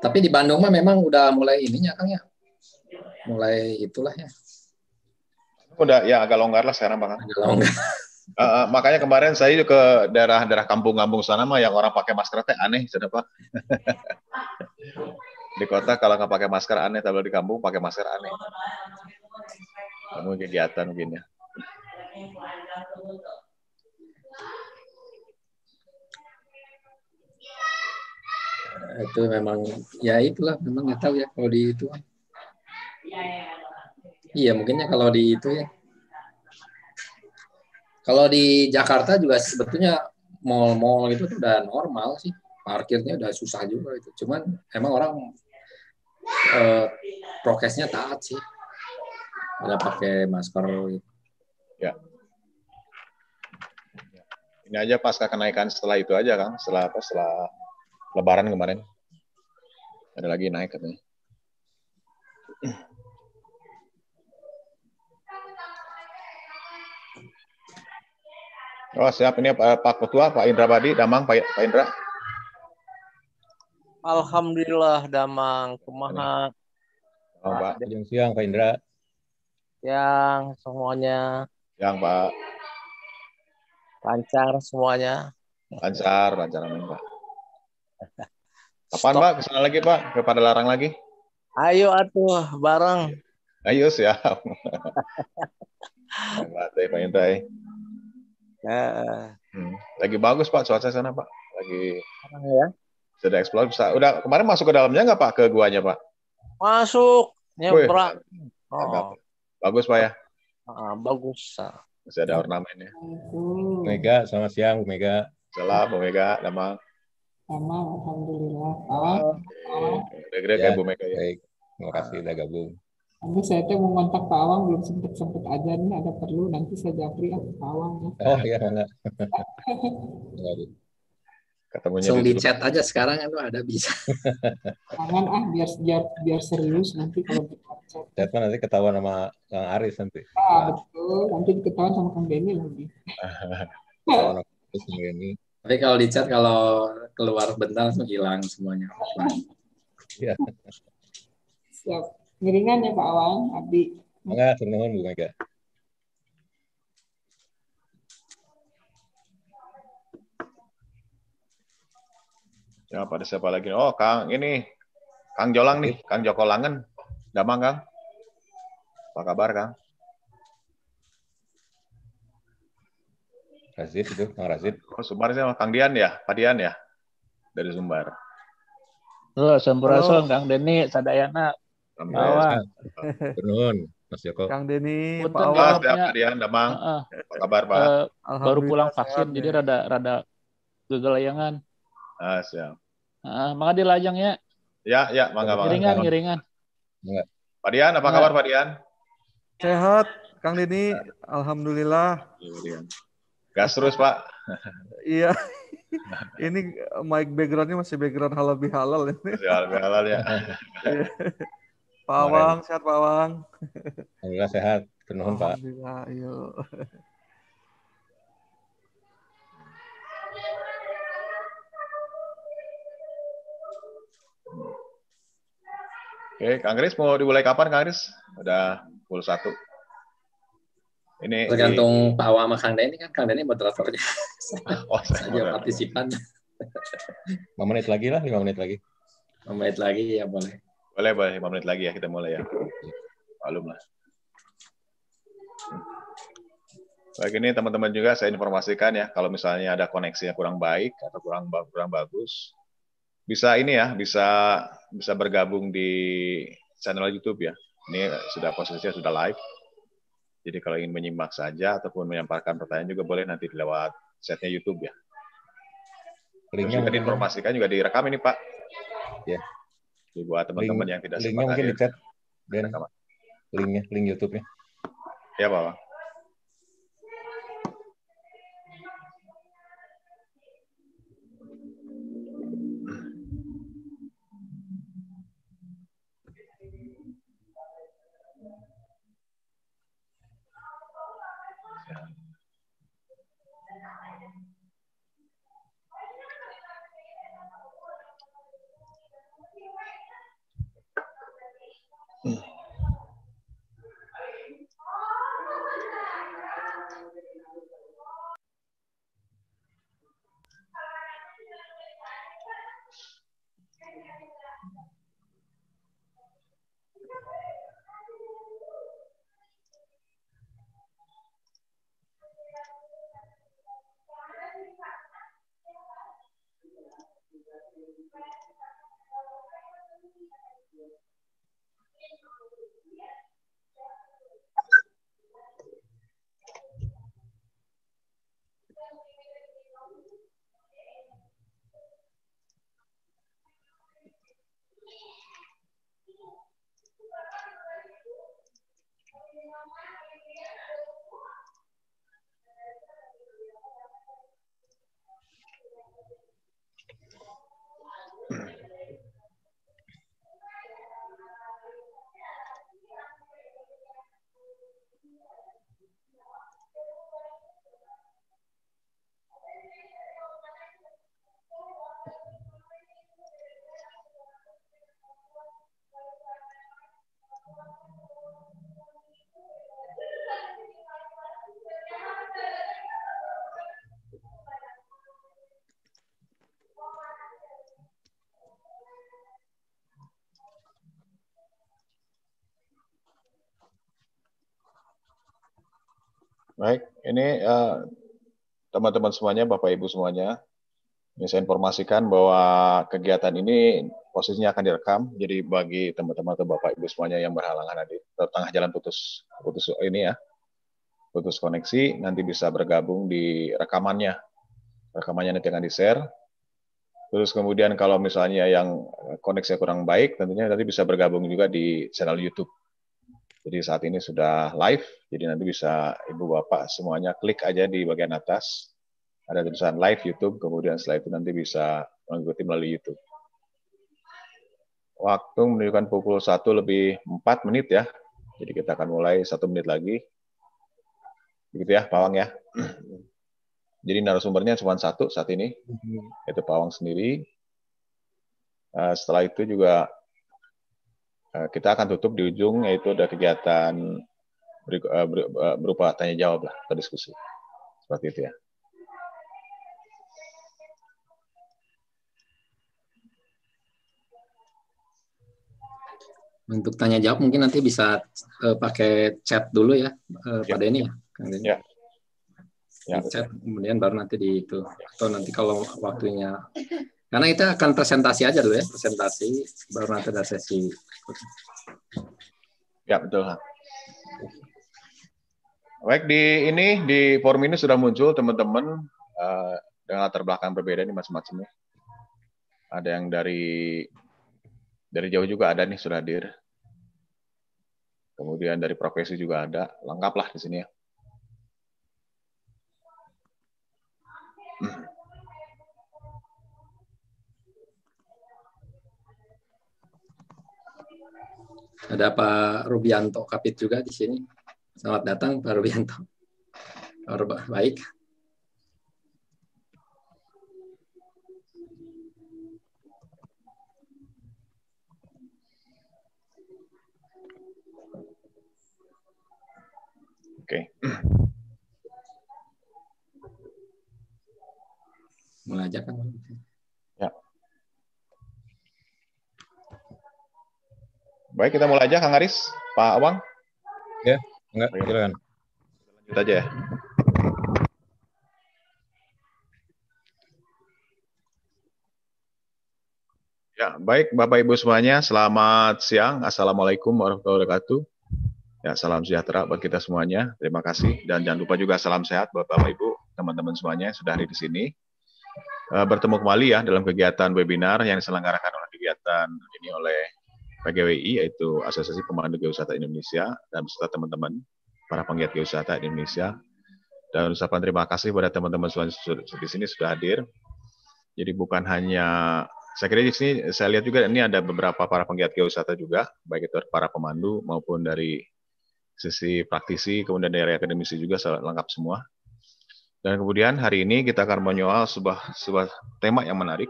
Tapi di Bandung mah memang udah mulai ininya Kang ya. Mulai itulah ya. Udah ya agak longgar lah sekarang Bang. Agak longgar. Uh, makanya kemarin saya ke daerah-daerah kampung-kampung sana mah yang orang pakai masker teh aneh sudah pak di kota kalau nggak pakai masker aneh tapi di kampung pakai masker aneh kamu kegiatan gini. itu memang ya itulah memang nggak tahu ya kalau di itu iya mungkinnya kalau di itu ya kalau di Jakarta juga sebetulnya mall-mall itu udah normal sih parkirnya udah susah juga itu cuman emang orang eh, prokesnya taat sih udah pakai masker gitu. ya ini aja pasca kenaikan setelah itu aja kan setelah apa setelah Lebaran kemarin. Ada lagi naik katanya. Oh siap ini Pak, eh, Pak Ketua, Pak Indra Badi, Damang, Pak, Pak Indra. Alhamdulillah Damang, kumaha. Oh, Pak. Siang, siang Pak Indra. Siang semuanya. Siang Pak. Lancar semuanya. Lancar, lancar amin Pak. Kapan Pak? Kesana lagi Pak? Kepada larang lagi? Ayo atuh bareng. Ayo siap. Matai Pak Intai. Nah. Hmm. Lagi bagus Pak cuaca sana Pak. Lagi. Ya. Sudah eksplor, bisa. Udah kemarin masuk ke dalamnya nggak Pak ke guanya Pak? Masuk Oh. Bagus Pak ya. Ah, bagus. Masih ada ornamennya. Mega, selamat siang Mega. Salam Mega, Damang sama, alhamdulillah. Kira-kira oh, ya, ya, Bu Mega ya. Baik. Terima kasih ah. udah gabung. Nanti saya tuh mau kontak Pak Awang belum sempet sempet aja nih ada perlu nanti saya japri ya Pak Awang ya. Oh iya mana. Ketemunya Langsung di chat aja sekarang itu ada bisa. Jangan ah biar biar, biar serius nanti kalau di chat. Chat mah nanti ketahuan sama Kang Aris nanti. Ah betul nanti ketahuan sama Kang Denny lagi. ketahuan sama Kang Denny. Tapi kalau di chat kalau keluar bentar langsung hilang semuanya. Iya. Siap. Miringan ya Pak Awang, Abdi. Enggak, sebenarnya Bu Mega. Ya, pada siapa lagi? Oh, Kang, ini Kang Jolang nih, Kang Joko Langen. Damang, Kang. Apa kabar, Kang? Razid itu Kang Razid. Oh, Sumbar sama Kang Dian ya, Pak Dian ya, dari Sumbar. Halo, Sampurasun, Kang Deni, Sadayana, Awan. benun Mas Joko. Kang Deni, Pak ya, Pak Dian, Damang. Uh, Apa kabar, Pak? Uh, baru pulang vaksin, jadi ya. rada rada gegelayangan. Ah, siap. Uh, maka di lajangnya. Ya, ya, mangga, mangga. Ngiringan, ngiringan. Pak Dian, apa kabar Pak Dian? Sehat, Kang Dini. Alhamdulillah. Alhamdulillah. Iya, Gas terus Pak. iya. ini eh, mic backgroundnya masih background halal bihalal. ini. halal bihalal ya. Iya. Pak sehat Pawang. Alhamdulillah sehat. Penuhun Pak. Alhamdulillah, iya. Oke, Kang Kris mau dimulai kapan Kang Kris? Udah pukul satu ini tergantung ini. Pak Awam sama Kang Dani kan Kang Dani moderatornya. oh, saya partisipan. Lima menit lagi lah, lima menit lagi. Lima menit lagi ya boleh. Boleh, boleh. Lima menit lagi ya kita mulai ya. Malum lah. Baik ini teman-teman juga saya informasikan ya kalau misalnya ada koneksi yang kurang baik atau kurang kurang bagus bisa ini ya bisa bisa bergabung di channel YouTube ya. Ini sudah posisinya sudah live. Jadi kalau ingin menyimak saja ataupun menyampaikan pertanyaan juga boleh nanti lewat setnya YouTube ya. Linknya mungkin informasikan juga direkam ini Pak. Ya. Jadi buat teman-teman yang tidak linknya mungkin di chat linknya, link YouTube-nya. Ya Pak. and Baik, ini eh, teman-teman uh, semuanya, Bapak Ibu semuanya, ini saya informasikan bahwa kegiatan ini posisinya akan direkam. Jadi bagi teman-teman atau bapak ibu semuanya yang berhalangan nanti tengah jalan putus putus ini ya putus koneksi nanti bisa bergabung di rekamannya. Rekamannya nanti akan di share. Terus kemudian kalau misalnya yang koneksi kurang baik, tentunya nanti bisa bergabung juga di channel YouTube. Jadi saat ini sudah live, jadi nanti bisa ibu bapak semuanya klik aja di bagian atas ada tulisan live YouTube, kemudian setelah itu nanti bisa mengikuti melalui YouTube. Waktu menunjukkan pukul 1 lebih 4 menit ya. Jadi kita akan mulai satu menit lagi. Begitu ya, Pawang ya. Jadi narasumbernya cuma satu saat ini, mhm. yaitu Pawang sendiri. Eh, setelah itu juga eh, kita akan tutup di ujung, yaitu ada kegiatan eh, berupa tanya jawab lah, atau diskusi. Seperti itu ya. Untuk tanya jawab mungkin nanti bisa uh, pakai chat dulu ya uh, yeah. pada ini ya. Ya. Yeah. Chat kemudian baru nanti di itu atau nanti kalau waktunya karena kita akan presentasi aja dulu ya presentasi baru nanti ada sesi. Ya betul. Baik di ini di forum ini sudah muncul teman-teman uh, dengan latar belakang berbeda ini macam-macamnya. Ada yang dari dari jauh juga ada nih sudah hadir. Kemudian dari profesi juga ada, lengkaplah di sini ya. Ada Pak Rubianto Kapit juga di sini. Selamat datang Pak Rubianto. baik. Oke. Okay. Mulai aja kan. Ya. Baik, kita mulai aja Kang Aris, Pak Awang. Ya, enggak, iya. silakan. Lanjut aja ya. Ya, baik Bapak Ibu semuanya, selamat siang. Assalamualaikum warahmatullahi wabarakatuh. Ya, salam sejahtera buat kita semuanya. Terima kasih dan jangan lupa juga salam sehat buat Bapak Ibu, teman-teman semuanya yang sudah hadir di sini. Eh, bertemu kembali ya dalam kegiatan webinar yang diselenggarakan oleh kegiatan ini oleh PGWI yaitu Asosiasi Pemandu Geowisata Indonesia dan beserta teman-teman para penggiat geowisata Indonesia. Dan ucapan terima kasih kepada teman-teman di sini sudah hadir. Jadi bukan hanya saya kira di sini saya lihat juga ini ada beberapa para penggiat geowisata juga, baik itu para pemandu maupun dari sisi praktisi, kemudian dari akademisi juga lengkap semua. Dan kemudian hari ini kita akan menyoal sebuah, sebuah tema yang menarik,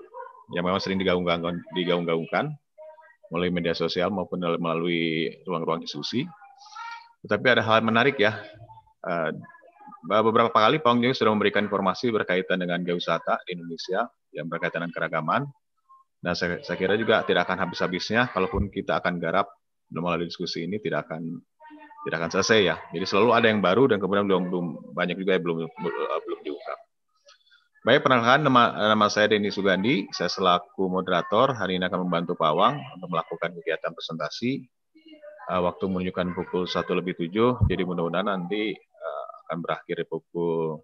yang memang sering digaung-gaungkan, digaung-gaungkan melalui media sosial maupun melalui ruang-ruang diskusi. Tetapi ada hal menarik ya, eh, beberapa kali Pak juga sudah memberikan informasi berkaitan dengan geowisata di Indonesia yang berkaitan dengan keragaman. Nah, saya, saya kira juga tidak akan habis-habisnya, kalaupun kita akan garap melalui diskusi ini, tidak akan tidak akan selesai ya. Jadi selalu ada yang baru dan kemudian belum, belum banyak juga yang belum belum eh, diungkap. Baik, perkenalkan nama, nama saya Denny Sugandi. Saya selaku moderator hari ini akan membantu Pawang untuk melakukan kegiatan presentasi. Uh, waktu menunjukkan pukul satu lebih tujuh. jadi mudah-mudahan nanti uh, akan berakhir di pukul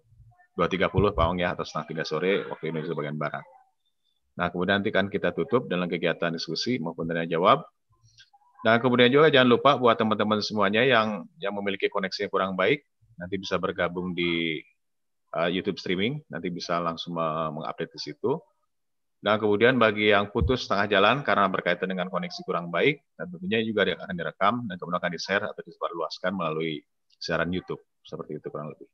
tiga puluh Pawang ya, atau setengah 3 sore waktu Indonesia bagian Barat. Nah, kemudian nanti kan kita tutup dalam kegiatan diskusi maupun tanya jawab. Dan kemudian juga jangan lupa buat teman-teman semuanya yang yang memiliki koneksi yang kurang baik, nanti bisa bergabung di uh, YouTube streaming, nanti bisa langsung uh, mengupdate ke situ. Dan kemudian bagi yang putus setengah jalan karena berkaitan dengan koneksi kurang baik, dan tentunya juga akan direkam dan kemudian akan di-share atau disebarluaskan melalui siaran YouTube. Seperti itu kurang lebih.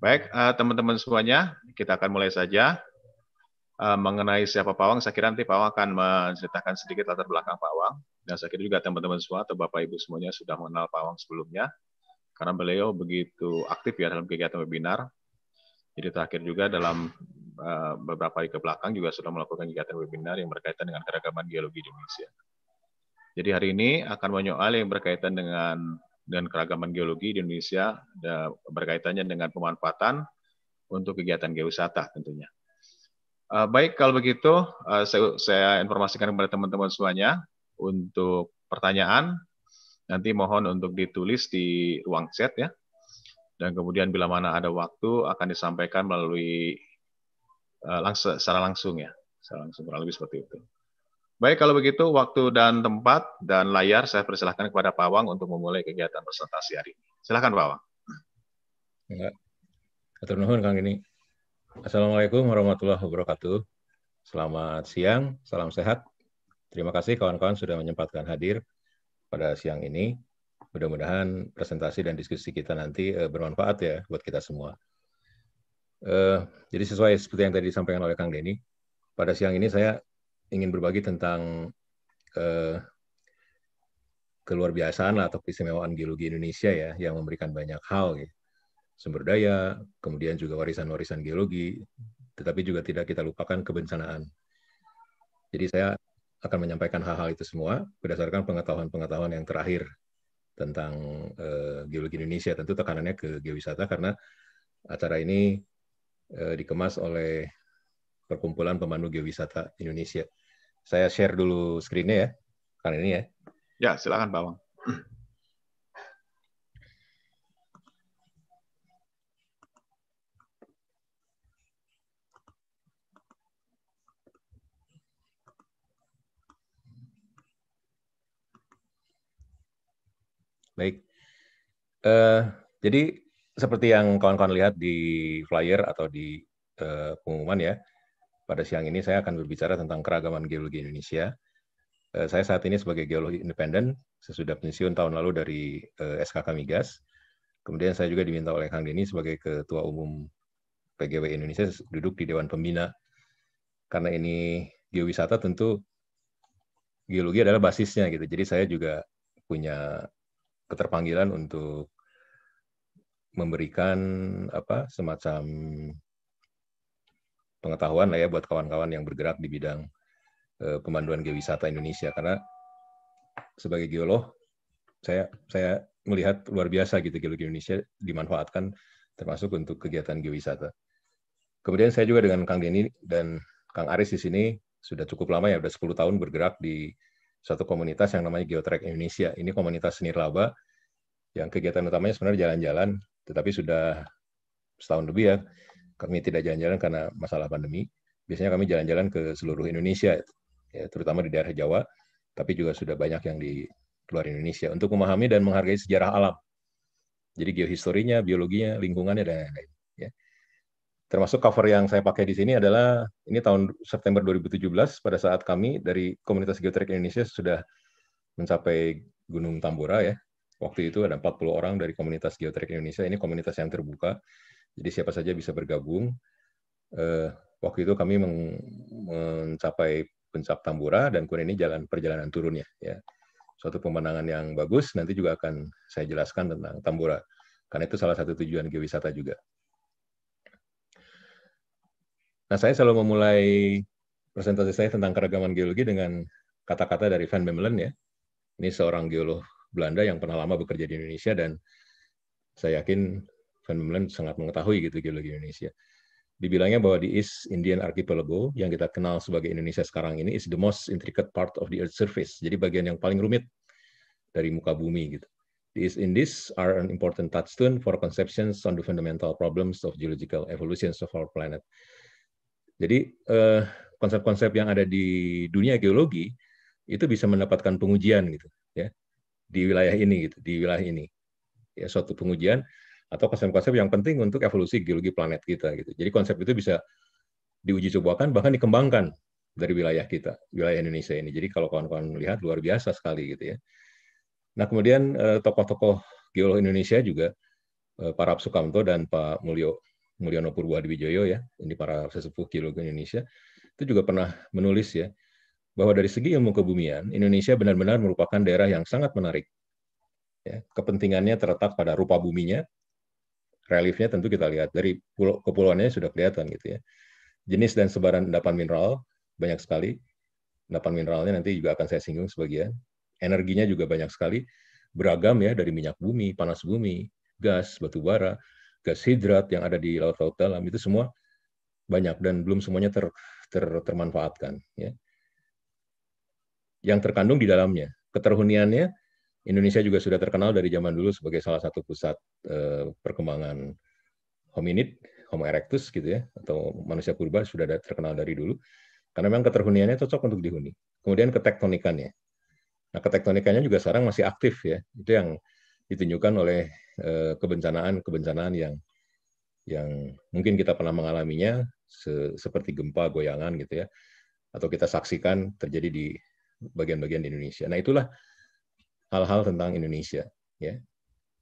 Baik, eh, teman-teman uh, teman -teman semuanya, kita akan mulai saja. Eh, mengenai siapa Pawang, saya kira nanti Pawang akan menceritakan sedikit latar belakang Pawang. Dan saya kira juga teman-teman semua atau Bapak-Ibu semuanya sudah mengenal Pawang sebelumnya, karena beliau begitu aktif ya dalam kegiatan webinar. Jadi terakhir juga dalam eh, beberapa hari ke belakang juga sudah melakukan kegiatan webinar yang berkaitan dengan keragaman geologi di Indonesia. Jadi hari ini akan menyoal yang berkaitan dengan dan keragaman geologi di Indonesia berkaitannya dengan pemanfaatan untuk kegiatan geowisata tentunya. Uh, baik, kalau begitu uh, saya, saya informasikan kepada teman-teman semuanya untuk pertanyaan. Nanti mohon untuk ditulis di ruang chat ya. Dan kemudian bila mana ada waktu akan disampaikan melalui uh, eh, langsung, secara langsung ya. Secara langsung kurang lebih seperti itu. Baik, kalau begitu waktu dan tempat dan layar saya persilahkan kepada Pak Wang untuk memulai kegiatan presentasi hari ini. Silahkan Pak Wang. Ya. Atur Kang ini. Assalamualaikum warahmatullahi wabarakatuh. Selamat siang, salam sehat. Terima kasih kawan-kawan sudah menyempatkan hadir pada siang ini. Mudah-mudahan presentasi dan diskusi kita nanti eh, bermanfaat ya buat kita semua. Eh, jadi sesuai seperti yang tadi disampaikan oleh Kang Denny, pada siang ini saya ingin berbagi tentang eh, keluar biasaan atau keistimewaan geologi Indonesia ya yang memberikan banyak hal gitu sumber daya, kemudian juga warisan-warisan geologi, tetapi juga tidak kita lupakan kebencanaan. Jadi saya akan menyampaikan hal-hal itu semua berdasarkan pengetahuan-pengetahuan yang terakhir tentang eh, geologi Indonesia. Tentu tekanannya ke geowisata karena acara ini eh, dikemas oleh Perkumpulan Pemandu Geowisata Indonesia. Saya share dulu screen-nya ya, karena ini ya. Ya, silakan Pak Wang. Baik. Uh, jadi seperti yang kawan-kawan lihat di flyer atau di uh, pengumuman ya, pada siang ini saya akan berbicara tentang keragaman geologi Indonesia. Uh, saya saat ini sebagai geologi independen, sesudah pensiun tahun lalu dari uh, SKK Migas. Kemudian saya juga diminta oleh Kang Deni sebagai Ketua Umum PGW Indonesia duduk di Dewan Pembina. Karena ini geowisata tentu geologi adalah basisnya gitu. Jadi saya juga punya keterpanggilan untuk memberikan apa semacam pengetahuan lah ya buat kawan-kawan yang bergerak di bidang eh, pemanduan geowisata Indonesia karena sebagai geolog saya saya melihat luar biasa gitu geologi Indonesia dimanfaatkan termasuk untuk kegiatan geowisata. Kemudian saya juga dengan Kang Deni dan Kang Aris di sini sudah cukup lama ya, sudah 10 tahun bergerak di satu komunitas yang namanya Geotrack Indonesia. Ini komunitas seni laba yang kegiatan utamanya sebenarnya jalan-jalan, tetapi sudah setahun lebih ya kami tidak jalan-jalan karena masalah pandemi. Biasanya kami jalan-jalan ke seluruh Indonesia, ya, terutama di daerah Jawa, tapi juga sudah banyak yang di luar Indonesia untuk memahami dan menghargai sejarah alam. Jadi geohistorinya, biologinya, lingkungannya dan lain-lain. Termasuk cover yang saya pakai di sini adalah ini tahun September 2017 pada saat kami dari komunitas geotrek Indonesia sudah mencapai Gunung Tambora ya. Waktu itu ada 40 orang dari komunitas geotrek Indonesia. Ini komunitas yang terbuka. Jadi siapa saja bisa bergabung. Eh, waktu itu kami mencapai puncak Tambora dan kemudian ini jalan perjalanan turunnya ya. Suatu pemandangan yang bagus nanti juga akan saya jelaskan tentang Tambora. Karena itu salah satu tujuan geowisata juga. Nah, saya selalu memulai presentasi saya tentang keragaman geologi dengan kata-kata dari Van Bemelen ya. Ini seorang geolog Belanda yang pernah lama bekerja di Indonesia dan saya yakin Van Bemelen sangat mengetahui gitu geologi Indonesia. Dibilangnya bahwa di East Indian Archipelago yang kita kenal sebagai Indonesia sekarang ini is the most intricate part of the earth surface. Jadi bagian yang paling rumit dari muka bumi gitu. The East Indies are an important touchstone for conceptions on the fundamental problems of geological evolutions of our planet. Jadi eh, konsep-konsep yang ada di dunia geologi itu bisa mendapatkan pengujian gitu ya di wilayah ini gitu, di wilayah ini. Ya suatu pengujian atau konsep-konsep yang penting untuk evolusi geologi planet kita gitu. Jadi konsep itu bisa diuji cobakan bahkan dikembangkan dari wilayah kita, wilayah Indonesia ini. Jadi kalau kawan-kawan lihat luar biasa sekali gitu ya. Nah, kemudian eh, tokoh-tokoh geolog Indonesia juga eh, Pak Rapsukamto dan Pak Mulyo Mulyono Purwadiwijoyo ya, ini para sesepuh geologi Indonesia, itu juga pernah menulis ya, bahwa dari segi ilmu kebumian, Indonesia benar-benar merupakan daerah yang sangat menarik. Ya, kepentingannya terletak pada rupa buminya, reliefnya tentu kita lihat, dari pulau, kepulauannya sudah kelihatan gitu ya. Jenis dan sebaran endapan mineral, banyak sekali. Endapan mineralnya nanti juga akan saya singgung sebagian. Energinya juga banyak sekali, beragam ya, dari minyak bumi, panas bumi, gas, batu bara, gas hidrat yang ada di laut-laut dalam itu semua banyak dan belum semuanya ter, ter, termanfaatkan. Ya. Yang terkandung di dalamnya, keterhuniannya Indonesia juga sudah terkenal dari zaman dulu sebagai salah satu pusat eh, perkembangan hominid, Homo erectus gitu ya, atau manusia purba sudah ada, terkenal dari dulu. Karena memang keterhuniannya cocok untuk dihuni. Kemudian ketektonikannya. Nah, ketektonikannya juga sekarang masih aktif ya. Itu yang ditunjukkan oleh kebencanaan-kebencanaan eh, yang yang mungkin kita pernah mengalaminya se seperti gempa, goyangan gitu ya. Atau kita saksikan terjadi di bagian-bagian di Indonesia. Nah, itulah hal-hal tentang Indonesia ya.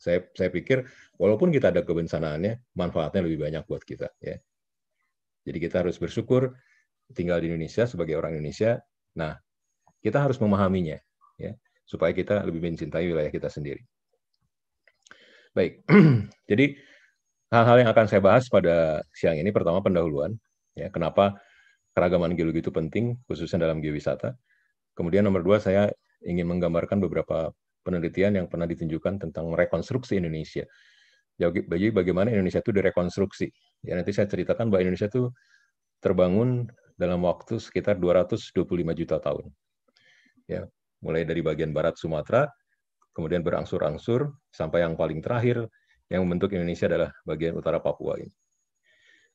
Saya saya pikir walaupun kita ada kebencanaannya, manfaatnya lebih banyak buat kita ya. Jadi kita harus bersyukur tinggal di Indonesia sebagai orang Indonesia. Nah, kita harus memahaminya ya supaya kita lebih mencintai wilayah kita sendiri. Baik, jadi hal-hal yang akan saya bahas pada siang ini pertama pendahuluan, ya kenapa keragaman geologi itu penting khususnya dalam geowisata. Kemudian nomor dua saya ingin menggambarkan beberapa penelitian yang pernah ditunjukkan tentang rekonstruksi Indonesia. Jadi bagaimana Indonesia itu direkonstruksi. Ya nanti saya ceritakan bahwa Indonesia itu terbangun dalam waktu sekitar 225 juta tahun. Ya, mulai dari bagian barat Sumatera kemudian berangsur-angsur sampai yang paling terakhir yang membentuk Indonesia adalah bagian utara Papua ini.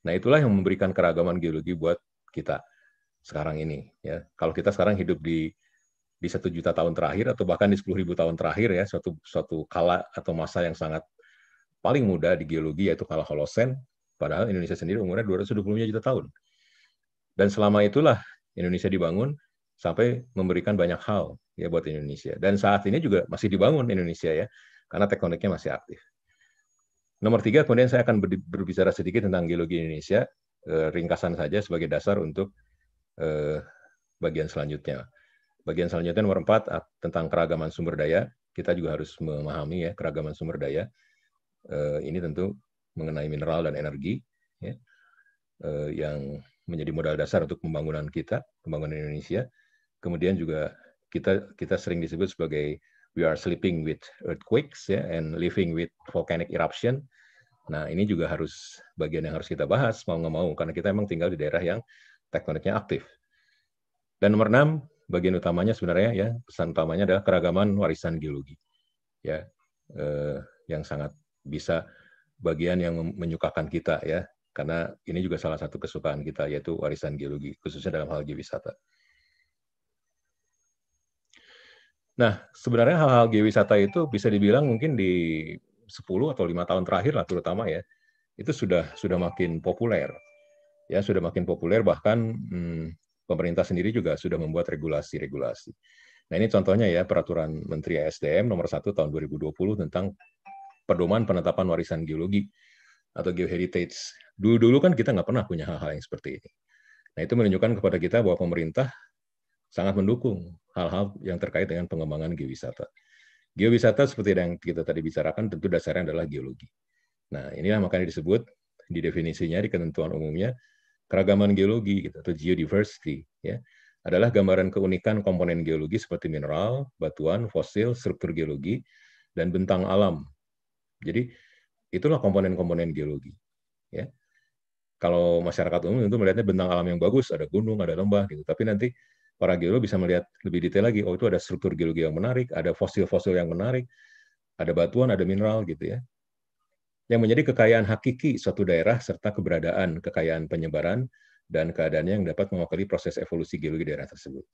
Nah, itulah yang memberikan keragaman geologi buat kita sekarang ini ya. Kalau kita sekarang hidup di di satu juta tahun terakhir atau bahkan di sepuluh ribu tahun terakhir ya suatu suatu kala atau masa yang sangat paling muda di geologi yaitu kala Holosen padahal Indonesia sendiri umurnya 220 juta tahun dan selama itulah Indonesia dibangun sampai memberikan banyak hal ya buat Indonesia. Dan saat ini juga masih dibangun Indonesia ya, karena tektoniknya masih aktif. Nomor tiga, kemudian saya akan berbicara sedikit tentang geologi Indonesia, eh, ringkasan saja sebagai dasar untuk eh, bagian selanjutnya. Bagian selanjutnya nomor empat, tentang keragaman sumber daya. Kita juga harus memahami ya keragaman sumber daya. Eh, ini tentu mengenai mineral dan energi ya, yang menjadi modal dasar untuk pembangunan kita, pembangunan Indonesia. Kemudian juga kita kita sering disebut sebagai we are sleeping with earthquakes ya and living with volcanic eruption. Nah, ini juga harus bagian yang harus kita bahas mau nggak mau karena kita emang tinggal di daerah yang tektoniknya aktif. Dan nomor enam, bagian utamanya sebenarnya ya pesan utamanya adalah keragaman warisan geologi, ya eh, yang sangat bisa bagian yang menyukakan kita ya karena ini juga salah satu kesukaan kita yaitu warisan geologi khususnya dalam hal geowisata. Nah, sebenarnya hal-hal geowisata itu bisa dibilang mungkin di 10 atau lima tahun terakhir lah terutama ya, itu sudah sudah makin populer. Ya, sudah makin populer bahkan hmm, pemerintah sendiri juga sudah membuat regulasi-regulasi. Nah, ini contohnya ya peraturan Menteri ASDM nomor 1 tahun 2020 tentang pedoman penetapan warisan geologi atau geoheritage. Dulu-dulu kan kita nggak pernah punya hal-hal yang seperti ini. Nah, itu menunjukkan kepada kita bahwa pemerintah sangat mendukung hal-hal yang terkait dengan pengembangan geowisata. Geowisata seperti yang kita tadi bicarakan tentu dasarnya adalah geologi. Nah, inilah makanya disebut di definisinya di ketentuan umumnya keragaman geologi gitu, atau geodiversity ya adalah gambaran keunikan komponen geologi seperti mineral, batuan, fosil, struktur geologi dan bentang alam. Jadi itulah komponen-komponen geologi ya. Kalau masyarakat umum tentu melihatnya bentang alam yang bagus, ada gunung, ada lembah gitu. Tapi nanti para geolog bisa melihat lebih detail lagi, oh itu ada struktur geologi yang menarik, ada fosil-fosil yang menarik, ada batuan, ada mineral gitu ya. Yang menjadi kekayaan hakiki suatu daerah serta keberadaan kekayaan penyebaran dan keadaannya yang dapat mewakili proses evolusi geologi daerah tersebut.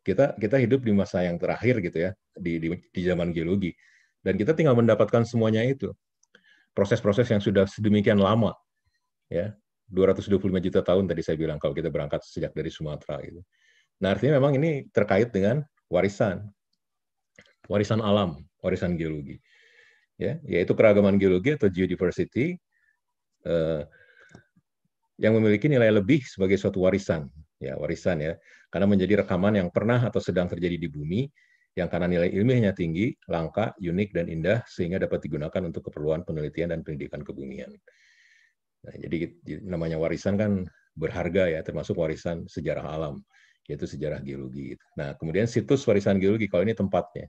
Kita kita hidup di masa yang terakhir gitu ya di di, di zaman geologi dan kita tinggal mendapatkan semuanya itu proses-proses yang sudah sedemikian lama ya 225 juta tahun tadi saya bilang kalau kita berangkat sejak dari Sumatera itu, Nah, artinya memang ini terkait dengan warisan. Warisan alam, warisan geologi. Ya, yaitu keragaman geologi atau geodiversity eh, yang memiliki nilai lebih sebagai suatu warisan, ya warisan ya, karena menjadi rekaman yang pernah atau sedang terjadi di bumi yang karena nilai ilmiahnya tinggi, langka, unik, dan indah, sehingga dapat digunakan untuk keperluan penelitian dan pendidikan kebumian. Nah, jadi namanya warisan kan berharga ya, termasuk warisan sejarah alam, yaitu sejarah geologi. Nah, kemudian situs warisan geologi kalau ini tempatnya,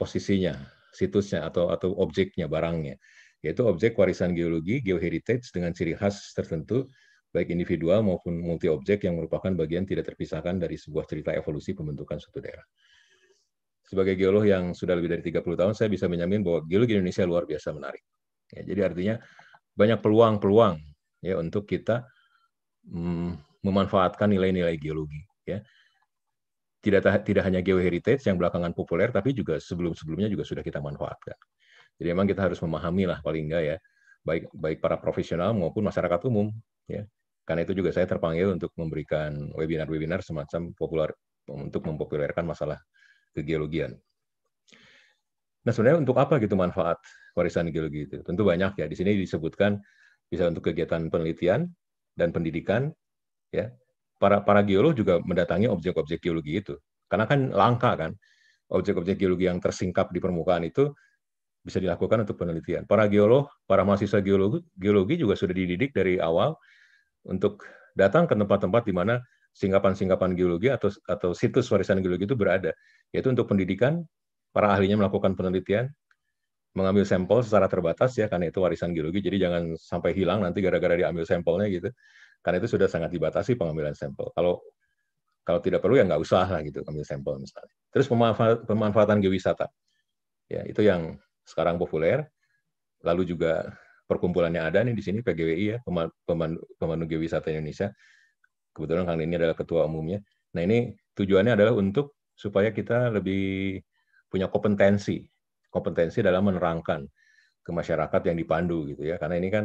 posisinya, situsnya atau atau objeknya, barangnya, yaitu objek warisan geologi geoheritage dengan ciri khas tertentu baik individual maupun multi objek yang merupakan bagian tidak terpisahkan dari sebuah cerita evolusi pembentukan suatu daerah. Sebagai geolog yang sudah lebih dari 30 tahun, saya bisa menjamin bahwa geologi Indonesia luar biasa menarik. Ya, jadi artinya banyak peluang-peluang ya untuk kita mm, memanfaatkan nilai-nilai geologi ya. Tidak tidak hanya geoheritage yang belakangan populer tapi juga sebelum-sebelumnya juga sudah kita manfaatkan. Jadi memang kita harus memahami lah paling enggak ya baik baik para profesional maupun masyarakat umum ya. Karena itu juga saya terpanggil untuk memberikan webinar-webinar semacam populer untuk mempopulerkan masalah kegeologian. Nah, sebenarnya untuk apa gitu manfaat warisan geologi itu? Tentu banyak ya. Di sini disebutkan bisa untuk kegiatan penelitian dan pendidikan ya. Para para geolog juga mendatangi objek-objek geologi itu. Karena kan langka kan. Objek-objek geologi yang tersingkap di permukaan itu bisa dilakukan untuk penelitian. Para geolog, para mahasiswa geologi, geologi juga sudah dididik dari awal untuk datang ke tempat-tempat di mana singkapan-singkapan geologi atau atau situs warisan geologi itu berada, yaitu untuk pendidikan para ahlinya melakukan penelitian, mengambil sampel secara terbatas ya karena itu warisan geologi, jadi jangan sampai hilang nanti gara-gara diambil sampelnya gitu. Karena itu sudah sangat dibatasi pengambilan sampel. Kalau kalau tidak perlu ya nggak usah lah gitu ambil sampel misalnya. Terus pemanfaatan geowisata, ya itu yang sekarang populer. Lalu juga perkumpulannya ada nih di sini PGWI ya pemandu, pemandu geowisata Indonesia. Kebetulan kali ini adalah ketua umumnya. Nah ini tujuannya adalah untuk supaya kita lebih punya kompetensi, kompetensi dalam menerangkan ke masyarakat yang dipandu gitu ya. Karena ini kan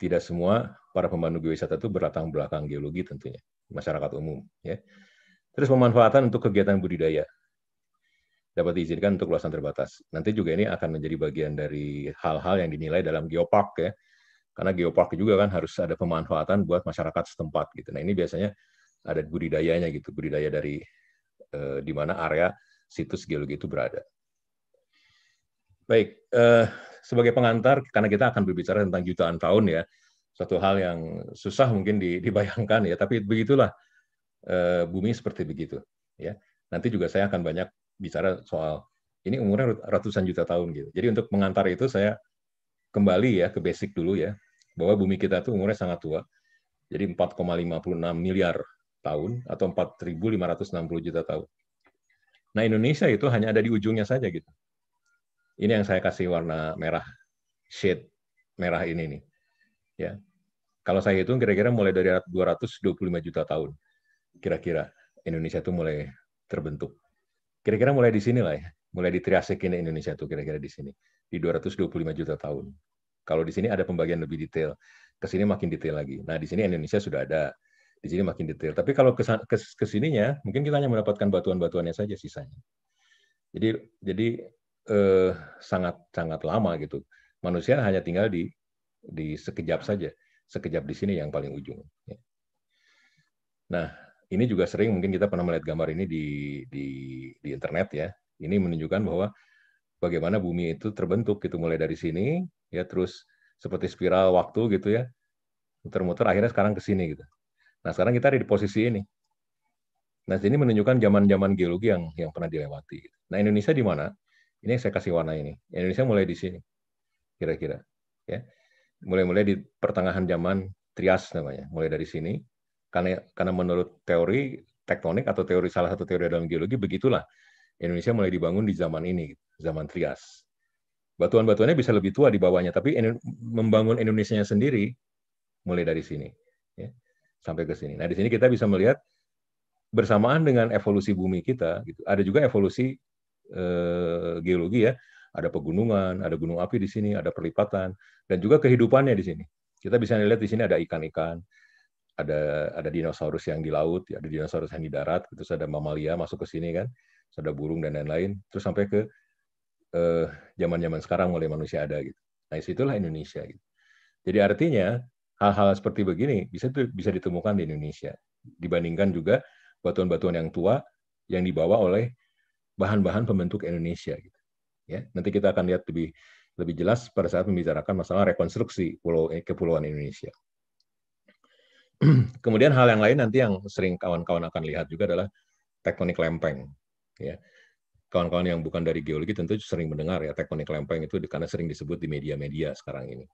tidak semua para pemandu geowisata itu berlatar belakang geologi tentunya, masyarakat umum ya. Terus pemanfaatan untuk kegiatan budidaya dapat diizinkan untuk luasan terbatas. Nanti juga ini akan menjadi bagian dari hal-hal yang dinilai dalam geopark ya. Karena geopark juga kan harus ada pemanfaatan buat masyarakat setempat gitu. Nah, ini biasanya ada budidayanya gitu, budidaya dari eh, di mana area situs geologi itu berada. Baik, eh, sebagai pengantar, karena kita akan berbicara tentang jutaan tahun ya, satu hal yang susah mungkin dibayangkan ya, tapi begitulah eh, bumi seperti begitu. Ya, nanti juga saya akan banyak bicara soal ini umurnya ratusan juta tahun gitu. Jadi untuk pengantar itu saya kembali ya ke basic dulu ya, bahwa bumi kita itu umurnya sangat tua, jadi 4,56 miliar tahun atau 4.560 juta tahun. Nah Indonesia itu hanya ada di ujungnya saja gitu. Ini yang saya kasih warna merah, shade merah ini nih. Ya, kalau saya hitung kira-kira mulai dari 225 juta tahun, kira-kira Indonesia itu mulai terbentuk. Kira-kira mulai di sini lah ya, mulai di Triasik ini Indonesia itu kira-kira di sini di 225 juta tahun. Kalau di sini ada pembagian lebih detail, ke sini makin detail lagi. Nah di sini Indonesia sudah ada di sini makin detail. Tapi kalau ke kesininya, mungkin kita hanya mendapatkan batuan-batuannya saja sisanya. Jadi jadi eh, sangat sangat lama gitu. Manusia hanya tinggal di di sekejap saja, sekejap di sini yang paling ujung. Ya. Nah, ini juga sering mungkin kita pernah melihat gambar ini di di di internet ya. Ini menunjukkan bahwa bagaimana bumi itu terbentuk gitu mulai dari sini ya terus seperti spiral waktu gitu ya muter-muter akhirnya sekarang ke sini gitu Nah, sekarang kita ada di posisi ini. Nah, ini menunjukkan zaman-zaman geologi yang yang pernah dilewati. Nah, Indonesia di mana? Ini saya kasih warna ini. Indonesia mulai di sini, kira-kira. Ya, mulai-mulai di pertengahan zaman Trias namanya, mulai dari sini. Karena karena menurut teori tektonik atau teori salah satu teori dalam geologi begitulah Indonesia mulai dibangun di zaman ini, zaman Trias. Batuan-batuannya bisa lebih tua di bawahnya, tapi membangun Indonesia sendiri mulai dari sini. Ya sampai ke sini. Nah, di sini kita bisa melihat bersamaan dengan evolusi bumi kita, gitu, ada juga evolusi eh, geologi ya, ada pegunungan, ada gunung api di sini, ada perlipatan, dan juga kehidupannya di sini. Kita bisa lihat di sini ada ikan-ikan, ada ada dinosaurus yang di laut, ada dinosaurus yang di darat, terus ada mamalia masuk ke sini kan, terus ada burung dan lain-lain, terus sampai ke eh, zaman-zaman eh, zaman -zaman sekarang mulai manusia ada gitu. Nah, disitulah Indonesia gitu. Jadi artinya hal-hal seperti begini bisa bisa ditemukan di Indonesia dibandingkan juga batuan-batuan yang tua yang dibawa oleh bahan-bahan pembentuk Indonesia gitu. Ya, nanti kita akan lihat lebih lebih jelas pada saat membicarakan masalah rekonstruksi pulau eh, kepulauan Indonesia. Kemudian hal yang lain nanti yang sering kawan-kawan akan lihat juga adalah tektonik lempeng. Ya. Kawan-kawan yang bukan dari geologi tentu sering mendengar ya tektonik lempeng itu karena sering disebut di media-media sekarang ini.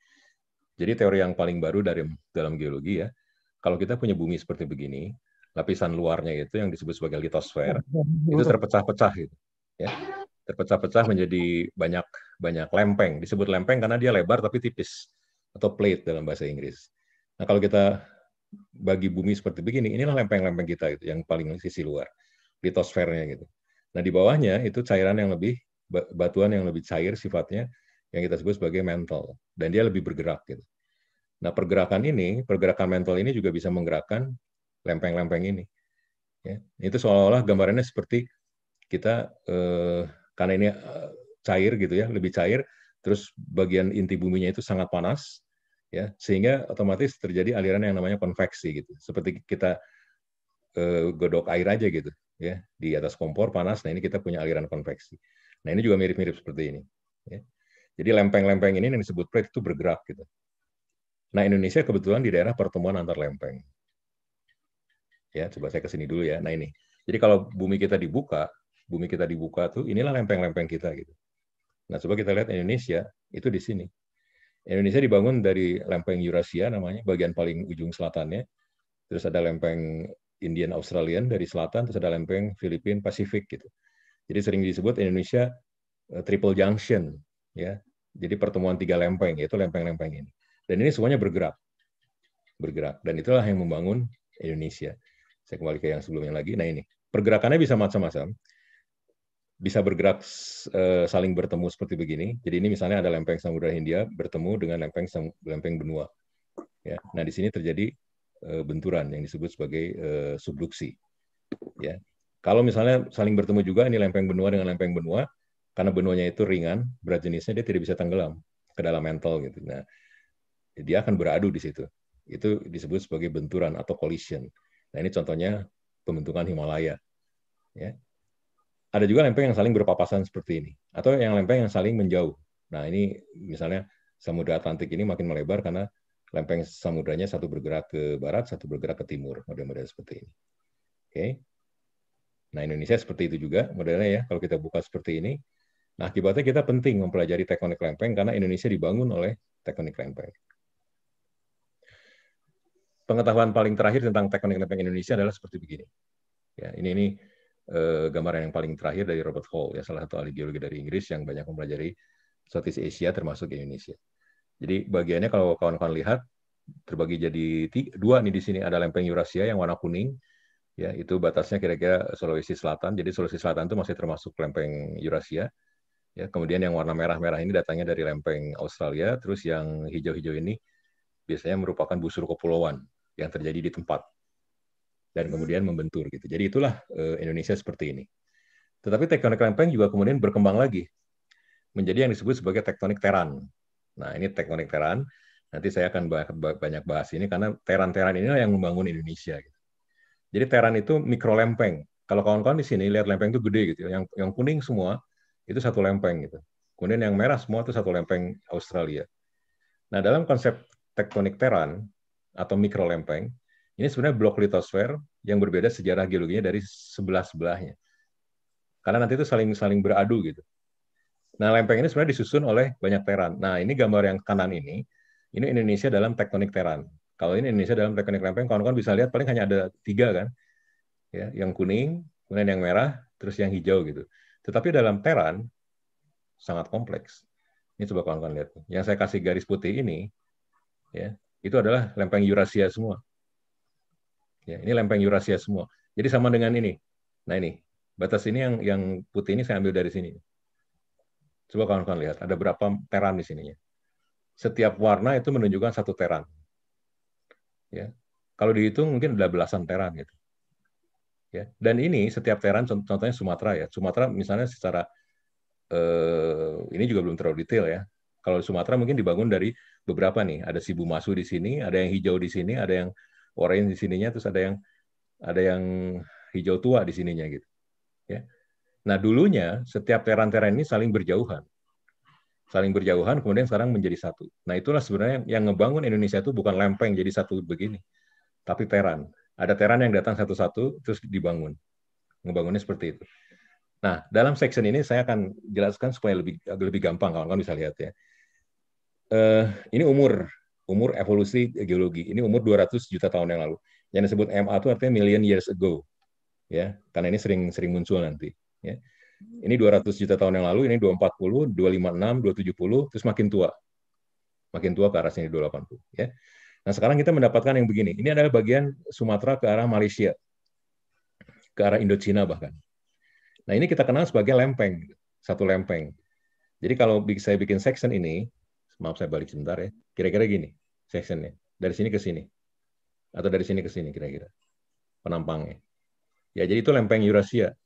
Jadi teori yang paling baru dari dalam geologi ya, kalau kita punya bumi seperti begini, lapisan luarnya itu yang disebut sebagai litosfer itu terpecah-pecah gitu, ya terpecah-pecah menjadi banyak banyak lempeng. Disebut lempeng karena dia lebar tapi tipis atau plate dalam bahasa Inggris. Nah kalau kita bagi bumi seperti begini, inilah lempeng-lempeng kita itu yang paling sisi luar litosfernya gitu. Nah di bawahnya itu cairan yang lebih batuan yang lebih cair sifatnya yang kita sebut sebagai mental dan dia lebih bergerak gitu. Nah pergerakan ini, pergerakan mental ini juga bisa menggerakkan lempeng-lempeng ini. Ya, itu seolah-olah gambarannya seperti kita eh, karena ini eh, cair gitu ya, lebih cair, terus bagian inti buminya itu sangat panas, ya sehingga otomatis terjadi aliran yang namanya konveksi gitu. Seperti kita eh, godok air aja gitu, ya di atas kompor panas. Nah ini kita punya aliran konveksi. Nah ini juga mirip-mirip seperti ini. Ya. Jadi lempeng-lempeng ini yang disebut plate itu bergerak gitu. Nah Indonesia kebetulan di daerah pertemuan antar lempeng. Ya, coba saya kesini dulu ya. Nah ini. Jadi kalau bumi kita dibuka, bumi kita dibuka tuh inilah lempeng-lempeng kita gitu. Nah, coba kita lihat Indonesia itu di sini. Indonesia dibangun dari lempeng Eurasia namanya bagian paling ujung selatannya. Terus ada lempeng Indian Australian dari selatan, terus ada lempeng Filipin Pasifik gitu. Jadi sering disebut Indonesia eh, triple junction ya. Jadi pertemuan tiga lempeng, yaitu lempeng-lempeng ini. Dan ini semuanya bergerak. Bergerak. Dan itulah yang membangun Indonesia. Saya kembali ke yang sebelumnya lagi. Nah ini, pergerakannya bisa macam-macam. Bisa bergerak eh, saling bertemu seperti begini. Jadi ini misalnya ada lempeng Samudra Hindia bertemu dengan lempeng lempeng benua. Ya. Nah, di sini terjadi eh, benturan yang disebut sebagai eh, subduksi. Ya. Kalau misalnya saling bertemu juga ini lempeng benua dengan lempeng benua, karena benuanya itu ringan, berat jenisnya dia tidak bisa tenggelam ke dalam mental gitu. Nah, dia akan beradu di situ. Itu disebut sebagai benturan atau collision. Nah, ini contohnya pembentukan Himalaya. Ya. Ada juga lempeng yang saling berpapasan seperti ini atau yang lempeng yang saling menjauh. Nah, ini misalnya Samudra Atlantik ini makin melebar karena lempeng samudranya satu bergerak ke barat, satu bergerak ke timur, model-model seperti ini. Oke. Okay. Nah, Indonesia seperti itu juga modelnya ya. Kalau kita buka seperti ini, Nah, akibatnya kita penting mempelajari teknik lempeng karena Indonesia dibangun oleh teknik lempeng. Pengetahuan paling terakhir tentang teknik lempeng Indonesia adalah seperti begini. Ya, ini ini eh, gambaran yang paling terakhir dari Robert Hall, ya salah satu ahli geologi dari Inggris yang banyak mempelajari Southeast Asia termasuk Indonesia. Jadi bagiannya kalau kawan-kawan lihat terbagi jadi tiga, dua nih di sini ada lempeng Eurasia yang warna kuning, ya itu batasnya kira-kira Sulawesi Selatan. Jadi Sulawesi Selatan itu masih termasuk lempeng Eurasia Ya, kemudian yang warna merah-merah ini datangnya dari lempeng Australia, terus yang hijau-hijau ini biasanya merupakan busur kepulauan yang terjadi di tempat dan kemudian membentur gitu. Jadi itulah eh, Indonesia seperti ini. Tetapi tektonik lempeng juga kemudian berkembang lagi menjadi yang disebut sebagai tektonik teran. Nah, ini tektonik teran. Nanti saya akan banyak bahas ini karena teran-teran ini yang membangun Indonesia. Gitu. Jadi teran itu mikro lempeng. Kalau kawan-kawan di sini lihat lempeng itu gede gitu, ya, yang yang kuning semua itu satu lempeng gitu. Kemudian yang merah semua itu satu lempeng Australia. Nah, dalam konsep tektonik teran atau mikro lempeng, ini sebenarnya blok litosfer yang berbeda sejarah geologinya dari sebelah-sebelahnya. Karena nanti itu saling-saling beradu gitu. Nah, lempeng ini sebenarnya disusun oleh banyak teran. Nah, ini gambar yang kanan ini, ini Indonesia dalam tektonik teran. Kalau ini Indonesia dalam tektonik lempeng, kawan-kawan bisa lihat paling hanya ada tiga kan. Ya, yang kuning, kemudian yang merah, terus yang hijau gitu. Tetapi dalam Teran sangat kompleks. Ini coba kawan-kawan lihat. Yang saya kasih garis putih ini, ya itu adalah lempeng Eurasia semua. Ya, ini lempeng Eurasia semua. Jadi sama dengan ini. Nah ini batas ini yang yang putih ini saya ambil dari sini. Coba kawan-kawan lihat, ada berapa teran di sininya. Setiap warna itu menunjukkan satu teran. Ya, kalau dihitung mungkin ada belasan teran gitu ya dan ini setiap teran contohnya Sumatera ya Sumatera misalnya secara eh, ini juga belum terlalu detail ya kalau Sumatera mungkin dibangun dari beberapa nih ada Sibu Masu di sini ada yang hijau di sini ada yang oranye di sininya terus ada yang ada yang hijau tua di sininya gitu ya nah dulunya setiap teran-teran ini saling berjauhan saling berjauhan kemudian sekarang menjadi satu nah itulah sebenarnya yang ngebangun Indonesia itu bukan lempeng jadi satu begini tapi teran ada teran yang datang satu-satu, terus dibangun. Ngebangunnya seperti itu. Nah, dalam section ini saya akan jelaskan supaya lebih lebih gampang kalau kawan bisa lihat ya. Uh, ini umur umur evolusi geologi. Ini umur 200 juta tahun yang lalu. Yang disebut MA itu artinya million years ago. Ya, karena ini sering-sering muncul nanti, ya. Ini 200 juta tahun yang lalu, ini 240, 256, 270, terus makin tua. Makin tua ke arah sini 280, ya. Nah, sekarang kita mendapatkan yang begini. Ini adalah bagian Sumatera ke arah Malaysia, ke arah Indochina bahkan. Nah, ini kita kenal sebagai lempeng, gitu. satu lempeng. Jadi kalau saya bikin section ini, maaf saya balik sebentar ya, kira-kira gini sectionnya. Dari sini ke sini. Atau dari sini ke sini kira-kira. Penampangnya. Ya, jadi itu lempeng Eurasia.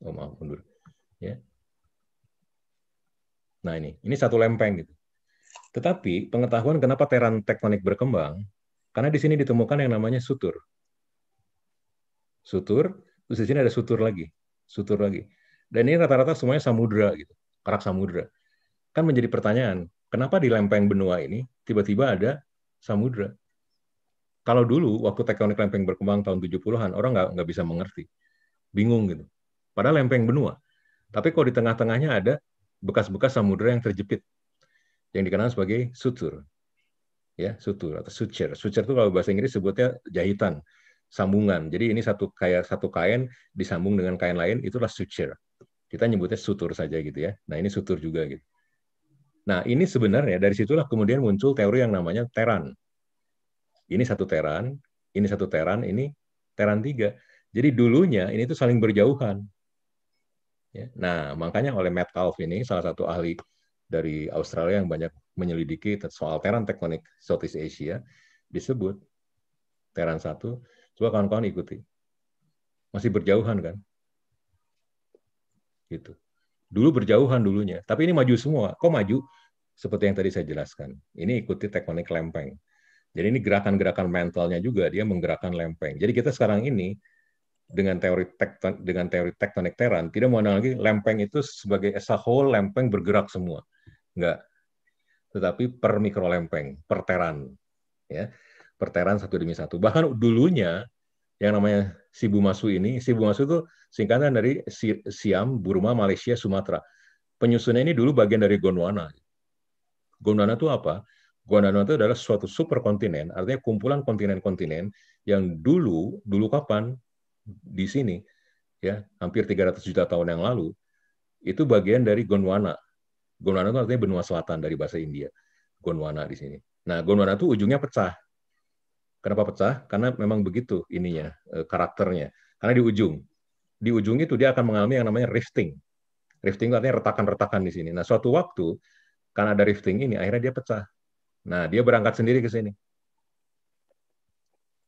Oh, maaf, mundur. Ya. Nah, ini. Ini satu lempeng gitu. Tetapi pengetahuan kenapa teran tektonik berkembang, karena di sini ditemukan yang namanya sutur. Sutur, terus di sini ada sutur lagi, sutur lagi. Dan ini rata-rata semuanya samudra gitu, kerak samudra. Kan menjadi pertanyaan, kenapa di lempeng benua ini tiba-tiba ada samudra? Kalau dulu waktu tektonik lempeng berkembang tahun 70-an, orang nggak nggak bisa mengerti. Bingung gitu. Padahal lempeng benua. Tapi kalau di tengah-tengahnya ada bekas-bekas samudra yang terjepit yang dikenal sebagai sutur. Ya, sutur atau suture. Suture itu kalau bahasa Inggris sebutnya jahitan, sambungan. Jadi ini satu kayak satu kain disambung dengan kain lain itulah suture. Kita nyebutnya sutur saja gitu ya. Nah, ini sutur juga gitu. Nah, ini sebenarnya dari situlah kemudian muncul teori yang namanya teran. Ini satu teran, ini satu teran, ini teran tiga. Jadi dulunya ini tuh saling berjauhan. Ya, nah, makanya oleh Matt ini, salah satu ahli dari Australia yang banyak menyelidiki soal teran tektonik Southeast Asia disebut teran satu. Coba kawan-kawan ikuti. Masih berjauhan kan? Gitu. Dulu berjauhan dulunya, tapi ini maju semua. Kok maju? Seperti yang tadi saya jelaskan. Ini ikuti tektonik lempeng. Jadi ini gerakan-gerakan mentalnya juga dia menggerakkan lempeng. Jadi kita sekarang ini dengan teori tekton, dengan teori tektonik teran tidak mau lagi lempeng itu sebagai as a lempeng bergerak semua enggak. Tetapi per mikro lempeng, per teran. Ya. Per teran satu demi satu. Bahkan dulunya yang namanya Sibumasu ini, Sibumasu itu singkatan dari Siam, Burma, Malaysia, Sumatera. Penyusunnya ini dulu bagian dari Gondwana. Gondwana itu apa? Gondwana itu adalah suatu super kontinen, artinya kumpulan kontinen-kontinen yang dulu, dulu kapan di sini, ya hampir 300 juta tahun yang lalu, itu bagian dari Gondwana. Gondwana itu artinya benua selatan dari bahasa India. Gondwana di sini. Nah, Gondwana itu ujungnya pecah. Kenapa pecah? Karena memang begitu ininya, eh, karakternya. Karena di ujung. Di ujung itu dia akan mengalami yang namanya rifting. Rifting itu artinya retakan-retakan di sini. Nah, suatu waktu, karena ada rifting ini, akhirnya dia pecah. Nah, dia berangkat sendiri ke sini.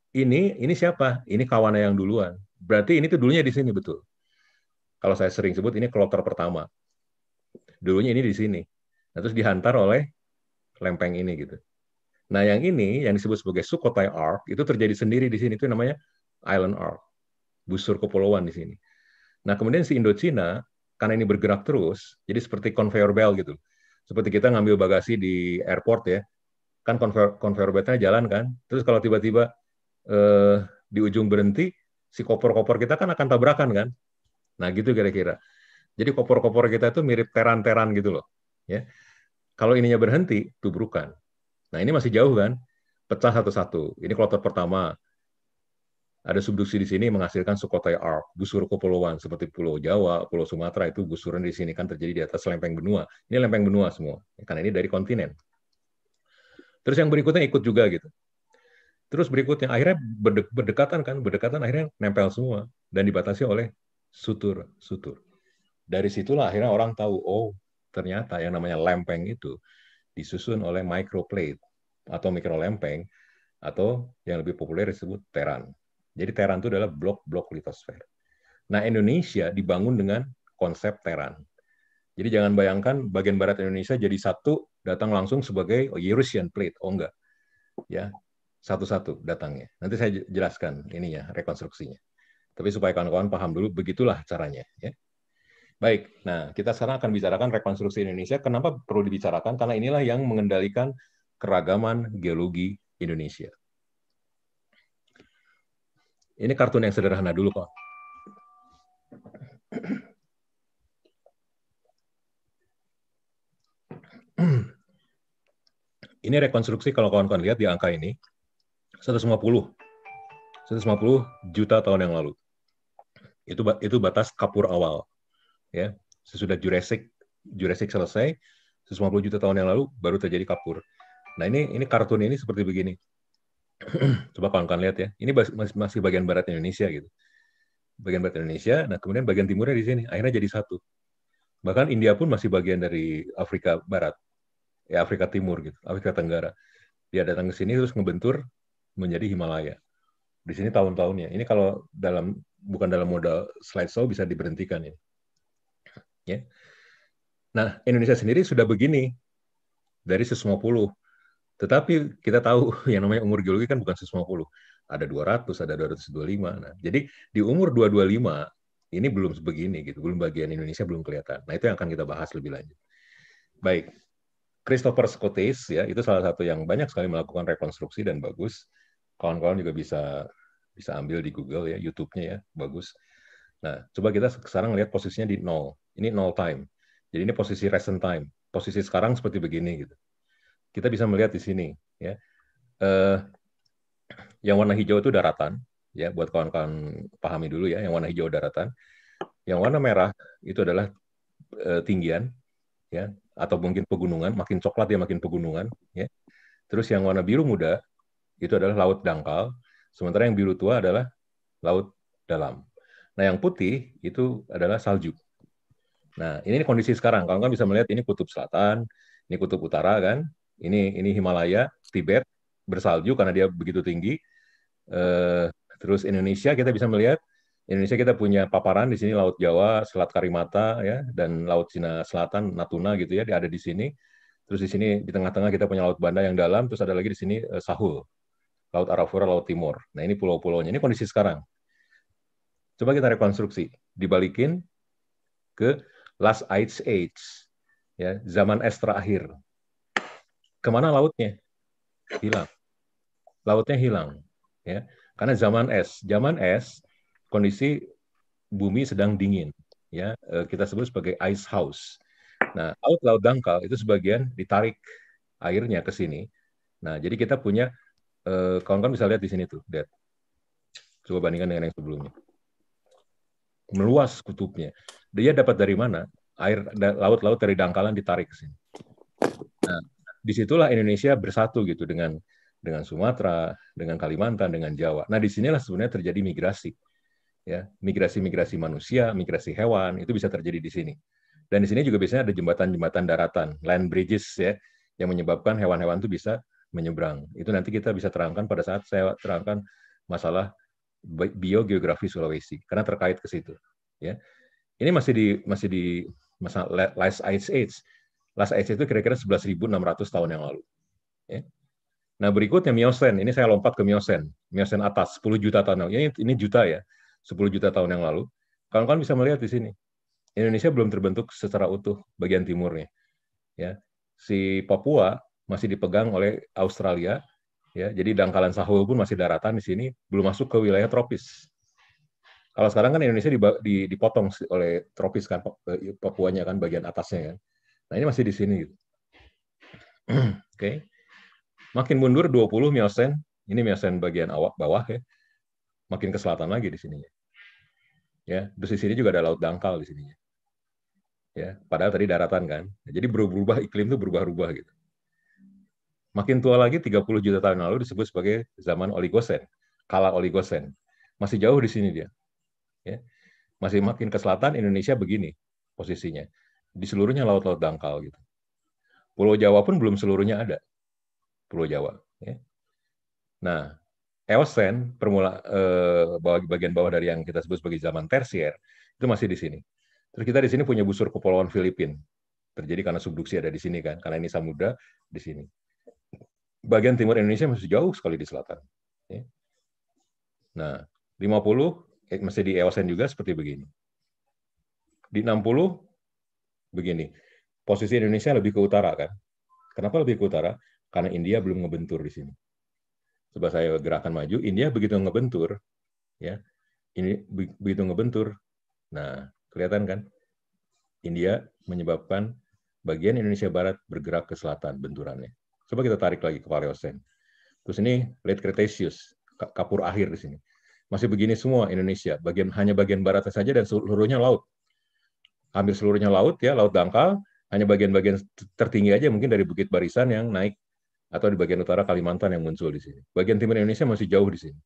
Ini ini siapa? Ini kawannya yang duluan. Berarti ini tuh dulunya di sini, betul. Kalau saya sering sebut, ini kloter pertama dulunya ini di sini. Nah, terus dihantar oleh lempeng ini gitu. Nah, yang ini yang disebut sebagai Sukhothai Arc itu terjadi sendiri di sini itu namanya Island Arc. Busur kepulauan di sini. Nah, kemudian si Indochina karena ini bergerak terus, jadi seperti conveyor belt gitu. Seperti kita ngambil bagasi di airport ya. Kan conveyor, conveyor beltnya jalan kan. Terus kalau tiba-tiba eh, di ujung berhenti, si koper-koper kita kan akan tabrakan kan. Nah, gitu kira-kira. Jadi kopor-kopor kita itu mirip teran-teran gitu loh. Ya. Kalau ininya berhenti, tubrukan. Nah ini masih jauh kan? Pecah satu-satu. Ini kloter pertama. Ada subduksi di sini menghasilkan Sukhothai Arc, busur kepulauan seperti Pulau Jawa, Pulau Sumatera itu busuran di sini kan terjadi di atas lempeng benua. Ini lempeng benua semua, ya, karena ini dari kontinen. Terus yang berikutnya ikut juga gitu. Terus berikutnya akhirnya berdekatan kan, berdekatan akhirnya nempel semua dan dibatasi oleh sutur, sutur. Dari situlah akhirnya orang tahu, oh ternyata yang namanya lempeng itu disusun oleh microplate atau lempeng atau yang lebih populer disebut teran. Jadi teran itu adalah blok-blok litosfer. Nah, Indonesia dibangun dengan konsep teran. Jadi jangan bayangkan bagian barat Indonesia jadi satu datang langsung sebagai Eurasian plate. Oh enggak. Ya, satu-satu datangnya. Nanti saya jelaskan ini ya rekonstruksinya. Tapi supaya kawan-kawan paham dulu begitulah caranya ya. Baik, nah kita sekarang akan bicarakan rekonstruksi Indonesia. Kenapa perlu dibicarakan? Karena inilah yang mengendalikan keragaman geologi Indonesia. Ini kartun yang sederhana dulu kok. Ini rekonstruksi kalau kawan-kawan lihat di angka ini 150 150 juta tahun yang lalu. Itu itu batas kapur awal ya sesudah Jurassic Jurassic selesai 150 juta tahun yang lalu baru terjadi kapur. Nah ini ini kartun ini seperti begini. Coba kawan kawan lihat ya. Ini masih bagian barat Indonesia gitu. Bagian barat Indonesia. Nah kemudian bagian timurnya di sini. Akhirnya jadi satu. Bahkan India pun masih bagian dari Afrika Barat. Ya Afrika Timur gitu. Afrika Tenggara. Dia datang ke sini terus ngebentur menjadi Himalaya. Di sini tahun-tahunnya. Ini kalau dalam bukan dalam modal slide show bisa diberhentikan ini. Ya. Nah, Indonesia sendiri sudah begini dari 150. Tetapi kita tahu yang namanya umur geologi kan bukan 150. Ada 200, ada 225. Nah, jadi di umur 225 ini belum sebegini gitu, belum bagian Indonesia belum kelihatan. Nah, itu yang akan kita bahas lebih lanjut. Baik. Christopher Scottis ya, itu salah satu yang banyak sekali melakukan rekonstruksi dan bagus. Kawan-kawan juga bisa bisa ambil di Google ya, YouTube-nya ya, bagus Nah, coba kita sekarang lihat posisinya di nol. Ini nol time. Jadi ini posisi recent time. Posisi sekarang seperti begini gitu. Kita bisa melihat di sini ya. Uh, yang warna hijau itu daratan ya buat kawan-kawan pahami dulu ya yang warna hijau daratan. Yang warna merah itu adalah uh, tinggian ya atau mungkin pegunungan, makin coklat ya makin pegunungan ya. Terus yang warna biru muda itu adalah laut dangkal, sementara yang biru tua adalah laut dalam Nah, yang putih itu adalah salju. Nah, ini kondisi sekarang. Kalau kan bisa melihat ini kutub selatan, ini kutub utara kan, ini ini Himalaya, Tibet bersalju karena dia begitu tinggi. Eh, terus Indonesia kita bisa melihat Indonesia kita punya paparan di sini Laut Jawa, Selat Karimata ya dan Laut Cina Selatan Natuna gitu ya ada di sini. Terus di sini di tengah-tengah kita punya Laut Banda yang dalam, terus ada lagi di sini eh, Sahul. Laut Arafura, Laut Timur. Nah, ini pulau-pulaunya. Ini kondisi sekarang. Coba kita rekonstruksi, dibalikin ke Last Ice Age, ya, zaman es terakhir. Kemana lautnya? Hilang. Lautnya hilang, ya, karena zaman es. Zaman es, kondisi bumi sedang dingin, ya, e, kita sebut sebagai ice house. Nah, laut laut dangkal itu sebagian ditarik airnya ke sini. Nah, jadi kita punya e, kawan-kawan bisa lihat di sini tuh, lihat. Coba bandingkan dengan yang sebelumnya meluas kutubnya. Dia dapat dari mana? Air laut-laut dari dangkalan ditarik ke sini. Nah, disitulah Indonesia bersatu gitu dengan dengan Sumatera, dengan Kalimantan, dengan Jawa. Nah, disinilah sebenarnya terjadi migrasi. Ya, migrasi-migrasi manusia, migrasi hewan itu bisa terjadi di sini. Dan di sini juga biasanya ada jembatan-jembatan daratan, land bridges ya, yang menyebabkan hewan-hewan itu bisa menyeberang. Itu nanti kita bisa terangkan pada saat saya terangkan masalah biogeografi Sulawesi karena terkait ke situ. Ya, ini masih di masih di masa last ice age. Last ice age itu kira-kira 11.600 tahun yang lalu. Ya. Nah berikutnya Miosen, ini saya lompat ke Miosen, Miosen atas 10 juta tahun yang lalu. Ini, ini juta ya, 10 juta tahun yang lalu. Kawan-kawan bisa melihat di sini, Indonesia belum terbentuk secara utuh bagian timurnya. Ya, si Papua masih dipegang oleh Australia, Ya, jadi dangkalan Sahul pun masih daratan di sini, belum masuk ke wilayah tropis. Kalau sekarang kan Indonesia dipotong oleh tropis kan eh, Papua-nya kan bagian atasnya kan. Nah, ini masih di sini gitu. Oke. Okay. Makin mundur 20 Miosen, ini Miosen bagian awak bawah ya. Makin ke selatan lagi di sininya. Ya, di sisi ini juga ada laut dangkal di sininya. Ya, padahal tadi daratan kan. Jadi berubah-ubah iklim tuh berubah-ubah gitu. Makin tua lagi 30 juta tahun lalu disebut sebagai zaman Oligosen, kala Oligosen. Masih jauh di sini dia. Ya. Masih makin ke selatan Indonesia begini posisinya. Di seluruhnya laut-laut dangkal gitu. Pulau Jawa pun belum seluruhnya ada. Pulau Jawa, ya. Nah, Eosen, permula eh, bagian bawah dari yang kita sebut sebagai zaman tersier, itu masih di sini. Terus kita di sini punya busur kepulauan Filipina. Terjadi karena subduksi ada di sini kan, karena ini samudra di sini bagian timur Indonesia masih jauh sekali di selatan. Ya. Nah, 50 eh, masih di Eosen juga seperti begini. Di 60 begini. Posisi Indonesia lebih ke utara kan? Kenapa lebih ke utara? Karena India belum ngebentur di sini. Sebab saya gerakan maju, India begitu ngebentur, ya, ini begitu ngebentur. Nah, kelihatan kan? India menyebabkan bagian Indonesia Barat bergerak ke selatan benturannya. Coba kita tarik lagi ke Paleosen. Terus ini Late Cretaceous, kapur akhir di sini. Masih begini semua Indonesia, bagian hanya bagian barat saja dan seluruhnya laut. Hampir seluruhnya laut ya, laut dangkal, hanya bagian-bagian tertinggi aja mungkin dari Bukit Barisan yang naik atau di bagian utara Kalimantan yang muncul di sini. Bagian timur Indonesia masih jauh di sini.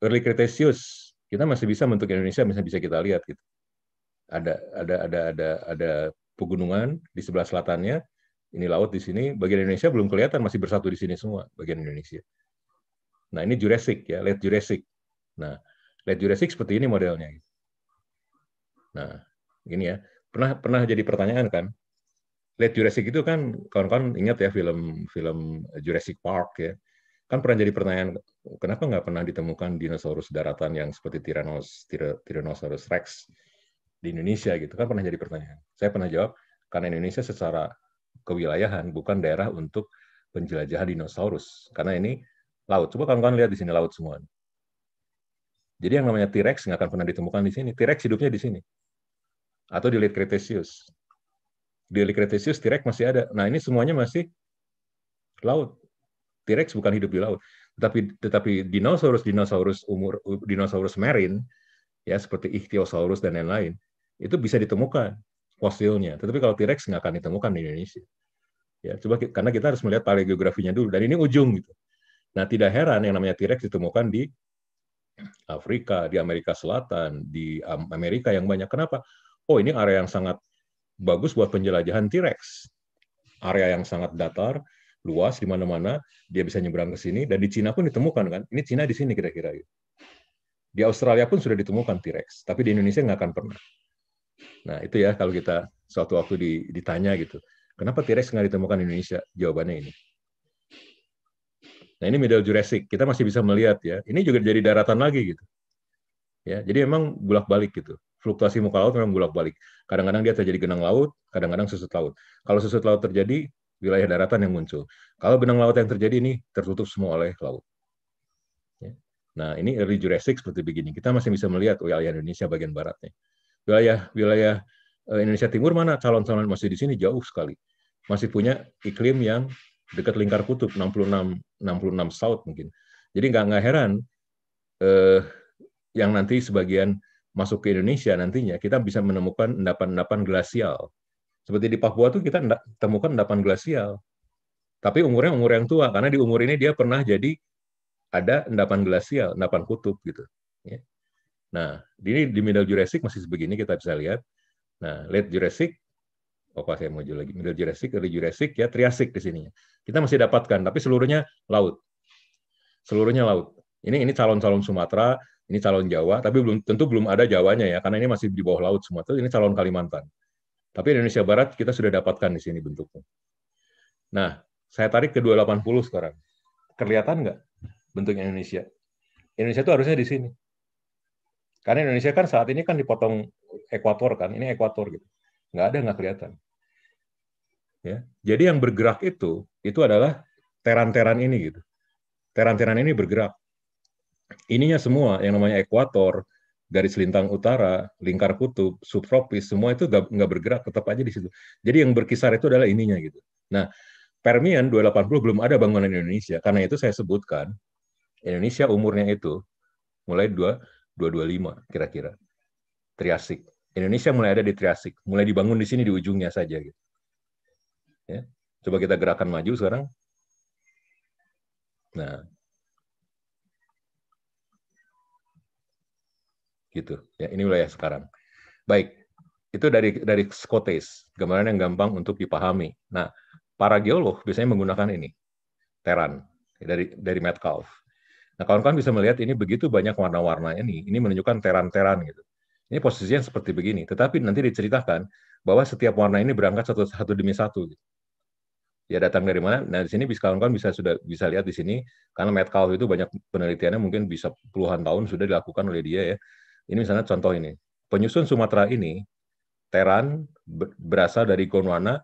Early Cretaceous, kita masih bisa bentuk Indonesia bisa bisa kita lihat gitu. Ada ada ada ada ada pegunungan di sebelah selatannya, ini laut di sini, bagian Indonesia belum kelihatan masih bersatu di sini semua bagian Indonesia. Nah ini Jurassic ya, late Jurassic. Nah late Jurassic seperti ini modelnya. Nah ini ya pernah pernah jadi pertanyaan kan Late Jurassic itu kan kawan-kawan ingat ya film film Jurassic Park ya. Kan pernah jadi pertanyaan kenapa nggak pernah ditemukan dinosaurus daratan yang seperti Tyrannos, Tyrannosaurus Rex di Indonesia gitu kan pernah jadi pertanyaan. Saya pernah jawab karena Indonesia secara kewilayahan, bukan daerah untuk penjelajahan dinosaurus. Karena ini laut. Coba kawan-kawan lihat di sini laut semua. Jadi yang namanya T-Rex nggak akan pernah ditemukan di sini. T-Rex hidupnya di sini. Atau di Late Cretaceous. Di Late Cretaceous T-Rex masih ada. Nah ini semuanya masih laut. T-Rex bukan hidup di laut. Tetapi tetapi dinosaurus dinosaurus umur dinosaurus marine ya seperti ichthyosaurus dan lain-lain itu bisa ditemukan fosilnya. Tetapi kalau T-Rex nggak akan ditemukan di Indonesia. Ya, coba karena kita harus melihat paleografinya dulu dan ini ujung gitu. Nah, tidak heran yang namanya T-Rex ditemukan di Afrika, di Amerika Selatan, di Amerika yang banyak. Kenapa? Oh, ini area yang sangat bagus buat penjelajahan T-Rex. Area yang sangat datar, luas di mana-mana, dia bisa nyebrang ke sini dan di Cina pun ditemukan kan. Ini Cina di sini kira-kira gitu. Di Australia pun sudah ditemukan T-Rex, tapi di Indonesia nggak akan pernah. Nah, itu ya kalau kita suatu waktu ditanya gitu. Kenapa T-Rex nggak ditemukan di Indonesia? Jawabannya ini. Nah, ini Middle Jurassic. Kita masih bisa melihat ya. Ini juga jadi daratan lagi gitu. Ya, jadi memang bulak balik gitu. Fluktuasi muka laut memang bulak balik Kadang-kadang dia terjadi genang laut, kadang-kadang susut laut. Kalau susut laut terjadi, wilayah daratan yang muncul. Kalau benang laut yang terjadi ini tertutup semua oleh laut. Ya. Nah, ini early Jurassic seperti begini. Kita masih bisa melihat wilayah Indonesia bagian baratnya wilayah wilayah eh, Indonesia Timur mana calon-calon masih di sini jauh sekali. Masih punya iklim yang dekat lingkar kutub 66 66 south mungkin. Jadi nggak nggak heran eh, yang nanti sebagian masuk ke Indonesia nantinya kita bisa menemukan endapan-endapan glasial. Seperti di Papua tuh kita temukan endapan glasial. Tapi umurnya umur yang tua karena di umur ini dia pernah jadi ada endapan glasial, endapan kutub gitu. Ya. Nah, ini di Middle Jurassic masih sebegini kita bisa lihat. Nah, Late Jurassic, apa oh, saya maju lagi, Middle Jurassic, Early Jurassic, ya Triassic di sini. Kita masih dapatkan, tapi seluruhnya laut. Seluruhnya laut. Ini ini calon-calon Sumatera, ini calon Jawa, tapi belum tentu belum ada Jawanya ya, karena ini masih di bawah laut Sumatera. Ini calon Kalimantan. Tapi Indonesia Barat kita sudah dapatkan di sini bentuknya. Nah, saya tarik ke 280 sekarang. Kelihatan nggak bentuk Indonesia? Indonesia itu harusnya di sini. Karena Indonesia kan saat ini kan dipotong ekuator kan, ini ekuator gitu. Nggak ada, nggak kelihatan. Ya. Jadi yang bergerak itu, itu adalah teran-teran ini gitu. Teran-teran ini bergerak. Ininya semua, yang namanya ekuator, garis lintang utara, lingkar kutub, subtropis, semua itu nggak bergerak, tetap aja di situ. Jadi yang berkisar itu adalah ininya gitu. Nah, Permian 280 belum ada bangunan Indonesia, karena itu saya sebutkan Indonesia umurnya itu mulai dua 225 kira-kira. Triasik. Indonesia mulai ada di Triasik, mulai dibangun di sini di ujungnya saja gitu. Ya. Coba kita gerakan maju sekarang. Nah. Gitu. Ya, ini wilayah sekarang. Baik. Itu dari dari Scottish, gambaran yang gampang untuk dipahami. Nah, para geolog biasanya menggunakan ini. Teran dari dari Metcalf Nah, kawan-kawan bisa melihat ini begitu banyak warna warna nih. Ini menunjukkan teran-teran gitu. Ini posisinya seperti begini. Tetapi nanti diceritakan bahwa setiap warna ini berangkat satu, satu demi satu. Gitu. Ya datang dari mana? Nah di sini bisa kawan-kawan bisa sudah bisa lihat di sini karena Metcalf itu banyak penelitiannya mungkin bisa puluhan tahun sudah dilakukan oleh dia ya. Ini misalnya contoh ini. Penyusun Sumatera ini teran berasal dari Gondwana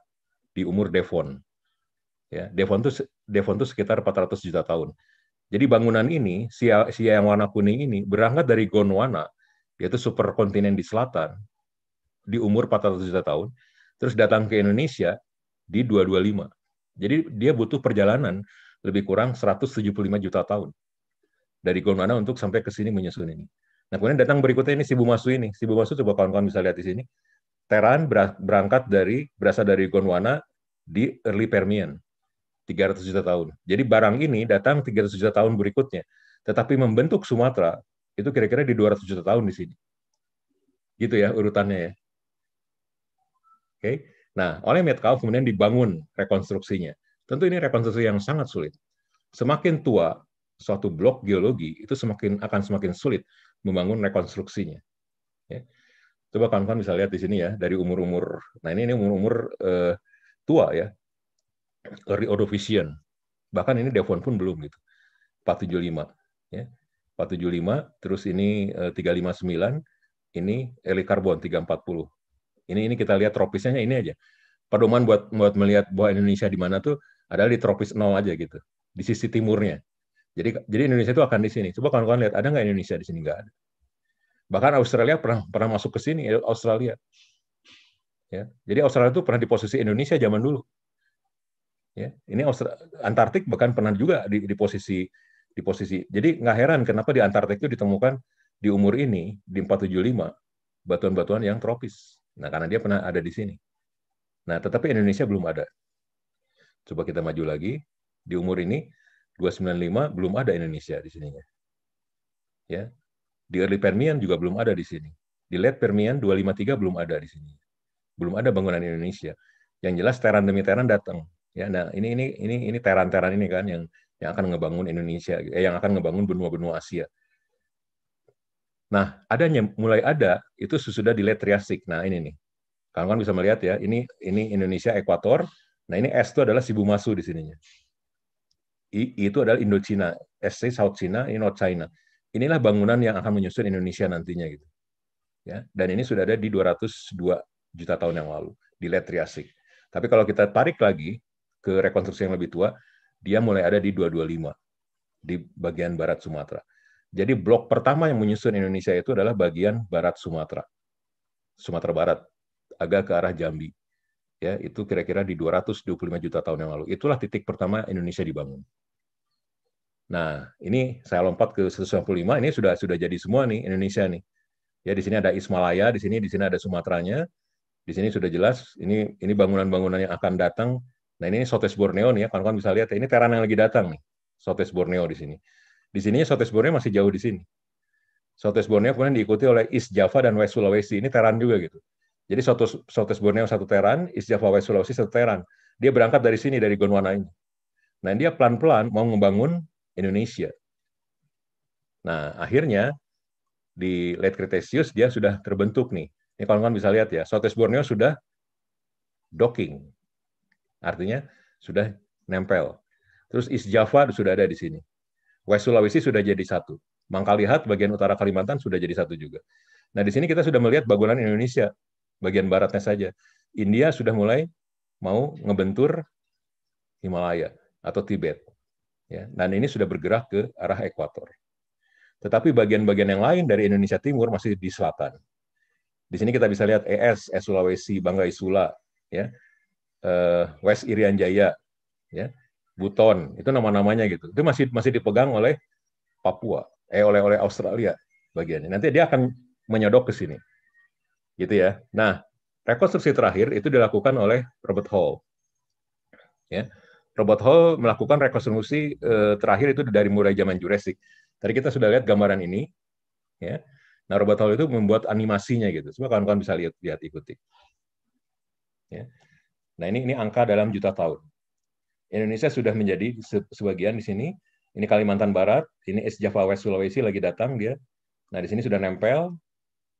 di umur Devon. Ya, Devon itu Devon itu sekitar 400 juta tahun. Jadi bangunan ini, Sia, Sia yang warna kuning ini, berangkat dari Gondwana, yaitu superkontinen di selatan, di umur 400 juta tahun, terus datang ke Indonesia di 225. Jadi dia butuh perjalanan lebih kurang 175 juta tahun dari Gondwana untuk sampai ke sini menyusun ini. Nah, kemudian datang berikutnya ini Sibumasu ini. Sibumasu coba kawan-kawan bisa lihat di sini. Teran berangkat dari berasal dari Gondwana di early Permian. 300 juta tahun. Jadi barang ini datang 300 juta tahun berikutnya, tetapi membentuk Sumatera itu kira-kira di 200 juta tahun di sini. Gitu ya urutannya ya. Oke. Nah, oleh Metcalf kemudian dibangun rekonstruksinya. Tentu ini rekonstruksi yang sangat sulit. Semakin tua suatu blok geologi itu semakin akan semakin sulit membangun rekonstruksinya. Ya. Coba kawan-kawan bisa lihat di sini ya dari umur-umur. Nah ini ini umur-umur eh, tua ya early order Bahkan ini Devon pun belum gitu. 475 ya. 475 terus ini 359 eh, ini early karbon 340. Ini ini kita lihat tropisnya ini aja. Pedoman buat buat melihat bahwa Indonesia di mana tuh adalah di tropis 0 aja gitu. Di sisi timurnya. Jadi jadi Indonesia itu akan di sini. Coba kawan-kawan lihat ada nggak Indonesia di sini nggak ada. Bahkan Australia pernah pernah masuk ke sini Australia. Ya. Jadi Australia itu pernah di posisi Indonesia zaman dulu Ya, ini Austra Antartik bahkan pernah juga di, di posisi di posisi. Jadi nggak heran kenapa di Antartik itu ditemukan di umur ini di 475 batuan-batuan yang tropis. Nah, karena dia pernah ada di sini. Nah, tetapi Indonesia belum ada. Coba kita maju lagi di umur ini 295 belum ada Indonesia di sininya. Ya. Di early Permian juga belum ada di sini. Di late Permian 253 belum ada di sini. Belum ada bangunan Indonesia. Yang jelas teran demi teran datang Ya, nah ini ini ini ini teran-teran ini kan yang yang akan ngebangun Indonesia, eh, yang akan ngebangun benua-benua Asia. Nah, adanya mulai ada itu sesudah dilihat Triasik. Nah, ini nih. Kalian kan bisa melihat ya, ini ini Indonesia ekuator. Nah, ini S itu adalah Sibumasu di sininya. I, itu adalah Indochina, SC South China, ini North China. Inilah bangunan yang akan menyusun Indonesia nantinya gitu. Ya, dan ini sudah ada di 202 juta tahun yang lalu di Letriasik. Tapi kalau kita tarik lagi ke rekonstruksi yang lebih tua, dia mulai ada di 225 di bagian barat Sumatera. Jadi blok pertama yang menyusun Indonesia itu adalah bagian barat Sumatera. Sumatera Barat agak ke arah Jambi. Ya, itu kira-kira di 225 juta tahun yang lalu. Itulah titik pertama Indonesia dibangun. Nah, ini saya lompat ke 195, ini sudah sudah jadi semua nih Indonesia nih. Ya, di sini ada Ismalaya, di sini di sini ada Sumateranya. Di sini sudah jelas ini ini bangunan-bangunan yang akan datang Nah ini sotes Borneo nih ya, kawan-kawan bisa lihat ya, ini teran yang lagi datang nih, sotes Borneo di sini. Di sini sotes Borneo masih jauh di sini. Sotes Borneo kemudian diikuti oleh East Java dan West Sulawesi, ini teran juga gitu. Jadi sotes, sotes Borneo satu teran, East Java West Sulawesi satu teran. Dia berangkat dari sini, dari Gondwana ini. Nah dia pelan-pelan mau membangun Indonesia. Nah akhirnya di late Cretaceous dia sudah terbentuk nih. Ini kawan-kawan bisa lihat ya, sotes Borneo sudah docking Artinya sudah nempel. Terus East Java sudah ada di sini. West Sulawesi sudah jadi satu. Mangkalihat bagian utara Kalimantan sudah jadi satu juga. Nah, di sini kita sudah melihat bangunan Indonesia bagian baratnya saja. India sudah mulai mau ngebentur Himalaya atau Tibet. Ya, dan ini sudah bergerak ke arah ekuator. Tetapi bagian-bagian yang lain dari Indonesia Timur masih di selatan. Di sini kita bisa lihat ES, ES Sulawesi, Banggai Sula, ya uh, eh, West Irian Jaya, ya, Buton, itu nama-namanya gitu. Itu masih masih dipegang oleh Papua, eh oleh oleh Australia bagiannya. Nanti dia akan menyodok ke sini, gitu ya. Nah, rekonstruksi terakhir itu dilakukan oleh Robert Hall, ya. Robert Hall melakukan rekonstruksi uh, terakhir itu dari mulai zaman Jurassic. Tadi kita sudah lihat gambaran ini, ya. Nah, Robert Hall itu membuat animasinya gitu. Semua kawan-kawan bisa lihat lihat ikuti. Ya. Nah ini ini angka dalam juta tahun. Indonesia sudah menjadi sebagian di sini. Ini Kalimantan Barat, ini East Java West Sulawesi lagi datang dia. Nah di sini sudah nempel,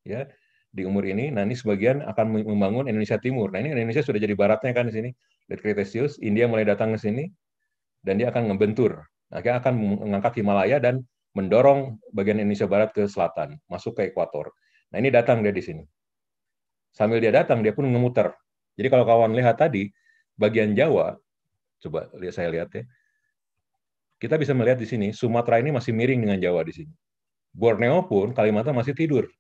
ya di umur ini. Nah ini sebagian akan membangun Indonesia Timur. Nah ini Indonesia sudah jadi baratnya kan di sini. Lihat Cretaceous, India mulai datang ke sini dan dia akan ngebentur. Akhirnya akan mengangkat Himalaya dan mendorong bagian Indonesia Barat ke selatan, masuk ke ekuator. Nah ini datang dia di sini. Sambil dia datang, dia pun ngemuter. Jadi kalau kawan lihat tadi, bagian Jawa, coba lihat saya lihat ya, kita bisa melihat di sini, Sumatera ini masih miring dengan Jawa di sini. Borneo pun, Kalimantan masih tidur.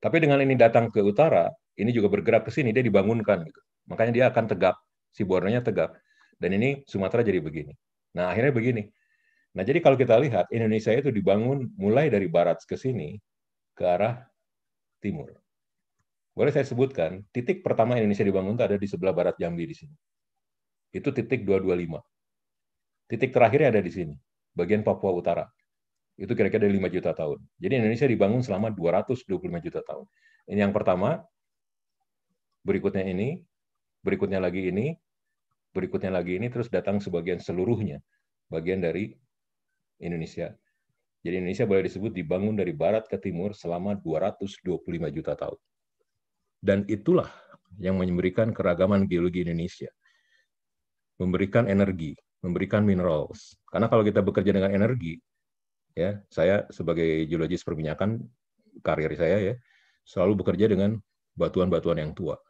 Tapi dengan ini datang ke utara, ini juga bergerak ke sini, dia dibangunkan. Gitu. Makanya dia akan tegak, si Borneo-nya tegak. Dan ini Sumatera jadi begini. Nah, akhirnya begini. Nah, jadi kalau kita lihat, Indonesia itu dibangun mulai dari barat ke sini, ke arah timur boleh saya sebutkan, titik pertama Indonesia dibangun itu ada di sebelah barat Jambi di sini. Itu titik 225. Titik terakhirnya ada di sini, bagian Papua Utara. Itu kira-kira 5 juta tahun. Jadi Indonesia dibangun selama 225 juta tahun. Ini yang pertama, berikutnya ini, berikutnya lagi ini, berikutnya lagi ini, terus datang sebagian seluruhnya, bagian dari Indonesia. Jadi Indonesia boleh disebut dibangun dari barat ke timur selama 225 juta tahun. Dan itulah yang memberikan keragaman geologi Indonesia. Memberikan energi, memberikan minerals. Karena kalau kita bekerja dengan energi, ya saya sebagai geologis perminyakan, karir saya ya, selalu bekerja dengan batuan-batuan yang tua.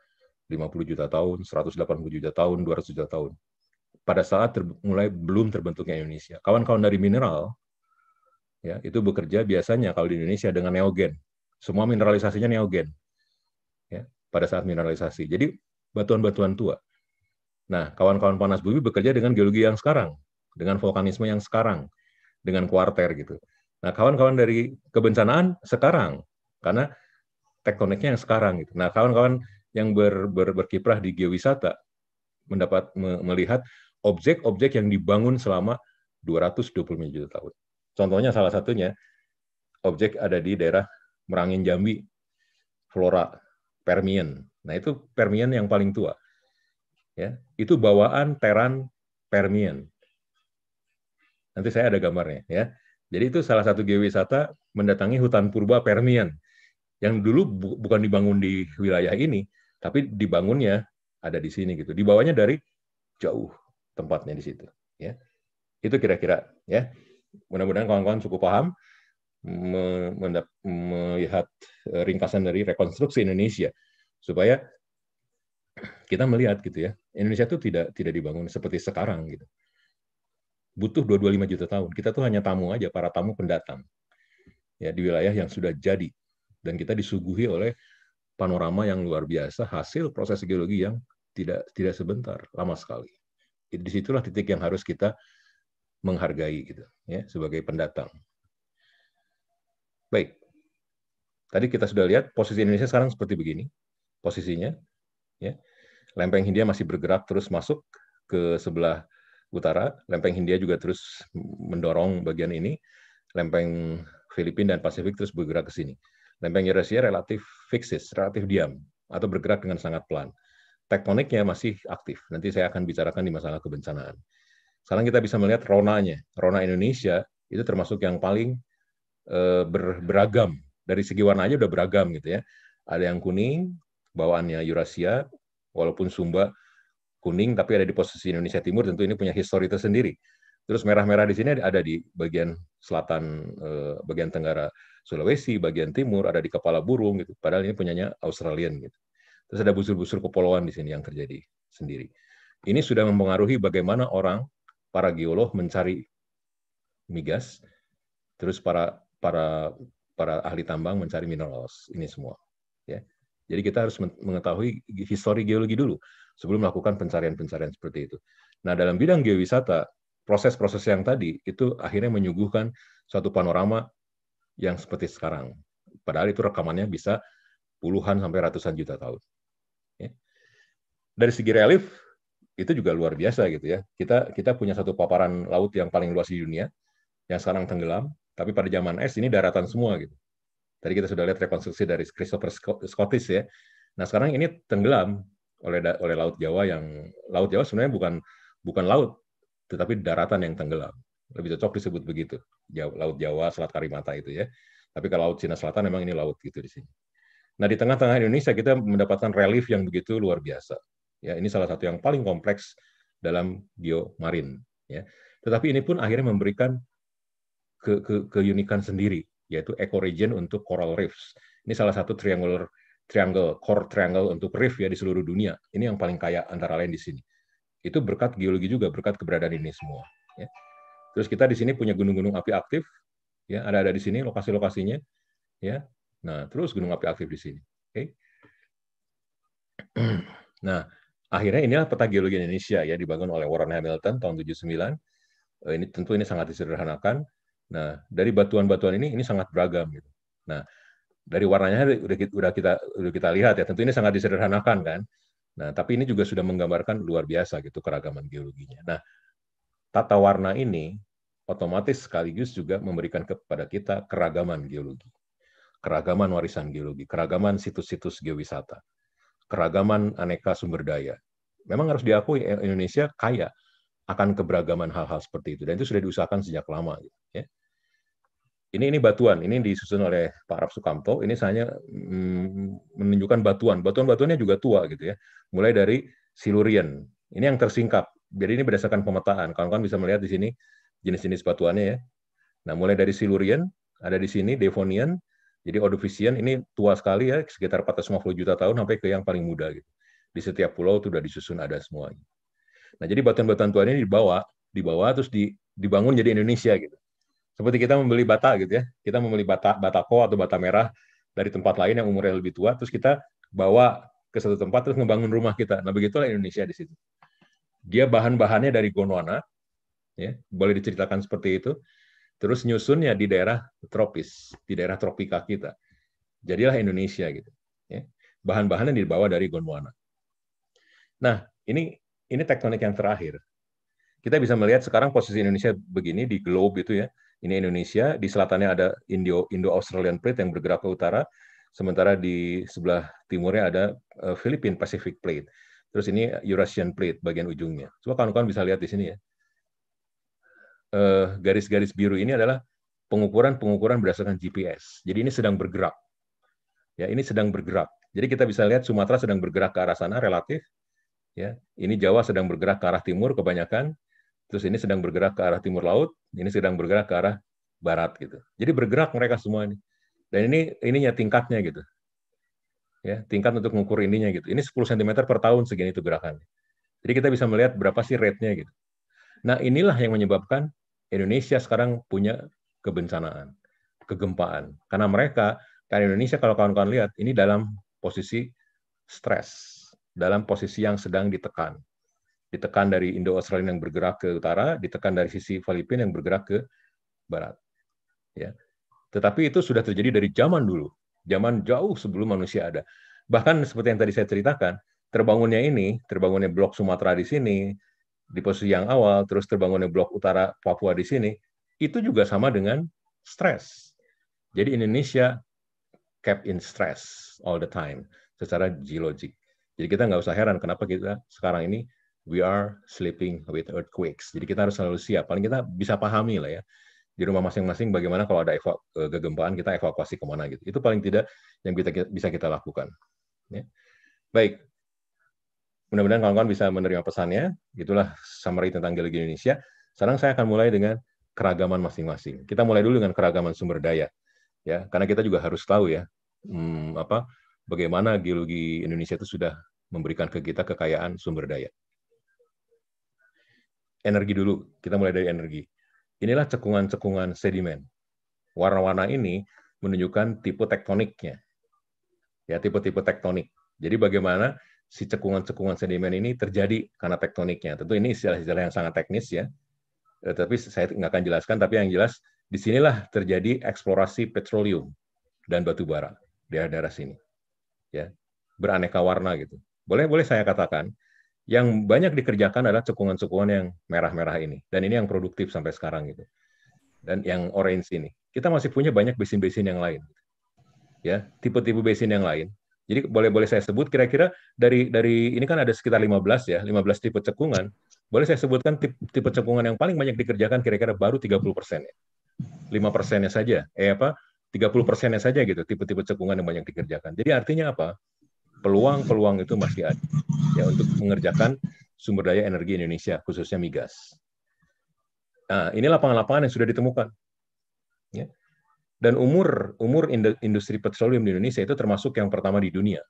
50 juta tahun, 180 juta tahun, 200 juta tahun. Pada saat ter, mulai belum terbentuknya Indonesia. Kawan-kawan dari mineral ya itu bekerja biasanya kalau di Indonesia dengan neogen. Semua mineralisasinya neogen pada saat mineralisasi. Jadi batuan-batuan tua. Nah, kawan-kawan panas bumi bekerja dengan geologi yang sekarang, dengan vulkanisme yang sekarang, dengan kuarter gitu. Nah, kawan-kawan dari kebencanaan sekarang, karena tektoniknya yang sekarang gitu. Nah, kawan-kawan yang ber, ber, berkiprah di geowisata mendapat me, melihat objek-objek yang dibangun selama 220 juta tahun. Contohnya salah satunya objek ada di daerah Merangin Jambi, Flora Permian. Nah, itu Permian yang paling tua. Ya, itu bawaan Teran Permian. Nanti saya ada gambarnya ya. Jadi itu salah satu geowisata mendatangi hutan purba Permian yang dulu bu bukan dibangun di wilayah ini, tapi dibangunnya ada di sini gitu. Dibawanya dari jauh tempatnya di situ ya. Itu kira-kira ya. Mudah-mudahan kawan-kawan cukup paham mendap, melihat eh, ringkasan dari rekonstruksi Indonesia supaya kita melihat gitu ya Indonesia itu tidak tidak dibangun seperti sekarang gitu butuh 225 juta tahun kita tuh hanya tamu aja para tamu pendatang ya di wilayah yang sudah jadi dan kita disuguhi oleh panorama yang luar biasa hasil proses geologi yang tidak tidak sebentar lama sekali disitulah titik yang harus kita menghargai gitu ya sebagai pendatang Baik. Tadi kita sudah lihat posisi Indonesia sekarang seperti begini posisinya. Ya. Lempeng Hindia masih bergerak terus masuk ke sebelah utara. Lempeng Hindia juga terus mendorong bagian ini. Lempeng Filipina dan Pasifik terus bergerak ke sini. Lempeng Eurasia relatif fixes, relatif diam atau bergerak dengan sangat pelan. Tektoniknya masih aktif. Nanti saya akan bicarakan di masalah kebencanaan. Sekarang kita bisa melihat ronanya. Rona Indonesia itu termasuk yang paling Eh, ber, beragam dari segi warnanya udah beragam gitu ya. Ada yang kuning, bawaannya Eurasia, walaupun Sumba kuning tapi ada di posisi Indonesia Timur tentu ini punya histori tersendiri. Terus merah-merah di sini ada di bagian selatan, eh, bagian tenggara Sulawesi, bagian timur, ada di kepala burung gitu. Padahal ini punyanya Australian gitu. Terus ada busur-busur kepulauan di sini yang terjadi sendiri. Ini sudah mempengaruhi bagaimana orang, para geolog mencari migas, terus para para para ahli tambang mencari mineral ini semua ya jadi kita harus mengetahui histori geologi dulu sebelum melakukan pencarian-pencarian seperti itu. Nah, dalam bidang geowisata, proses-proses yang tadi itu akhirnya menyuguhkan suatu panorama yang seperti sekarang. Padahal itu rekamannya bisa puluhan sampai ratusan juta tahun. Ya. Dari segi relief itu juga luar biasa gitu ya. Kita kita punya satu paparan laut yang paling luas di dunia yang sekarang tenggelam tapi pada zaman es ini daratan semua gitu. Tadi kita sudah lihat rekonstruksi dari Christopher Scottish ya. Nah sekarang ini tenggelam oleh oleh laut Jawa yang laut Jawa sebenarnya bukan bukan laut tetapi daratan yang tenggelam. Lebih cocok disebut begitu. laut Jawa, Selat Karimata itu ya. Tapi kalau laut Cina Selatan memang ini laut gitu di sini. Nah di tengah-tengah Indonesia kita mendapatkan relief yang begitu luar biasa. Ya ini salah satu yang paling kompleks dalam biomarin. Ya. Tetapi ini pun akhirnya memberikan ke, ke, keunikan sendiri, yaitu ecoregion untuk coral reefs. Ini salah satu triangular triangle, core triangle untuk reef ya di seluruh dunia. Ini yang paling kaya antara lain di sini. Itu berkat geologi juga, berkat keberadaan ini semua. Ya. Terus kita di sini punya gunung-gunung api aktif, ya ada ada di sini lokasi-lokasinya, ya. Nah terus gunung api aktif di sini. Oke. Okay. Nah akhirnya inilah peta geologi Indonesia ya dibangun oleh Warren Hamilton tahun 79 eh, ini tentu ini sangat disederhanakan Nah, dari batuan-batuan ini ini sangat beragam gitu. Nah, dari warnanya udah kita, udah kita udah kita lihat ya. Tentu ini sangat disederhanakan kan. Nah, tapi ini juga sudah menggambarkan luar biasa gitu keragaman geologinya. Nah, tata warna ini otomatis sekaligus juga memberikan kepada kita keragaman geologi. Keragaman warisan geologi, keragaman situs-situs geowisata, keragaman aneka sumber daya. Memang harus diakui Indonesia kaya akan keberagaman hal-hal seperti itu dan itu sudah diusahakan sejak lama ya. Ini ini batuan, ini disusun oleh Pak Arab Sukamto, ini hanya mm, menunjukkan batuan. Batuan-batuannya juga tua gitu ya. Mulai dari silurian. Ini yang tersingkap. Jadi ini berdasarkan pemetaan. Kawan-kawan bisa melihat di sini jenis-jenis batuannya ya. Nah, mulai dari silurian ada di sini Devonian, jadi Ordovician ini tua sekali ya, sekitar 450 juta tahun sampai ke yang paling muda gitu. Di setiap pulau itu sudah disusun ada semuanya. Nah, jadi batuan-batuan tua ini dibawa, dibawa terus di, dibangun jadi Indonesia gitu. Seperti kita membeli bata gitu ya. Kita membeli bata bata batako atau bata merah dari tempat lain yang umurnya lebih tua terus kita bawa ke satu tempat terus ngebangun rumah kita. Nah, begitulah Indonesia di situ. Dia bahan-bahannya dari Gondwana ya. Boleh diceritakan seperti itu. Terus nyusunnya di daerah tropis, di daerah tropika kita. Jadilah Indonesia gitu. Ya. Bahan-bahannya dibawa dari Gondwana. Nah, ini ini tektonik yang terakhir. Kita bisa melihat sekarang posisi Indonesia begini di globe itu ya. Ini Indonesia, di selatannya ada Indo Indo Australian Plate yang bergerak ke utara, sementara di sebelah timurnya ada eh, Philippine Pacific Plate. Terus ini Eurasian Plate bagian ujungnya. Coba kawan-kawan bisa lihat di sini ya. Eh, garis-garis biru ini adalah pengukuran-pengukuran berdasarkan GPS. Jadi ini sedang bergerak. Ya, ini sedang bergerak. Jadi kita bisa lihat Sumatera sedang bergerak ke arah sana relatif, Ya, ini Jawa sedang bergerak ke arah timur kebanyakan, terus ini sedang bergerak ke arah timur laut, ini sedang bergerak ke arah barat gitu. Jadi bergerak mereka semua ini. Dan ini ininya tingkatnya gitu. Ya, tingkat untuk mengukur ininya gitu. Ini 10 cm per tahun segini itu gerakannya. Jadi kita bisa melihat berapa sih rate-nya gitu. Nah, inilah yang menyebabkan Indonesia sekarang punya kebencanaan, kegempaan. Karena mereka, karena Indonesia kalau kawan-kawan lihat, ini dalam posisi stres dalam posisi yang sedang ditekan. Ditekan dari indo australia yang bergerak ke utara, ditekan dari sisi Filipina yang bergerak ke barat. Ya. Tetapi itu sudah terjadi dari zaman dulu, zaman jauh sebelum manusia ada. Bahkan seperti yang tadi saya ceritakan, terbangunnya ini, terbangunnya blok Sumatera di sini, di posisi yang awal, terus terbangunnya blok utara Papua di sini, itu juga sama dengan stres. Jadi Indonesia kept in stress all the time secara geologik. Jadi kita nggak usah heran kenapa kita sekarang ini we are sleeping with earthquakes. Jadi kita harus selalu siap. Paling kita bisa pahami lah ya di rumah masing-masing bagaimana kalau ada eh, kegempaan kita evakuasi mana gitu. Itu paling tidak yang kita bisa kita lakukan. Ya. Baik, mudah-mudahan kawan-kawan bisa menerima pesannya. Itulah summary tentang geologi Indonesia. Sekarang saya akan mulai dengan keragaman masing-masing. Kita mulai dulu dengan keragaman sumber daya, ya, karena kita juga harus tahu ya, hmm, apa bagaimana geologi Indonesia itu sudah memberikan ke kita kekayaan sumber daya. Energi dulu, kita mulai dari energi. Inilah cekungan-cekungan sedimen. Warna-warna ini menunjukkan tipe tektoniknya. Ya, tipe-tipe tektonik. Jadi bagaimana si cekungan-cekungan sedimen ini terjadi karena tektoniknya. Tentu ini istilah-istilah yang sangat teknis ya. Eh, tapi saya nggak akan jelaskan, tapi yang jelas disinilah terjadi eksplorasi petroleum dan batu bara daerah-daerah sini ya beraneka warna gitu. Boleh boleh saya katakan yang banyak dikerjakan adalah cekungan-cekungan yang merah-merah ini dan ini yang produktif sampai sekarang gitu. Dan yang orange ini. Kita masih punya banyak basin-basin yang lain. Ya, tipe-tipe basin yang lain. Jadi boleh-boleh saya sebut kira-kira dari dari ini kan ada sekitar 15 ya, 15 tipe cekungan. Boleh saya sebutkan tipe, tipe cekungan yang paling banyak dikerjakan kira-kira baru 30 persen ya. Lima persennya saja. Eh apa? 30 persennya saja gitu, tipe-tipe cekungan yang banyak dikerjakan. Jadi artinya apa? Peluang-peluang itu masih ada ya untuk mengerjakan sumber daya energi Indonesia, khususnya migas. Nah, ini lapangan-lapangan yang sudah ditemukan. Ya. Dan umur umur industri petroleum di Indonesia itu termasuk yang pertama di dunia.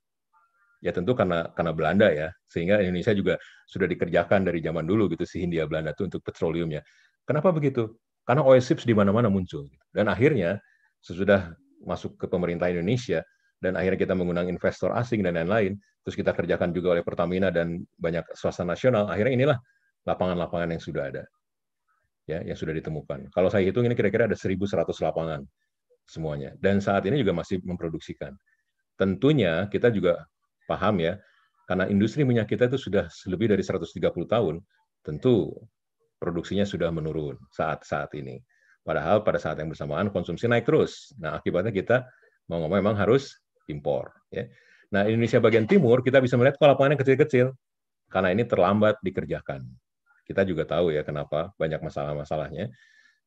Ya tentu karena karena Belanda ya, sehingga Indonesia juga sudah dikerjakan dari zaman dulu gitu si Hindia Belanda itu untuk petroleumnya. Kenapa begitu? Karena oil ships di mana-mana muncul. Dan akhirnya sesudah masuk ke pemerintah Indonesia dan akhirnya kita mengundang investor asing dan lain-lain, terus kita kerjakan juga oleh Pertamina dan banyak swasta nasional, akhirnya inilah lapangan-lapangan yang sudah ada. Ya, yang sudah ditemukan. Kalau saya hitung ini kira-kira ada 1100 lapangan semuanya. Dan saat ini juga masih memproduksikan. Tentunya kita juga paham ya, karena industri minyak kita itu sudah lebih dari 130 tahun, tentu produksinya sudah menurun saat saat ini. Padahal pada saat yang bersamaan konsumsi naik terus. Nah, akibatnya kita mau ngomong memang harus impor. Ya. Nah, Indonesia bagian timur kita bisa melihat kalau lapangannya kecil-kecil karena ini terlambat dikerjakan. Kita juga tahu ya kenapa banyak masalah-masalahnya.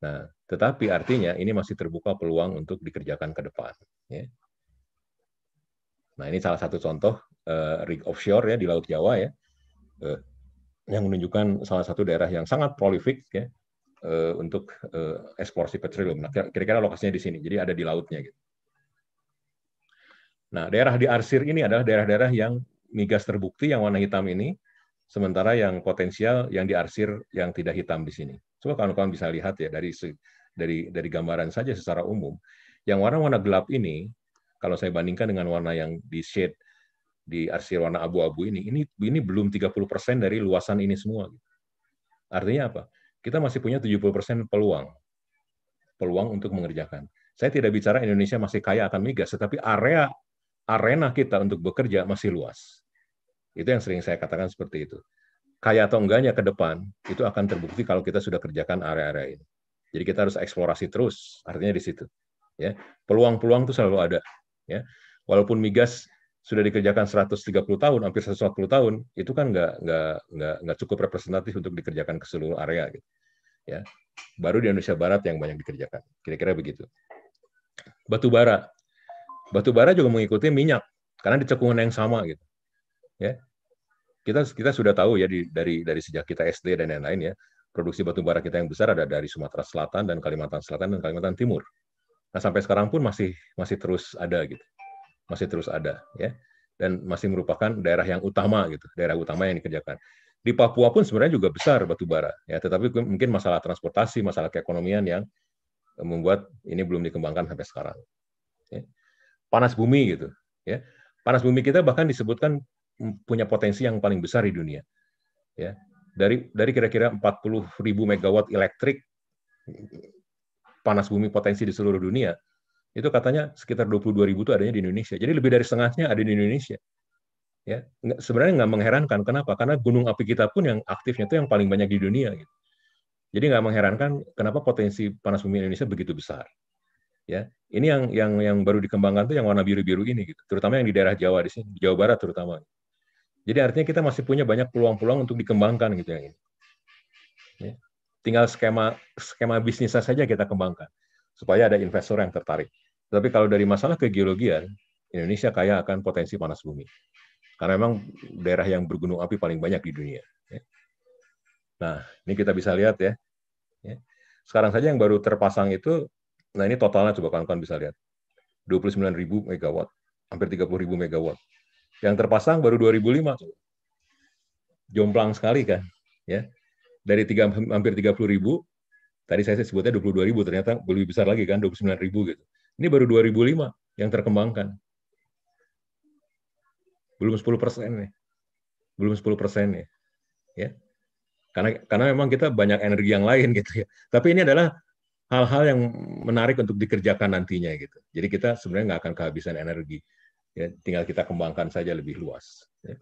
Nah, tetapi artinya ini masih terbuka peluang untuk dikerjakan ke depan. Ya. Nah, ini salah satu contoh uh, rig offshore ya di Laut Jawa ya, uh, yang menunjukkan salah satu daerah yang sangat prolifik ya, Eh, untuk eh, eksplorasi petroleum. Nah, kira-kira lokasinya di sini. Jadi ada di lautnya gitu. Nah, daerah di Arsir ini adalah daerah-daerah yang migas terbukti yang warna hitam ini, sementara yang potensial yang di Arsir yang tidak hitam di sini. Coba kawan-kawan bisa lihat ya dari dari dari gambaran saja secara umum, yang warna-warna gelap ini kalau saya bandingkan dengan warna yang di shade di Arsir warna abu-abu ini, ini ini belum 30% dari luasan ini semua. Gitu. Artinya apa? kita masih punya 70% peluang. Peluang untuk mengerjakan. Saya tidak bicara Indonesia masih kaya akan migas, tetapi area arena kita untuk bekerja masih luas. Itu yang sering saya katakan seperti itu. Kaya atau enggaknya ke depan, itu akan terbukti kalau kita sudah kerjakan area-area ini. Jadi kita harus eksplorasi terus, artinya di situ. Ya, peluang-peluang itu selalu ada. Ya, walaupun migas sudah dikerjakan 130 tahun, hampir 140 tahun, itu kan nggak nggak nggak nggak cukup representatif untuk dikerjakan ke seluruh area, gitu. ya. Baru di Indonesia Barat yang banyak dikerjakan, kira-kira begitu. Batu bara, batu bara juga mengikuti minyak karena di cekungan yang sama, gitu. Ya, kita kita sudah tahu ya di, dari dari sejak kita SD dan lain-lain ya, produksi batu bara kita yang besar ada dari Sumatera Selatan dan Kalimantan Selatan dan Kalimantan Timur. Nah sampai sekarang pun masih masih terus ada gitu masih terus ada ya dan masih merupakan daerah yang utama gitu daerah utama yang dikerjakan di Papua pun sebenarnya juga besar batu bara ya tetapi mungkin masalah transportasi masalah keekonomian yang membuat ini belum dikembangkan sampai sekarang ya. panas bumi gitu ya panas bumi kita bahkan disebutkan punya potensi yang paling besar di dunia ya dari dari kira-kira puluh ribu megawatt elektrik panas bumi potensi di seluruh dunia itu katanya sekitar 22 ribu itu adanya di Indonesia. Jadi lebih dari setengahnya ada di Indonesia. Ya, sebenarnya nggak mengherankan. Kenapa? Karena gunung api kita pun yang aktifnya itu yang paling banyak di dunia. Gitu. Jadi nggak mengherankan kenapa potensi panas bumi Indonesia begitu besar. Ya, ini yang yang yang baru dikembangkan itu yang warna biru-biru ini, gitu. terutama yang di daerah Jawa di sini, Jawa Barat terutama. Jadi artinya kita masih punya banyak peluang-peluang untuk dikembangkan gitu yang ini. Ya. Tinggal skema skema bisnisnya saja kita kembangkan supaya ada investor yang tertarik. Tapi kalau dari masalah kegeologian, Indonesia kaya akan potensi panas bumi. Karena memang daerah yang bergunung api paling banyak di dunia. Ya. Nah, ini kita bisa lihat ya, ya. Sekarang saja yang baru terpasang itu, nah ini totalnya coba kawan-kawan bisa lihat. 29.000 megawatt, hampir 30.000 megawatt. Yang terpasang baru 2005. Jomplang sekali kan, ya. Dari tiga, hampir 30.000, tadi saya sebutnya 22.000, ternyata lebih besar lagi kan, 29.000 gitu. Ini baru 2005 yang terkembangkan. Belum 10 persen nih. Belum 10 persen nih. Ya. Karena, karena memang kita banyak energi yang lain gitu ya. Tapi ini adalah hal-hal yang menarik untuk dikerjakan nantinya gitu. Jadi kita sebenarnya nggak akan kehabisan energi. Ya, tinggal kita kembangkan saja lebih luas. Ya.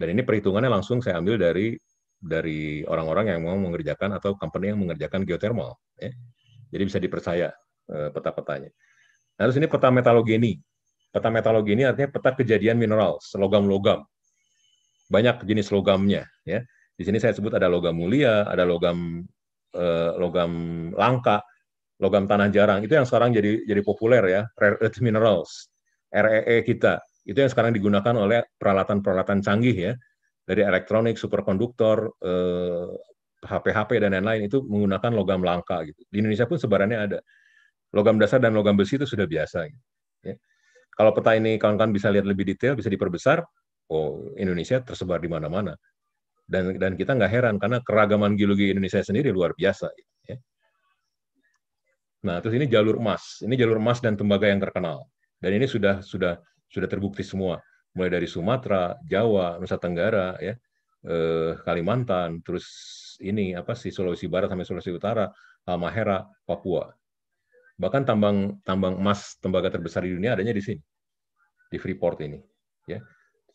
Dan ini perhitungannya langsung saya ambil dari dari orang-orang yang mau mengerjakan atau company yang mengerjakan geothermal. Ya. Jadi bisa dipercaya eh, peta-petanya. Nah, terus ini peta metalogeni. Peta metalogeni artinya peta kejadian mineral, logam-logam. Banyak jenis logamnya, ya. Di sini saya sebut ada logam mulia, ada logam eh, logam langka, logam tanah jarang. Itu yang sekarang jadi jadi populer ya, rare earth minerals, REE e kita. Itu yang sekarang digunakan oleh peralatan-peralatan canggih ya, dari elektronik, superkonduktor, eh, HP-HP dan lain-lain itu menggunakan logam langka gitu. Di Indonesia pun sebarannya ada. Logam dasar dan logam besi itu sudah biasa. Ya. Kalau peta ini kawan-kawan bisa lihat lebih detail, bisa diperbesar, oh Indonesia tersebar di mana-mana. Dan, dan kita nggak heran karena keragaman geologi Indonesia sendiri luar biasa. ya. Nah, terus ini jalur emas. Ini jalur emas dan tembaga yang terkenal. Dan ini sudah sudah sudah terbukti semua, mulai dari Sumatera, Jawa, Nusa Tenggara, ya, eh, Kalimantan, terus ini apa sih Sulawesi Barat sampai Sulawesi Utara, Halmahera, Papua. Bahkan tambang tambang emas tembaga terbesar di dunia adanya di sini, di Freeport ini. Ya,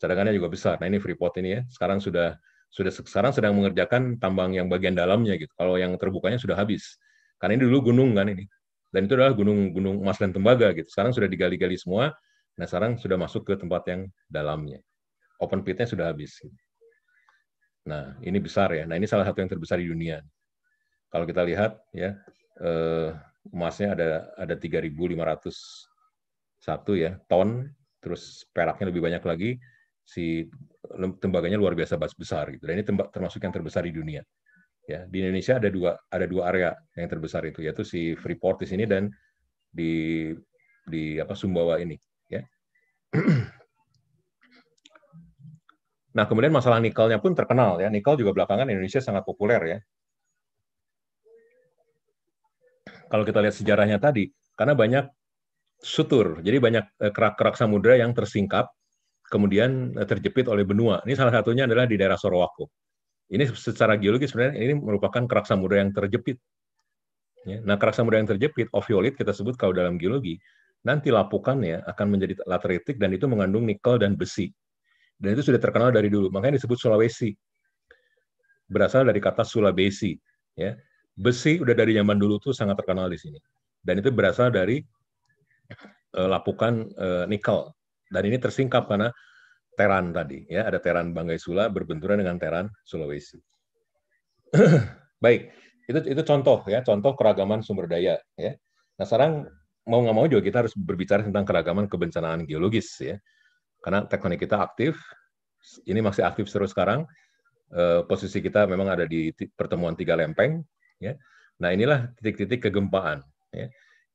cadangannya juga besar. Nah ini Freeport ini ya, sekarang sudah sudah sekarang sedang mengerjakan tambang yang bagian dalamnya gitu. Kalau yang terbukanya sudah habis. Karena ini dulu gunung kan ini. Dan itu adalah gunung-gunung emas dan tembaga gitu. Sekarang sudah digali-gali semua. Nah sekarang sudah masuk ke tempat yang dalamnya. Open pitnya sudah habis. Gitu. Nah ini besar ya. Nah ini salah satu yang terbesar di dunia. Kalau kita lihat ya eh, emasnya ada ada 3.501 satu ya ton, terus peraknya lebih banyak lagi, si tembaganya luar biasa besar gitu. Dan ini termasuk yang terbesar di dunia. Ya, di Indonesia ada dua ada dua area yang terbesar itu yaitu si Freeport di sini dan di di apa Sumbawa ini, ya. Nah, kemudian masalah nikelnya pun terkenal ya. Nikel juga belakangan Indonesia sangat populer ya. kalau kita lihat sejarahnya tadi, karena banyak sutur, jadi banyak eh, kerak-kerak samudera yang tersingkap, kemudian eh, terjepit oleh benua. Ini salah satunya adalah di daerah Sorowako. Ini secara geologi sebenarnya ini merupakan kerak samudera yang terjepit. Ya, nah, kerak samudera yang terjepit, ofiolit kita sebut kalau dalam geologi, nanti lapukannya akan menjadi lateritik dan itu mengandung nikel dan besi. Dan itu sudah terkenal dari dulu, makanya disebut Sulawesi. Berasal dari kata Sulawesi, ya besi udah dari zaman dulu tuh sangat terkenal di sini. Dan itu berasal dari uh, lapukan uh, nikel. Dan ini tersingkap karena teran tadi, ya ada teran Banggai Sula berbenturan dengan teran Sulawesi. Baik, itu itu contoh ya, contoh keragaman sumber daya ya. Nah sekarang mau nggak mau juga kita harus berbicara tentang keragaman kebencanaan geologis ya, karena teknik kita aktif, ini masih aktif terus sekarang. Eh, posisi kita memang ada di pertemuan tiga lempeng, Ya. Nah inilah titik-titik kegempaan. Ya.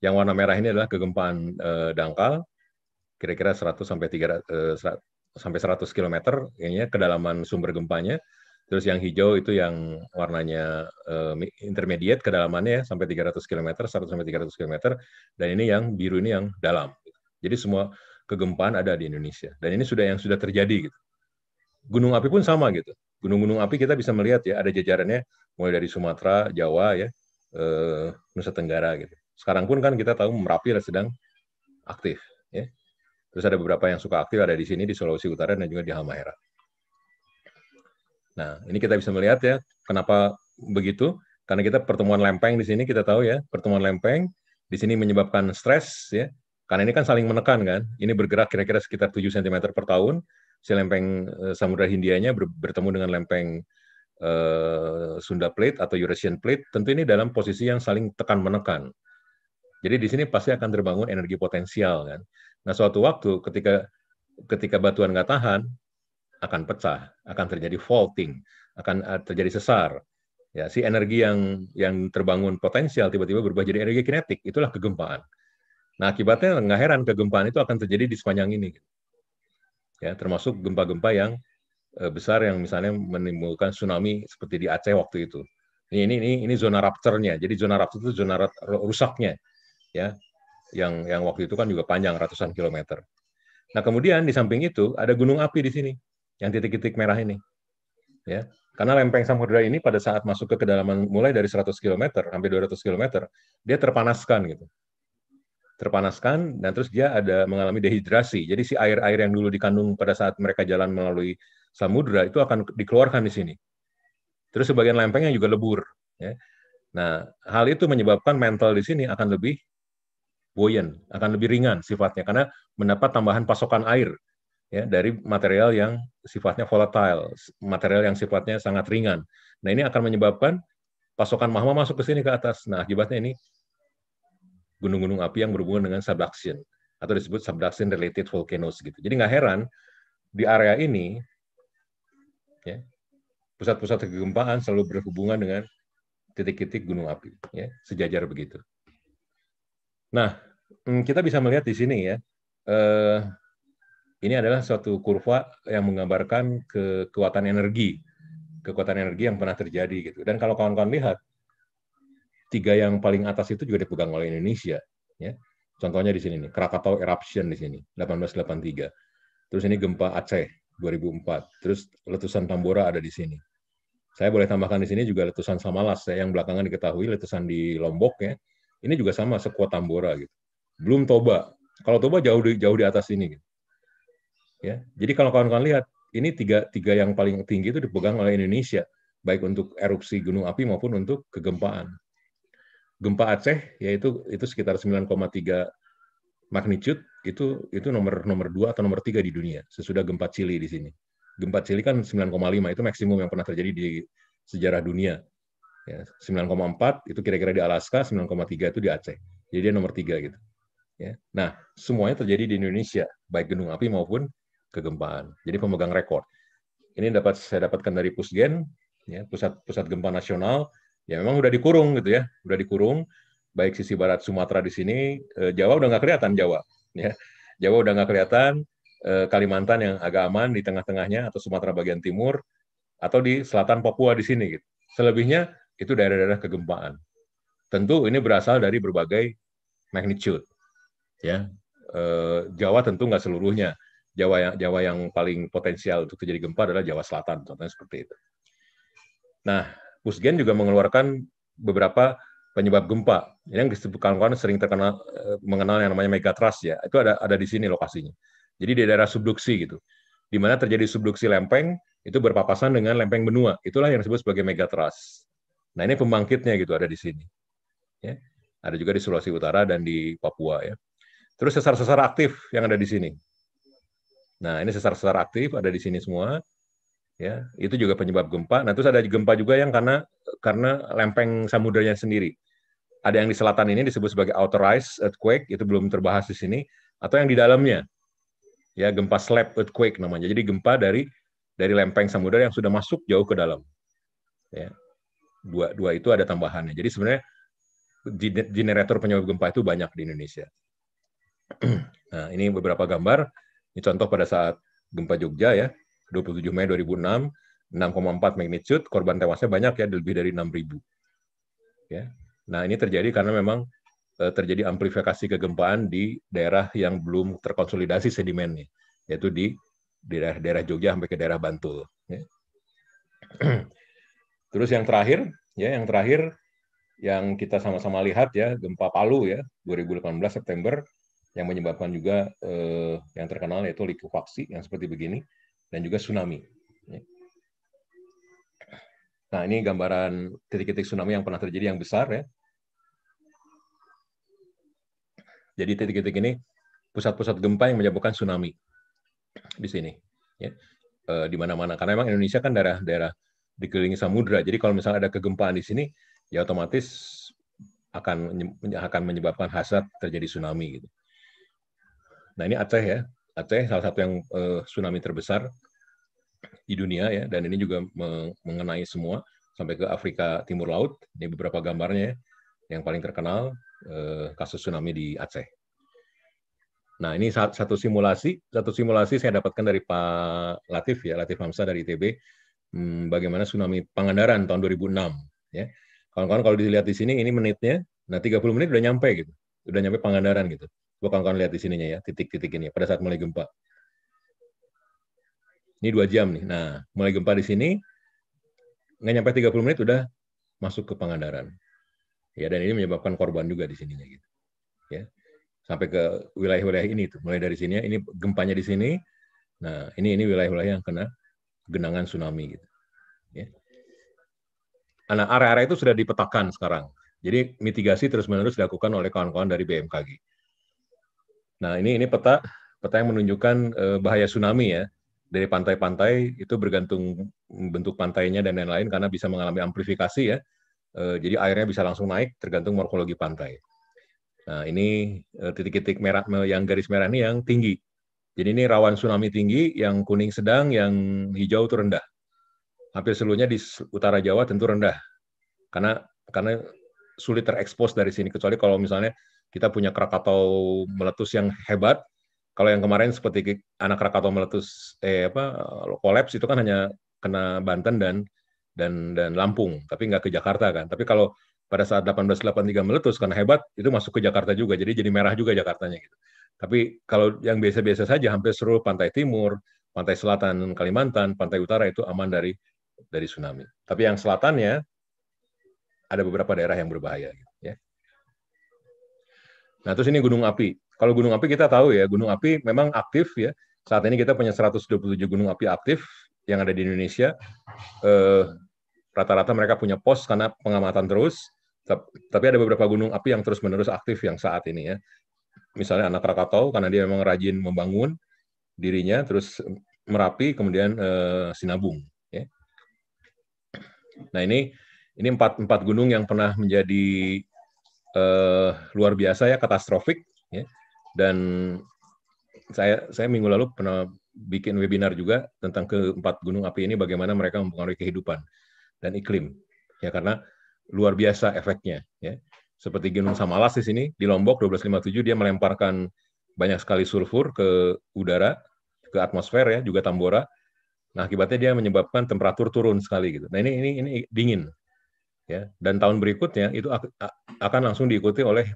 Yang warna merah ini adalah kegempaan eh, dangkal, kira-kira 100 sampai 300 eh, 100, sampai 100 km kayaknya kedalaman sumber gempanya. Terus yang hijau itu yang warnanya eh, intermediate kedalamannya ya, sampai 300 km, 100 sampai 300 km dan ini yang biru ini yang dalam. Jadi semua kegempaan ada di Indonesia dan ini sudah yang sudah terjadi gitu. Gunung api pun sama gitu. Gunung-gunung api kita bisa melihat ya ada jajarannya mulai dari Sumatera, Jawa ya, eh, Nusa Tenggara gitu. Sekarang pun kan kita tahu Merapi sedang aktif ya. Terus ada beberapa yang suka aktif ada di sini di Sulawesi Utara dan juga di Halmahera. Nah, ini kita bisa melihat ya kenapa begitu? Karena kita pertemuan lempeng di sini kita tahu ya, pertemuan lempeng di sini menyebabkan stres ya. Karena ini kan saling menekan kan. Ini bergerak kira-kira sekitar 7 cm per tahun. Si lempeng eh, Samudra Hindianya bertemu dengan lempeng Eh, Sunda Plate atau Eurasian Plate, tentu ini dalam posisi yang saling tekan menekan. Jadi di sini pasti akan terbangun energi potensial kan. Nah suatu waktu ketika ketika batuan nggak tahan akan pecah, akan terjadi faulting, akan eh, terjadi sesar. Ya si energi yang yang terbangun potensial tiba-tiba berubah jadi energi kinetik, itulah kegempaan. Nah akibatnya nggak heran kegempaan itu akan terjadi di sepanjang ini. Gitu. Ya termasuk gempa-gempa yang Eh, besar yang misalnya menimbulkan tsunami seperti di Aceh waktu itu. Ini ini ini, ini zona rupturnya, Jadi zona rupture itu zona rusaknya, ya, yang yang waktu itu kan juga panjang ratusan kilometer. Nah kemudian di samping itu ada gunung api di sini yang titik-titik merah ini, ya. Karena lempeng samudera ini pada saat masuk ke kedalaman mulai dari 100 km sampai 200 km, dia terpanaskan gitu. Terpanaskan dan terus dia ada mengalami dehidrasi. Jadi si air-air yang dulu dikandung pada saat mereka jalan melalui samudra itu akan dikeluarkan di sini. Terus sebagian lempengnya juga lebur. Ya. Nah, hal itu menyebabkan mental di sini akan lebih buoyant, akan lebih ringan sifatnya karena mendapat tambahan pasokan air ya dari material yang sifatnya volatile, material yang sifatnya sangat ringan. Nah, ini akan menyebabkan pasokan mahma masuk ke sini ke atas. Nah, akibatnya ini gunung-gunung api yang berhubungan dengan subduction atau disebut subduction related volcanoes gitu. Jadi nggak heran di area ini Ya. Pusat-pusat kegempaan selalu berhubungan dengan titik-titik gunung api, ya, sejajar begitu. Nah, hmm, kita bisa melihat di sini ya, eh, ini adalah suatu kurva yang menggambarkan kekuatan energi, kekuatan energi yang pernah terjadi gitu. Dan kalau kawan-kawan lihat, tiga yang paling atas itu juga dipegang oleh Indonesia, ya. Contohnya di sini nih, Krakatau eruption di sini, 1883. Terus ini gempa Aceh, 2004. Terus letusan Tambora ada di sini. Saya boleh tambahkan di sini juga letusan Samalas ya, yang belakangan diketahui letusan di Lombok ya. Ini juga sama sekuat Tambora gitu. Belum Toba. Kalau Toba jauh di, jauh di atas ini gitu. Ya. Jadi kalau kawan-kawan lihat ini tiga tiga yang paling tinggi itu dipegang oleh Indonesia baik untuk erupsi gunung api maupun untuk kegempaan. Gempa Aceh yaitu itu sekitar 9,3 magnitude itu itu nomor nomor dua atau nomor tiga di dunia sesudah gempa Chili di sini. Gempa Chili kan 9,5 itu maksimum yang pernah terjadi di sejarah dunia. Ya, 9,4 itu kira-kira di Alaska, 9,3 itu di Aceh. Jadi dia nomor tiga gitu. Ya. Nah, semuanya terjadi di Indonesia, baik gunung api maupun kegempaan. Jadi pemegang rekor. Ini dapat saya dapatkan dari Pusgen, ya, pusat pusat gempa nasional. Ya memang udah dikurung gitu ya, udah dikurung. Baik sisi barat Sumatera di sini, eh, Jawa udah nggak kelihatan Jawa ya Jawa udah nggak kelihatan eh, Kalimantan yang agak aman di tengah-tengahnya atau Sumatera bagian timur atau di selatan Papua di sini gitu. Selebihnya itu daerah-daerah kegempaan. Tentu ini berasal dari berbagai magnitude. Ya, eh, Jawa tentu nggak seluruhnya. Jawa yang Jawa yang paling potensial untuk terjadi gempa adalah Jawa Selatan, contohnya seperti itu. Nah, Pusgen juga mengeluarkan beberapa penyebab gempa yang kawan-kawan sering terkenal eh, mengenal yang namanya megatrust ya itu ada ada di sini lokasinya jadi di daerah subduksi gitu di mana terjadi subduksi lempeng itu berpapasan dengan lempeng benua itulah yang disebut sebagai megatrust nah ini pembangkitnya gitu ada di sini ya ada juga di Sulawesi Utara dan di Papua ya terus sesar-sesar aktif yang ada di sini nah ini sesar-sesar aktif ada di sini semua ya itu juga penyebab gempa nah terus ada gempa juga yang karena karena lempeng samudranya sendiri. Ada yang di selatan ini disebut sebagai authorized earthquake, itu belum terbahas di sini, atau yang di dalamnya, ya gempa slab earthquake namanya. Jadi gempa dari dari lempeng samudera yang sudah masuk jauh ke dalam. Ya. Dua dua itu ada tambahannya. Jadi sebenarnya generator penyebab gempa itu banyak di Indonesia. Nah, ini beberapa gambar. Ini contoh pada saat gempa Jogja ya, 27 Mei 2006 6,4 magnitude, korban tewasnya banyak ya, lebih dari 6.000. Ya. Nah, ini terjadi karena memang eh, terjadi amplifikasi kegempaan di daerah yang belum terkonsolidasi sedimennya, yaitu di daerah-daerah Jogja sampai ke daerah Bantul. Ya. Terus yang terakhir, ya yang terakhir yang kita sama-sama lihat ya gempa Palu ya 2018 September yang menyebabkan juga eh, yang terkenal yaitu likuifaksi yang seperti begini dan juga tsunami Nah, ini gambaran titik-titik tsunami yang pernah terjadi yang besar ya. Jadi titik-titik ini pusat-pusat gempa yang menyebabkan tsunami di sini, ya. E, di mana-mana. Karena memang Indonesia kan daerah-daerah dikelilingi samudra. Jadi kalau misalnya ada kegempaan di sini, ya otomatis akan akan menyebabkan hasad terjadi tsunami gitu. Nah ini Aceh ya, Aceh salah satu yang e, tsunami terbesar di dunia ya dan ini juga mengenai semua sampai ke Afrika Timur Laut. Ini beberapa gambarnya ya, yang paling terkenal eh, kasus tsunami di Aceh. Nah, ini satu simulasi, satu simulasi saya dapatkan dari Pak Latif ya, Latif Hamsa dari ITB hmm, bagaimana tsunami Pangandaran tahun 2006 ya. Kawan-kawan kalau dilihat di sini ini menitnya, nah 30 menit udah nyampe gitu. Udah nyampe Pangandaran gitu. bukan kawan-kawan lihat di sininya ya, titik-titik ini pada saat mulai gempa. Ini dua jam nih. Nah, mulai gempa di sini, nggak nyampe 30 menit udah masuk ke Pangandaran. Ya, dan ini menyebabkan korban juga di sininya gitu. Ya. Sampai ke wilayah-wilayah ini tuh, mulai dari sini ini gempanya di sini. Nah, ini ini wilayah-wilayah yang kena genangan tsunami gitu. Ya. Nah, area-area itu sudah dipetakan sekarang. Jadi mitigasi terus-menerus dilakukan oleh kawan-kawan dari BMKG. Nah, ini ini peta peta yang menunjukkan eh, bahaya tsunami ya dari pantai-pantai itu bergantung bentuk pantainya dan lain-lain karena bisa mengalami amplifikasi ya. Eh, jadi airnya bisa langsung naik tergantung morfologi pantai. Nah, ini eh, titik-titik merah yang garis merah ini yang tinggi. Jadi ini rawan tsunami tinggi, yang kuning sedang, yang hijau itu rendah. Hampir seluruhnya di utara Jawa tentu rendah. Karena karena sulit terekspos dari sini kecuali kalau misalnya kita punya Krakatau meletus yang hebat, kalau yang kemarin seperti anak Krakatau meletus eh apa kolaps itu kan hanya kena Banten dan dan dan Lampung, tapi nggak ke Jakarta kan. Tapi kalau pada saat 1883 meletus karena hebat itu masuk ke Jakarta juga, jadi jadi merah juga Jakartanya gitu. Tapi kalau yang biasa-biasa saja hampir seluruh pantai timur, pantai selatan Kalimantan, pantai utara itu aman dari dari tsunami. Tapi yang selatannya ada beberapa daerah yang berbahaya gitu, ya. Nah, terus ini gunung api. Kalau gunung api kita tahu ya, gunung api memang aktif ya. Saat ini kita punya 127 gunung api aktif yang ada di Indonesia. Eh, rata-rata mereka punya pos karena pengamatan terus. Tapi ada beberapa gunung api yang terus-menerus aktif yang saat ini ya. Misalnya anak Krakatau karena dia memang rajin membangun dirinya, terus Merapi, kemudian eh, Sinabung. Ya. Nah ini ini empat empat gunung yang pernah menjadi eh, luar biasa ya katastrofik ya dan saya saya minggu lalu pernah bikin webinar juga tentang keempat gunung api ini bagaimana mereka mempengaruhi kehidupan dan iklim. Ya karena luar biasa efeknya ya. Seperti Gunung Samalas di sini di Lombok 1257 dia melemparkan banyak sekali sulfur ke udara, ke atmosfer ya, juga Tambora. Nah, akibatnya dia menyebabkan temperatur turun sekali gitu. Nah, ini ini ini dingin. Ya, dan tahun berikutnya itu akan langsung diikuti oleh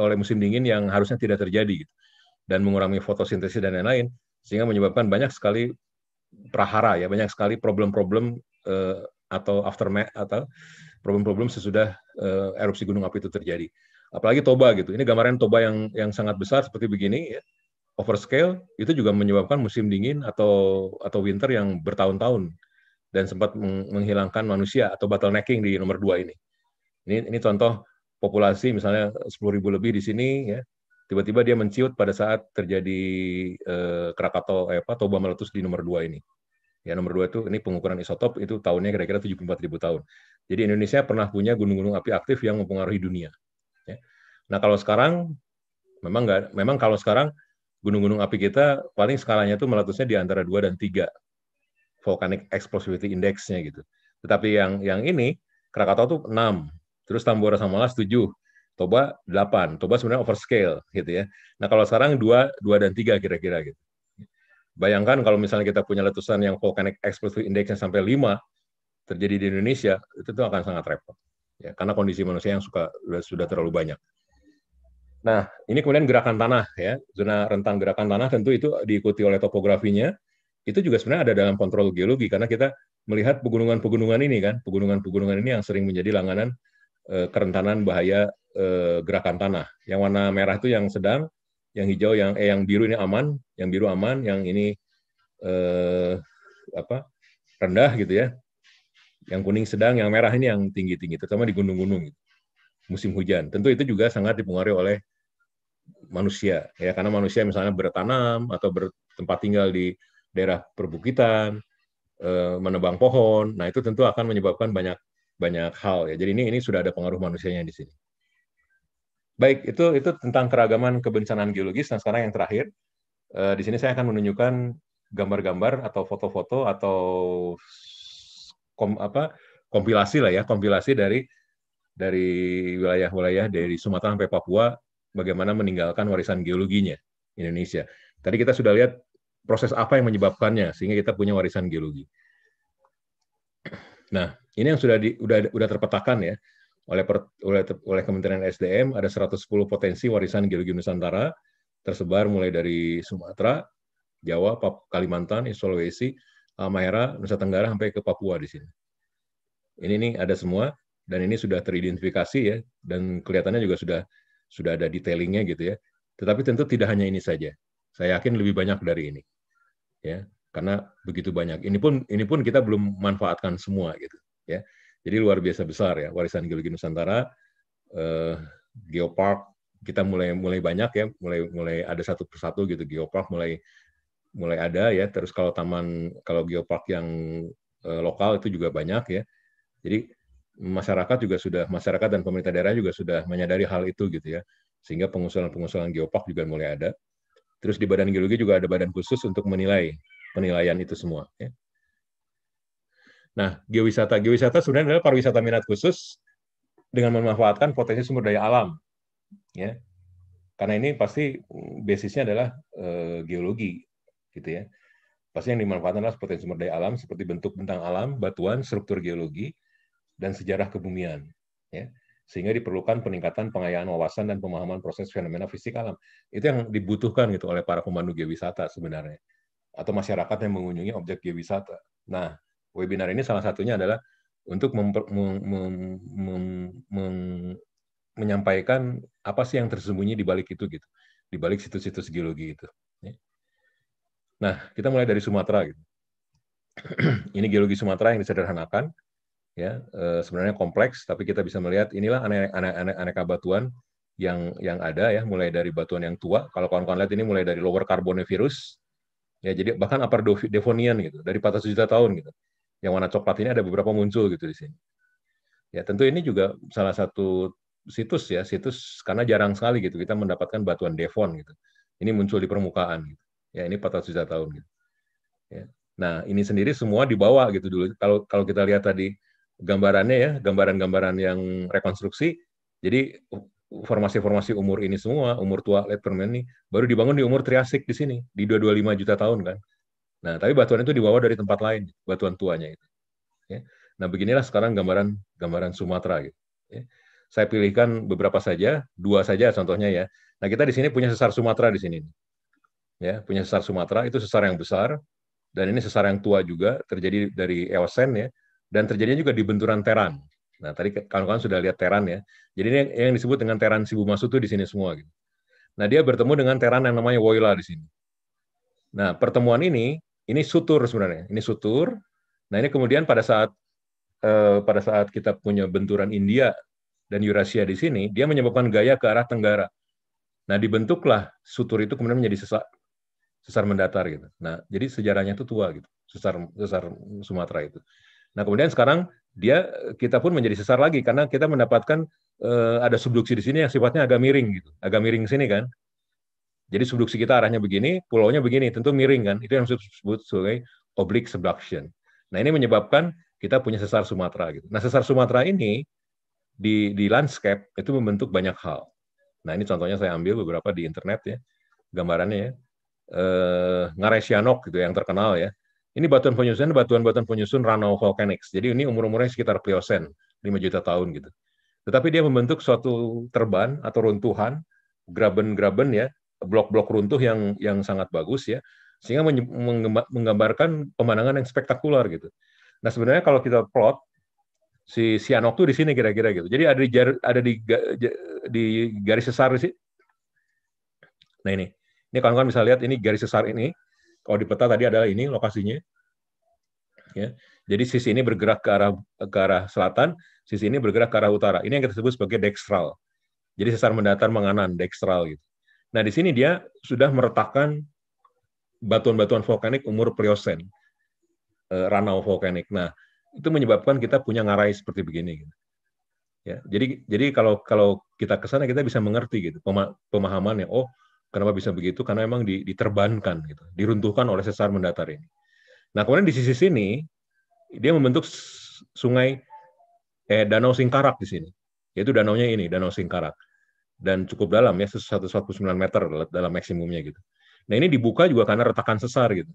oleh musim dingin yang harusnya tidak terjadi gitu. dan mengurangi fotosintesis dan lain-lain sehingga menyebabkan banyak sekali prahara ya banyak sekali problem-problem uh, atau aftermath atau problem-problem sesudah uh, erupsi gunung api itu terjadi apalagi Toba gitu ini gambaran Toba yang yang sangat besar seperti begini ya overscale itu juga menyebabkan musim dingin atau atau winter yang bertahun-tahun dan sempat menghilangkan manusia atau bottlenecking di nomor dua ini. Ini ini contoh populasi misalnya 10.000 lebih di sini ya tiba-tiba dia menciut pada saat terjadi eh, Krakatau eh, apa Toba meletus di nomor dua ini. Ya nomor dua itu ini pengukuran isotop itu tahunnya kira-kira 74.000 tahun. Jadi Indonesia pernah punya gunung-gunung api aktif yang mempengaruhi dunia. Ya. Nah kalau sekarang memang nggak memang kalau sekarang gunung-gunung api kita paling skalanya itu meletusnya di antara dua dan tiga volcanic explosivity indexnya gitu. Tetapi yang yang ini Krakatau itu 6 Terus Tambora malas tujuh, Toba delapan, Toba sebenarnya overscale gitu ya. Nah, kalau sekarang dua, dua dan tiga kira-kira gitu. Bayangkan kalau misalnya kita punya letusan yang volcanic explosive indexnya sampai lima terjadi di Indonesia, itu tuh akan sangat repot. Ya, karena kondisi manusia yang suka sudah terlalu banyak. Nah, ini kemudian gerakan tanah ya, zona rentang gerakan tanah tentu itu diikuti oleh topografinya. Itu juga sebenarnya ada dalam kontrol geologi karena kita melihat pegunungan-pegunungan ini kan, pegunungan-pegunungan ini yang sering menjadi langganan Eh, kerentanan bahaya eh, gerakan tanah. Yang warna merah itu yang sedang, yang hijau yang eh yang biru ini aman, yang biru aman, yang ini eh, apa rendah gitu ya. Yang kuning sedang, yang merah ini yang tinggi-tinggi, terutama di gunung-gunung gitu. musim hujan. Tentu itu juga sangat dipengaruhi oleh manusia ya karena manusia misalnya bertanam atau bertempat tinggal di daerah perbukitan, eh, menebang pohon. Nah, itu tentu akan menyebabkan banyak banyak hal ya. Jadi ini ini sudah ada pengaruh manusianya di sini. Baik, itu itu tentang keragaman kebencanaan geologis. Nah, sekarang yang terakhir eh, di sini saya akan menunjukkan gambar-gambar atau foto-foto atau kom, apa kompilasi lah ya, kompilasi dari dari wilayah-wilayah dari Sumatera sampai Papua bagaimana meninggalkan warisan geologinya Indonesia. Tadi kita sudah lihat proses apa yang menyebabkannya sehingga kita punya warisan geologi. Nah, ini yang sudah di, udah udah terpetakan ya oleh per, oleh oleh Kementerian SDM ada 110 potensi warisan geologi Nusantara tersebar mulai dari Sumatera, Jawa, Kalimantan, Sulawesi, Halmahera, Nusa Tenggara sampai ke Papua di sini. Ini nih ada semua dan ini sudah teridentifikasi ya dan kelihatannya juga sudah sudah ada detailingnya gitu ya. Tetapi tentu tidak hanya ini saja. Saya yakin lebih banyak dari ini. Ya, karena begitu banyak. Ini pun ini pun kita belum manfaatkan semua gitu ya. Jadi luar biasa besar ya warisan geologi Nusantara uh, geopark kita mulai mulai banyak ya, mulai mulai ada satu persatu gitu geopark mulai mulai ada ya. Terus kalau taman kalau geopark yang uh, lokal itu juga banyak ya. Jadi masyarakat juga sudah masyarakat dan pemerintah daerah juga sudah menyadari hal itu gitu ya. Sehingga pengusulan-pengusulan geopark juga mulai ada. Terus di Badan Geologi juga ada badan khusus untuk menilai penilaian itu semua. Ya. Nah, geowisata. Geowisata sebenarnya adalah pariwisata minat khusus dengan memanfaatkan potensi sumber daya alam. Ya. Karena ini pasti mm, basisnya adalah e, geologi gitu ya. Pasti yang dimanfaatkan adalah potensi sumber daya alam seperti bentuk bentang alam, batuan, struktur geologi dan sejarah kebumian, ya. Sehingga diperlukan peningkatan pengayaan wawasan dan pemahaman proses fenomena fisik alam. Itu yang dibutuhkan gitu oleh para pemandu geowisata sebenarnya atau masyarakat yang mengunjungi objek geowisata. Nah, webinar ini salah satunya adalah untuk memper, mem, mem, mem, mem, menyampaikan apa sih yang tersembunyi di balik itu gitu, di balik situs-situs geologi itu. Ya. Nah, kita mulai dari Sumatera gitu. ini geologi Sumatera yang disederhanakan, ya eh, sebenarnya kompleks, tapi kita bisa melihat inilah aneka ane, ane, aneka batuan yang yang ada ya mulai dari batuan yang tua kalau kawan-kawan lihat ini mulai dari lower carboniferous ya jadi bahkan upper devonian gitu dari 400 juta tahun gitu yang warna coklat ini ada beberapa muncul gitu di sini. Ya, tentu ini juga salah satu situs ya, situs karena jarang sekali gitu kita mendapatkan batuan Devon gitu. Ini muncul di permukaan gitu. Ya, ini 400 juta tahun gitu. Ya. Nah, ini sendiri semua dibawa gitu dulu. Kalau kalau kita lihat tadi gambarannya ya, gambaran-gambaran yang rekonstruksi, jadi formasi-formasi umur ini semua, umur tua late ini baru dibangun di umur Triasik di sini, di 225 juta tahun kan. Nah, tapi batuan itu dibawa dari tempat lain, batuan tuanya itu. Ya. Nah, beginilah sekarang gambaran gambaran Sumatera. Gitu. Ya. Saya pilihkan beberapa saja, dua saja contohnya ya. Nah, kita di sini punya sesar Sumatera di sini. Ya, punya sesar Sumatera, itu sesar yang besar, dan ini sesar yang tua juga, terjadi dari Eosen ya, dan terjadinya juga di benturan Teran. Nah, tadi kawan-kawan sudah lihat Teran ya. Jadi ini yang disebut dengan Teran Sibumasu itu di sini semua. Gitu. Nah, dia bertemu dengan Teran yang namanya Woyla di sini. Nah, pertemuan ini ini sutur sebenarnya, ini sutur. Nah ini kemudian pada saat eh, pada saat kita punya benturan India dan Eurasia di sini, dia menyebabkan gaya ke arah tenggara. Nah dibentuklah sutur itu kemudian menjadi sesar, sesar mendatar gitu. Nah jadi sejarahnya itu tua gitu, sesar sesar Sumatera itu. Nah kemudian sekarang dia kita pun menjadi sesar lagi karena kita mendapatkan eh, ada subduksi di sini yang sifatnya agak miring gitu, agak miring sini kan. Jadi subduksi kita arahnya begini, pulaunya begini, tentu miring kan. Itu yang disebut sebagai oblique subduction. Nah, ini menyebabkan kita punya sesar Sumatera gitu. Nah, sesar Sumatera ini di di landscape itu membentuk banyak hal. Nah, ini contohnya saya ambil beberapa di internet ya. Gambarannya ya. Eh, Ngaresianok gitu yang terkenal ya. Ini batuan penyusun, batuan-batuan penyusun ranau volcanics. Jadi ini umur-umurnya sekitar Pliosen, 5 juta tahun gitu. Tetapi dia membentuk suatu terban atau runtuhan, graben-graben ya, blok-blok runtuh yang yang sangat bagus ya sehingga menggambarkan pemandangan yang spektakuler gitu. Nah sebenarnya kalau kita plot si Sianok tuh di sini kira-kira gitu. Jadi ada di jar, ada di di garis sesar sih. Nah ini, ini kawan-kawan bisa lihat ini garis sesar ini. Kalau di peta tadi adalah ini lokasinya. Ya, jadi sisi ini bergerak ke arah ke arah selatan, sisi ini bergerak ke arah utara. Ini yang kita sebut sebagai dextral. Jadi sesar mendatar menganan, dextral gitu. Nah, di sini dia sudah meretakkan batuan-batuan vulkanik umur Pliosen, eh, ranau vulkanik. Nah, itu menyebabkan kita punya ngarai seperti begini. Gitu. Ya, jadi jadi kalau kalau kita ke sana kita bisa mengerti gitu pemahamannya. Oh, kenapa bisa begitu? Karena memang diterbankan gitu, diruntuhkan oleh sesar mendatar ini. Nah, kemudian di sisi sini dia membentuk sungai eh danau Singkarak di sini. Yaitu danaunya ini, Danau Singkarak dan cukup dalam ya 149 meter dalam maksimumnya gitu. Nah ini dibuka juga karena retakan sesar gitu.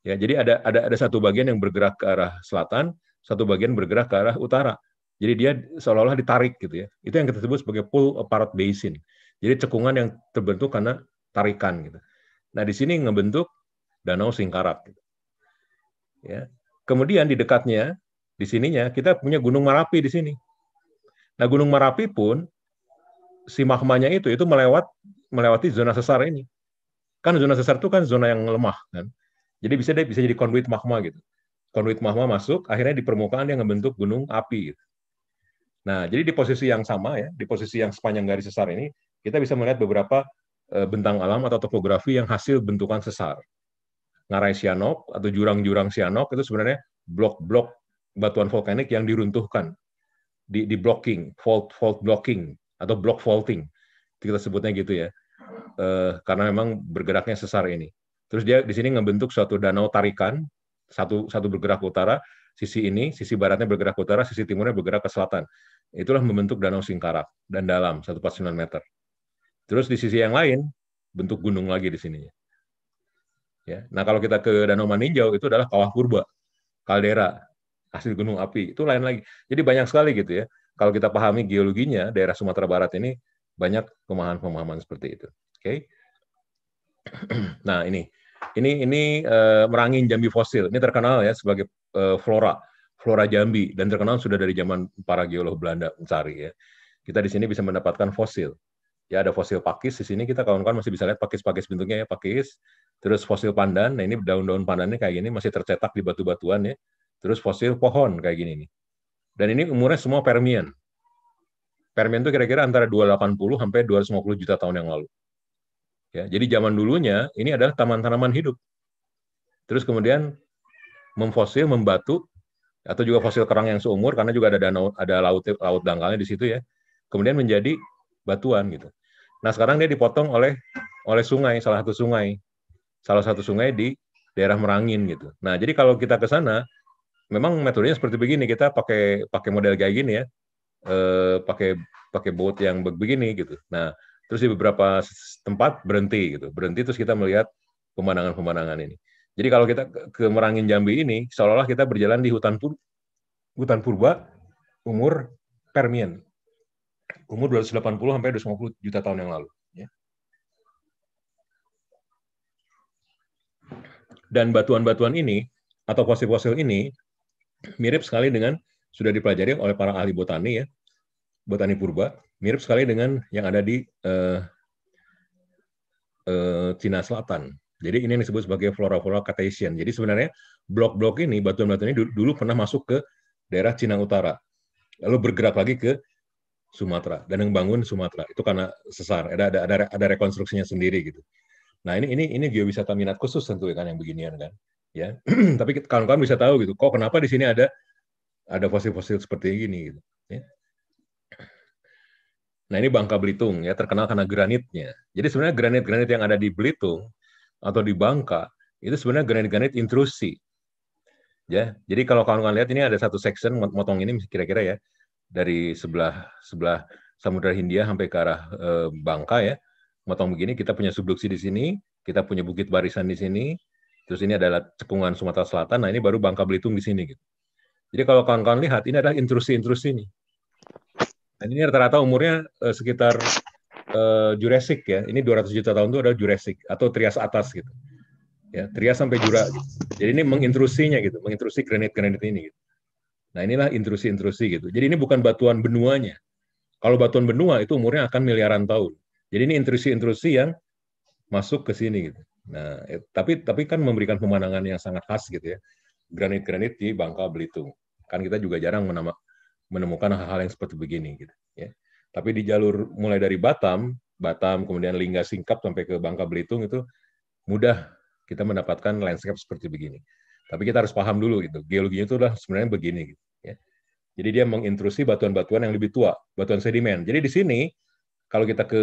Ya jadi ada ada ada satu bagian yang bergerak ke arah selatan, satu bagian bergerak ke arah utara. Jadi dia seolah-olah ditarik gitu ya. Itu yang kita sebut sebagai pull apart basin. Jadi cekungan yang terbentuk karena tarikan gitu. Nah di sini ngebentuk danau Singkarak. Gitu. Ya. Kemudian di dekatnya, di sininya kita punya Gunung Marapi di sini. Nah Gunung merapi pun si magmanya itu itu melewat melewati zona sesar ini. Kan zona sesar itu kan zona yang lemah kan. Jadi bisa dia bisa jadi conduit magma gitu. konduit magma masuk, akhirnya di permukaan dia membentuk gunung api. Gitu. Nah, jadi di posisi yang sama ya, di posisi yang sepanjang garis sesar ini, kita bisa melihat beberapa eh, bentang alam atau topografi yang hasil bentukan sesar. Ngarai Sianok atau jurang-jurang Sianok itu sebenarnya blok-blok batuan vulkanik yang diruntuhkan, di, di blocking, fault fault blocking atau block faulting kita sebutnya gitu ya uh, karena memang bergeraknya sesar ini terus dia di sini membentuk suatu danau tarikan satu satu bergerak ke utara sisi ini sisi baratnya bergerak ke utara sisi timurnya bergerak ke selatan itulah membentuk danau singkarak dan dalam satu 149 meter terus di sisi yang lain bentuk gunung lagi di sininya ya nah kalau kita ke danau maninjau itu adalah kawah purba kaldera hasil gunung api itu lain lagi jadi banyak sekali gitu ya kalau kita pahami geologinya, daerah Sumatera Barat ini banyak pemahaman-pemahaman seperti itu. Oke. Okay? Nah, ini ini ini uh, merangin Jambi fosil. Ini terkenal ya sebagai uh, flora flora Jambi dan terkenal sudah dari zaman para geolog Belanda mencari ya. Kita di sini bisa mendapatkan fosil. Ya ada fosil pakis di sini kita kawan-kawan masih bisa lihat pakis-pakis bentuknya ya pakis. Terus fosil pandan. Nah ini daun-daun pandannya kayak gini masih tercetak di batu-batuan ya. Terus fosil pohon kayak gini nih. Dan ini umurnya semua Permian. Permian itu kira-kira antara 280 sampai 250 juta tahun yang lalu. Ya, jadi zaman dulunya ini adalah taman-tanaman hidup. Terus kemudian memfosil, membatu, atau juga fosil kerang yang seumur karena juga ada danau, ada laut laut dangkalnya di situ ya. Kemudian menjadi batuan gitu. Nah sekarang dia dipotong oleh oleh sungai, salah satu sungai, salah satu sungai di daerah Merangin gitu. Nah jadi kalau kita ke sana memang metodenya seperti begini kita pakai pakai model kayak gini ya eh, pakai pakai boat yang begini gitu nah terus di beberapa tempat berhenti gitu berhenti terus kita melihat pemandangan-pemandangan ini jadi kalau kita ke Merangin Jambi ini seolah-olah kita berjalan di hutan pur hutan purba umur Permian umur 280 sampai 250 juta tahun yang lalu ya. dan batuan-batuan ini atau fosil-fosil ini mirip sekali dengan sudah dipelajari oleh para ahli botani ya, botani purba, mirip sekali dengan yang ada di uh, uh, Cina Selatan. Jadi ini yang disebut sebagai flora-flora Cartesian. Jadi sebenarnya blok-blok ini, batuan-batuan ini dulu, dulu pernah masuk ke daerah Cina Utara, lalu bergerak lagi ke Sumatera dan yang bangun Sumatera itu karena sesar ada ada ada, ada rekonstruksinya sendiri gitu. Nah ini ini ini geowisata minat khusus tentu kan yang beginian kan ya tapi kawan-kawan bisa tahu gitu kok kenapa di sini ada ada fosil-fosil seperti ini gitu ya. Nah ini Bangka Belitung ya terkenal karena granitnya. Jadi sebenarnya granit-granit yang ada di Belitung atau di Bangka itu sebenarnya granit-granit intrusi. Ya, jadi kalau kawan-kawan lihat ini ada satu section motong ini kira-kira ya dari sebelah sebelah Samudra Hindia sampai ke arah e, Bangka ya, motong begini kita punya subduksi di sini, kita punya bukit barisan di sini, Terus ini adalah cekungan Sumatera Selatan. Nah, ini baru Bangka Belitung di sini gitu. Jadi kalau kawan-kawan lihat ini adalah intrusi-intrusi ini. Dan ini rata-rata umurnya eh, sekitar eh, Jurassic ya. Ini 200 juta tahun itu adalah Jurassic atau Trias atas gitu. Ya, Trias sampai Jura. Gitu. Jadi ini mengintrusinya gitu, mengintrusi granit-granit ini gitu. Nah, inilah intrusi-intrusi gitu. Jadi ini bukan batuan benuanya. Kalau batuan benua itu umurnya akan miliaran tahun. Jadi ini intrusi-intrusi yang masuk ke sini gitu. Nah, eh, tapi tapi kan memberikan pemandangan yang sangat khas gitu ya. Granit-granit di Bangka Belitung. Kan kita juga jarang menama, menemukan hal-hal yang seperti begini gitu ya. Tapi di jalur mulai dari Batam, Batam kemudian Lingga Singkap sampai ke Bangka Belitung itu mudah kita mendapatkan landscape seperti begini. Tapi kita harus paham dulu gitu. Geologinya itu udah sebenarnya begini gitu ya. Jadi dia mengintrusi batuan-batuan yang lebih tua, batuan sedimen. Jadi di sini kalau kita ke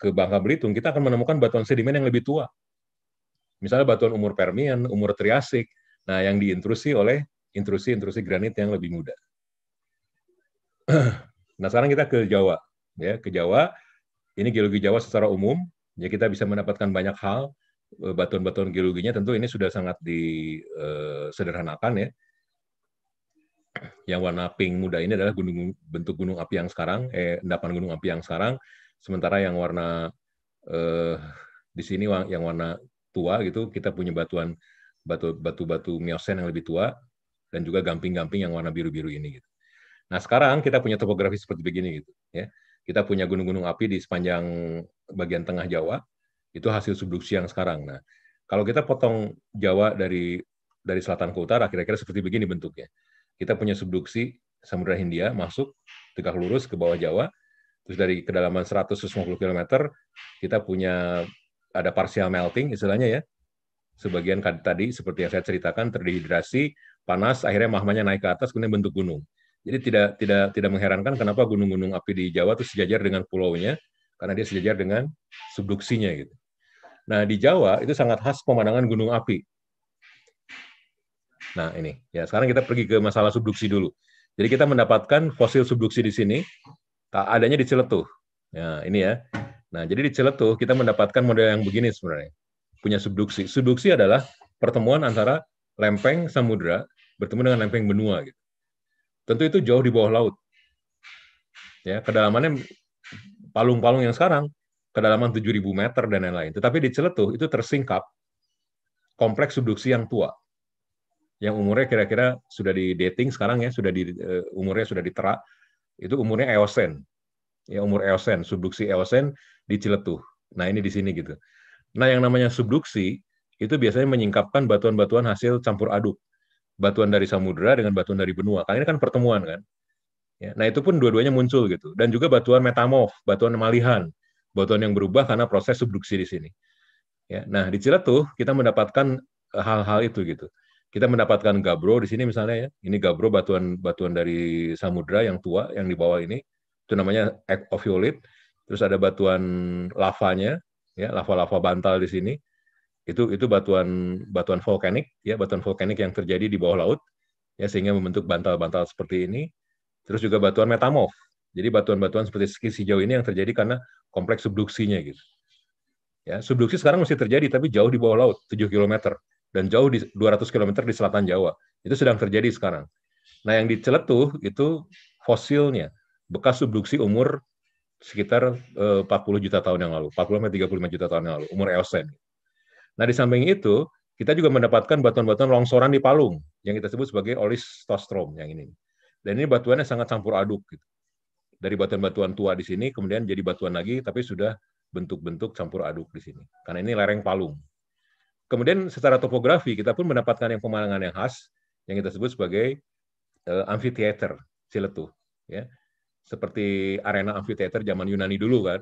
ke Bangka Belitung, kita akan menemukan batuan sedimen yang lebih tua Misalnya batuan umur Permian, umur Triasik, nah yang diintrusi oleh intrusi-intrusi granit yang lebih muda. Nah sekarang kita ke Jawa, ya ke Jawa. Ini geologi Jawa secara umum, ya kita bisa mendapatkan banyak hal. E, batuan-batuan geologinya tentu ini sudah sangat disederhanakan e, ya yang warna pink muda ini adalah gunung bentuk gunung api yang sekarang, eh, endapan gunung api yang sekarang. Sementara yang warna eh, di sini yang warna tua gitu, kita punya batuan batu-batu batu miosen yang lebih tua dan juga gamping-gamping yang warna biru-biru ini gitu. Nah, sekarang kita punya topografi seperti begini gitu ya. Kita punya gunung-gunung api di sepanjang bagian tengah Jawa. Itu hasil subduksi yang sekarang. Nah, kalau kita potong Jawa dari dari selatan ke utara kira-kira seperti begini bentuknya. Kita punya subduksi Samudra Hindia masuk tegak lurus ke bawah Jawa, terus dari kedalaman 150 km kita punya ada partial melting istilahnya ya. Sebagian tadi seperti yang saya ceritakan terdehidrasi, panas, akhirnya mahmanya naik ke atas kemudian bentuk gunung. Jadi tidak tidak tidak mengherankan kenapa gunung-gunung api di Jawa itu sejajar dengan pulaunya karena dia sejajar dengan subduksinya gitu. Nah, di Jawa itu sangat khas pemandangan gunung api. Nah, ini. Ya, sekarang kita pergi ke masalah subduksi dulu. Jadi kita mendapatkan fosil subduksi di sini adanya di Ciletuh. Nah, ini ya. Nah, jadi di Celetuh kita mendapatkan model yang begini sebenarnya. Punya subduksi. Subduksi adalah pertemuan antara lempeng samudra bertemu dengan lempeng benua gitu. Tentu itu jauh di bawah laut. Ya, kedalamannya palung-palung yang sekarang kedalaman 7000 meter dan lain-lain. Tetapi di Celetuh itu tersingkap kompleks subduksi yang tua. Yang umurnya kira-kira sudah di dating sekarang ya, sudah di eh, umurnya sudah ditera. Itu umurnya Eosen. Ya, umur Eosen, subduksi Eosen di Ciletuh. Nah, ini di sini gitu. Nah, yang namanya subduksi itu biasanya menyingkapkan batuan-batuan hasil campur aduk. Batuan dari samudera dengan batuan dari benua. Karena ini kan pertemuan kan. Ya, nah, itu pun dua-duanya muncul gitu. Dan juga batuan metamorf, batuan malihan, batuan yang berubah karena proses subduksi di sini. Ya, nah, di Ciletuh kita mendapatkan eh, hal-hal itu gitu kita mendapatkan gabro di sini misalnya ya. Ini gabro batuan batuan dari samudra yang tua yang di bawah ini itu namanya oviolit terus ada batuan lavanya, ya lava-lava bantal di sini. Itu itu batuan batuan vulkanik, ya batuan vulkanik yang terjadi di bawah laut, ya sehingga membentuk bantal-bantal seperti ini. Terus juga batuan metamorf. Jadi batuan-batuan seperti skis hijau ini yang terjadi karena kompleks subduksinya gitu. Ya, subduksi sekarang masih terjadi tapi jauh di bawah laut, 7 km dan jauh di 200 km di selatan Jawa. Itu sedang terjadi sekarang. Nah, yang diceletuh itu fosilnya, bekas subduksi umur sekitar 40 eh, juta tahun yang lalu, 40 35 juta tahun yang lalu, umur Eosen. Nah, di samping itu, kita juga mendapatkan batuan-batuan longsoran di Palung yang kita sebut sebagai olistostrom yang ini. Dan ini batuannya sangat campur aduk gitu. Dari batuan-batuan tua di sini kemudian jadi batuan lagi tapi sudah bentuk-bentuk campur aduk di sini. Karena ini lereng Palung. Kemudian secara topografi kita pun mendapatkan yang pemandangan yang khas yang kita sebut sebagai uh, eh, amphitheater siletuh. ya seperti arena amphitheater zaman Yunani dulu kan.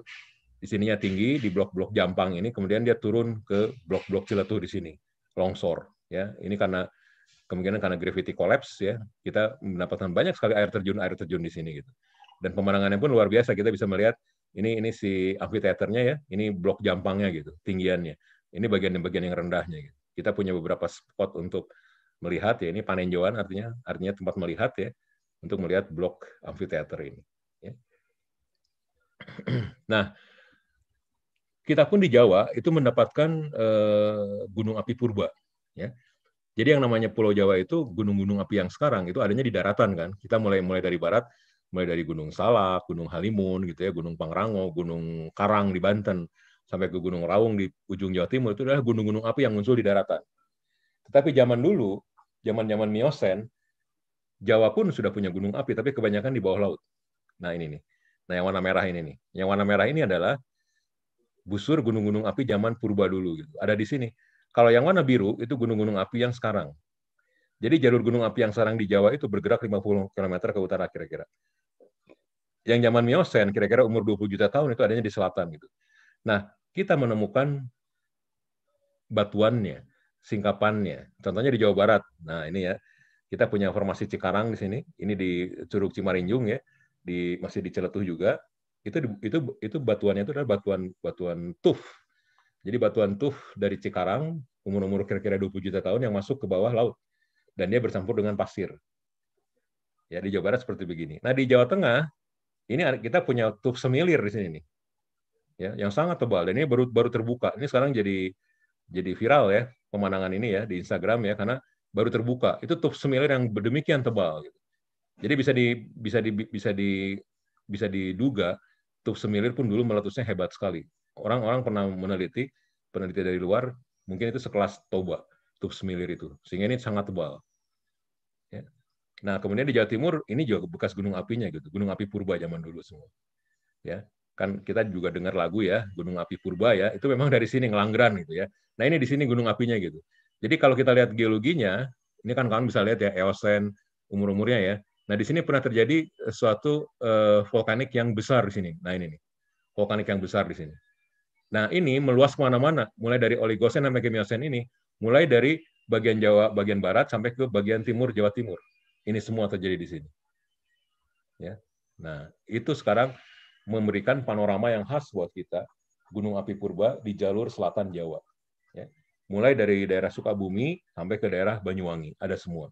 Di sininya tinggi, di blok-blok Jampang ini, kemudian dia turun ke blok-blok Ciletuh di sini, longsor. Ya, ini karena kemungkinan karena gravity collapse ya, kita mendapatkan banyak sekali air terjun air terjun di sini gitu. Dan pemandangannya pun luar biasa, kita bisa melihat ini ini si amphitheaternya ya, ini blok Jampangnya gitu, tinggiannya. Ini bagian-bagian yang rendahnya. Gitu. Kita punya beberapa spot untuk melihat ya, ini panenjoan artinya artinya tempat melihat ya untuk melihat blok amfiteater ini. Ya. Nah, kita pun di Jawa itu mendapatkan eh, gunung api purba. Ya. Jadi yang namanya Pulau Jawa itu gunung-gunung api yang sekarang itu adanya di daratan kan. Kita mulai mulai dari barat, mulai dari Gunung Salak, Gunung Halimun gitu ya, Gunung Pangrango, Gunung Karang di Banten, sampai ke Gunung Raung di ujung Jawa Timur itu adalah gunung-gunung api yang muncul di daratan. Tetapi zaman dulu, zaman-zaman Miosen, Jawa pun sudah punya gunung api, tapi kebanyakan di bawah laut. Nah ini nih. Nah yang warna merah ini nih. Yang warna merah ini adalah busur gunung-gunung api zaman purba dulu. Gitu. Ada di sini. Kalau yang warna biru itu gunung-gunung api yang sekarang. Jadi jalur gunung api yang sekarang di Jawa itu bergerak 50 km ke utara kira-kira. Yang zaman Miosen kira-kira umur 20 juta tahun itu adanya di selatan gitu. Nah, kita menemukan batuannya, singkapannya. Contohnya di Jawa Barat. Nah, ini ya kita punya formasi Cikarang di sini, ini di Curug Cimarinjung ya, di masih di Celetuh juga. Itu itu itu batuannya itu adalah batuan batuan tuf. Jadi batuan tuf dari Cikarang umur-umur kira-kira 20 juta tahun yang masuk ke bawah laut dan dia bercampur dengan pasir. Ya di Jawa Barat seperti begini. Nah di Jawa Tengah ini kita punya tuf semilir di sini nih. Ya, yang sangat tebal dan ini baru baru terbuka. Ini sekarang jadi jadi viral ya pemandangan ini ya di Instagram ya karena baru terbuka. Itu tuh semilir yang demikian tebal. Gitu. Jadi bisa di bisa di bisa di bisa diduga tuh semilir pun dulu meletusnya hebat sekali. Orang-orang pernah meneliti peneliti dari luar, mungkin itu sekelas Toba tuh semilir itu. Sehingga ini sangat tebal. Ya. Nah, kemudian di Jawa Timur ini juga bekas gunung apinya gitu, gunung api purba zaman dulu semua. Ya, kan kita juga dengar lagu ya, gunung api purba ya, itu memang dari sini ngelanggeran gitu ya. Nah, ini di sini gunung apinya gitu. Jadi kalau kita lihat geologinya, ini kan kawan bisa lihat ya Eosen umur-umurnya ya. Nah, di sini pernah terjadi eh, suatu uh, vulkanik yang besar di sini. Nah, ini nih. Vulkanik yang besar di sini. Nah, ini meluas kemana-mana, mulai dari Oligosen sampai Kemiosen ini, mulai dari bagian Jawa, bagian Barat, sampai ke bagian Timur, Jawa Timur. Ini semua terjadi di sini. Ya. Nah, itu sekarang memberikan panorama yang khas buat kita, Gunung Api Purba di jalur selatan Jawa. Ya mulai dari daerah Sukabumi sampai ke daerah Banyuwangi, ada semua.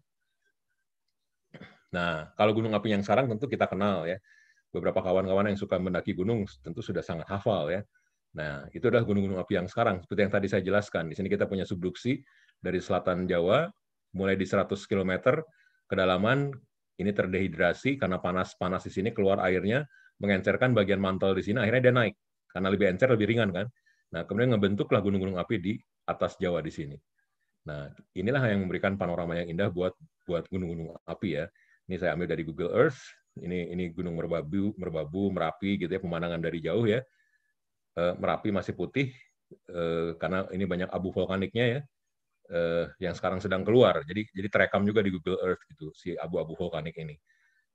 Nah, kalau gunung api yang sarang tentu kita kenal ya. Beberapa kawan-kawan yang suka mendaki gunung tentu sudah sangat hafal ya. Nah, itu adalah gunung-gunung api yang sekarang. Seperti yang tadi saya jelaskan, di sini kita punya subduksi dari selatan Jawa, mulai di 100 km kedalaman, ini terdehidrasi karena panas-panas di sini, keluar airnya, mengencerkan bagian mantel di sini, akhirnya dia naik. Karena lebih encer, lebih ringan kan. Nah, kemudian ngebentuklah gunung-gunung api di atas Jawa di sini. Nah, inilah yang memberikan panorama yang indah buat buat gunung-gunung api ya. Ini saya ambil dari Google Earth. Ini ini Gunung Merbabu, Merbabu, Merapi gitu ya, pemandangan dari jauh ya. Eh, merapi masih putih eh, karena ini banyak abu vulkaniknya ya. Eh, yang sekarang sedang keluar. Jadi jadi terekam juga di Google Earth gitu si abu-abu vulkanik ini.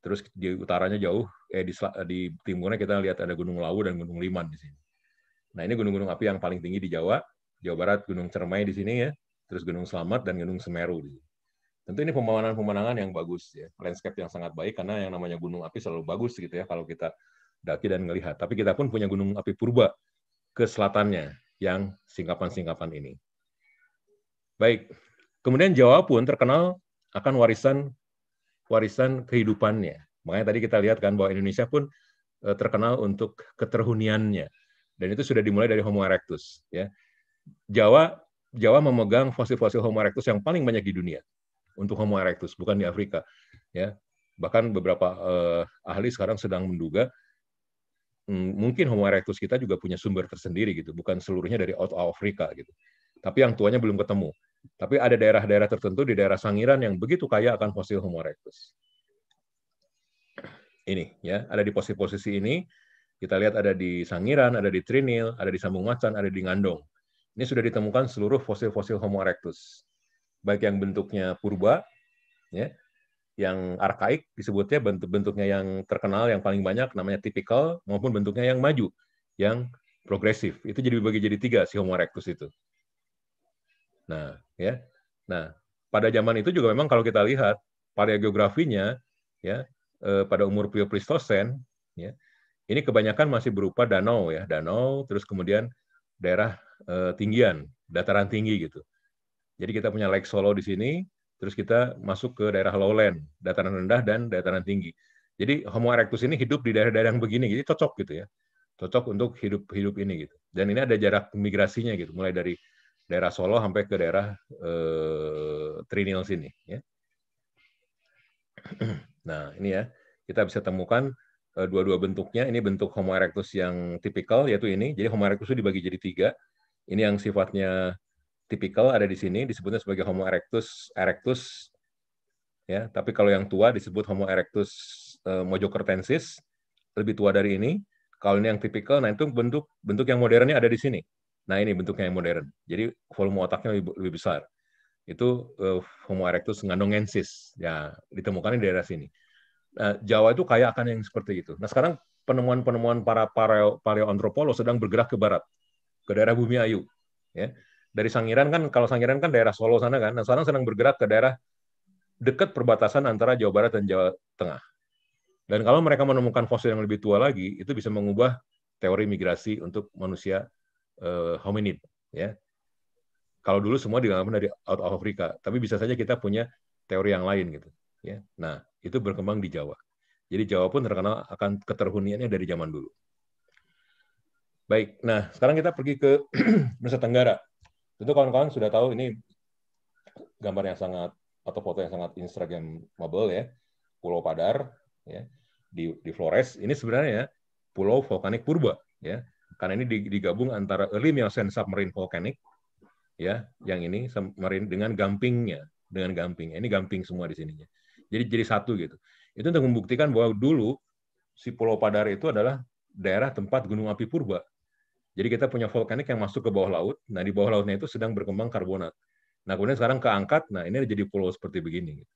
Terus di utaranya jauh, eh di, di timurnya kita lihat ada Gunung Lawu dan Gunung Liman di sini. Nah, ini gunung-gunung api yang paling tinggi di Jawa Jawa Barat Gunung Cermai di sini ya, terus Gunung Selamat dan Gunung Semeru di Tentu ini pemandangan-pemandangan yang bagus ya, landscape yang sangat baik karena yang namanya gunung api selalu bagus gitu ya kalau kita daki dan melihat. Tapi kita pun punya gunung api purba ke selatannya yang singkapan-singkapan ini. Baik, kemudian Jawa pun terkenal akan warisan warisan kehidupannya. Makanya tadi kita lihat kan bahwa Indonesia pun eh, terkenal untuk keterhuniannya dan itu sudah dimulai dari Homo erectus ya Jawa Jawa memegang fosil-fosil Homo erectus yang paling banyak di dunia untuk Homo erectus, bukan di Afrika. Ya, bahkan beberapa eh, ahli sekarang sedang menduga hmm, mungkin Homo erectus kita juga punya sumber tersendiri gitu, bukan seluruhnya dari out of Afrika gitu. Tapi yang tuanya belum ketemu. Tapi ada daerah-daerah tertentu di daerah Sangiran yang begitu kaya akan fosil Homo erectus. Ini ya, ada di posisi-posisi ini. Kita lihat ada di Sangiran, ada di Trinil, ada di Sambung Macan, ada di Ngandong ini sudah ditemukan seluruh fosil-fosil Homo erectus, baik yang bentuknya purba, ya, yang arkaik disebutnya bentuk-bentuknya yang terkenal yang paling banyak namanya tipikal maupun bentuknya yang maju, yang progresif. Itu jadi dibagi jadi tiga si Homo erectus itu. Nah, ya. Nah, pada zaman itu juga memang kalau kita lihat pada geografinya ya eh, pada umur Pleistosen, ya ini kebanyakan masih berupa danau ya danau terus kemudian daerah Eh, tinggian, dataran tinggi gitu. Jadi kita punya Lake Solo di sini, terus kita masuk ke daerah lowland, dataran rendah dan dataran tinggi. Jadi Homo erectus ini hidup di daerah-daerah yang begini, jadi cocok gitu ya. Cocok untuk hidup hidup ini gitu. Dan ini ada jarak migrasinya gitu, mulai dari daerah Solo sampai ke daerah eh, Trinil sini ya. Nah, ini ya. Kita bisa temukan eh, dua-dua bentuknya. Ini bentuk Homo erectus yang tipikal, yaitu ini. Jadi Homo erectus itu dibagi jadi tiga. Ini yang sifatnya tipikal ada di sini disebutnya sebagai Homo erectus erectus ya, tapi kalau yang tua disebut Homo erectus eh, mojokertensis, lebih tua dari ini. Kalau ini yang tipikal, nah itu bentuk bentuk yang modernnya ada di sini. Nah ini bentuknya yang modern. Jadi volume otaknya lebih, lebih besar. Itu uh, Homo erectus ngandongensis, ya ditemukan di daerah sini. Nah, Jawa itu kaya akan yang seperti itu. Nah sekarang penemuan-penemuan para paleo, paleoantropolog sedang bergerak ke barat ke daerah Bumi Ayu. Ya. Dari Sangiran kan, kalau Sangiran kan daerah Solo sana kan, nah sekarang sedang bergerak ke daerah dekat perbatasan antara Jawa Barat dan Jawa Tengah. Dan kalau mereka menemukan fosil yang lebih tua lagi, itu bisa mengubah teori migrasi untuk manusia eh, hominid. Ya. Kalau dulu semua dianggap dari out of Africa, tapi bisa saja kita punya teori yang lain gitu. Ya. Nah, itu berkembang di Jawa. Jadi Jawa pun terkenal akan keterhuniannya dari zaman dulu. Baik, nah sekarang kita pergi ke Nusa Tenggara. Tentu kawan-kawan sudah tahu ini gambar yang sangat atau foto yang sangat instagramable ya, Pulau Padar ya di di Flores. Ini sebenarnya Pulau Vulkanik Purba ya, karena ini digabung antara early Miocene submarine volcanic ya, yang ini submarine dengan gampingnya, dengan gamping. Ini gamping semua di sininya. Jadi jadi satu gitu. Itu untuk membuktikan bahwa dulu si Pulau Padar itu adalah daerah tempat gunung api purba jadi kita punya vulkanik yang masuk ke bawah laut. Nah, di bawah lautnya itu sedang berkembang karbonat. Nah, kemudian sekarang keangkat. Nah, ini jadi pulau seperti begini. Gitu.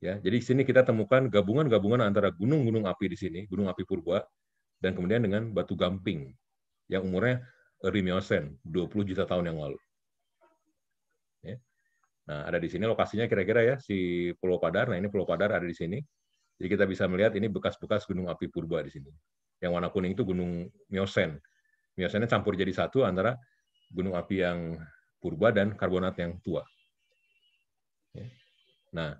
Ya, jadi di sini kita temukan gabungan-gabungan antara gunung-gunung api di sini, gunung api purba, dan kemudian dengan batu gamping yang umurnya eh, Rimiosen, 20 juta tahun yang lalu. Ya. Nah, ada di sini lokasinya kira-kira ya si Pulau Padar. Nah, ini Pulau Padar ada di sini. Jadi kita bisa melihat ini bekas-bekas gunung api purba di sini. Yang warna kuning itu gunung Miosen. Biasanya campur jadi satu antara gunung api yang purba dan karbonat yang tua. Ya. Nah,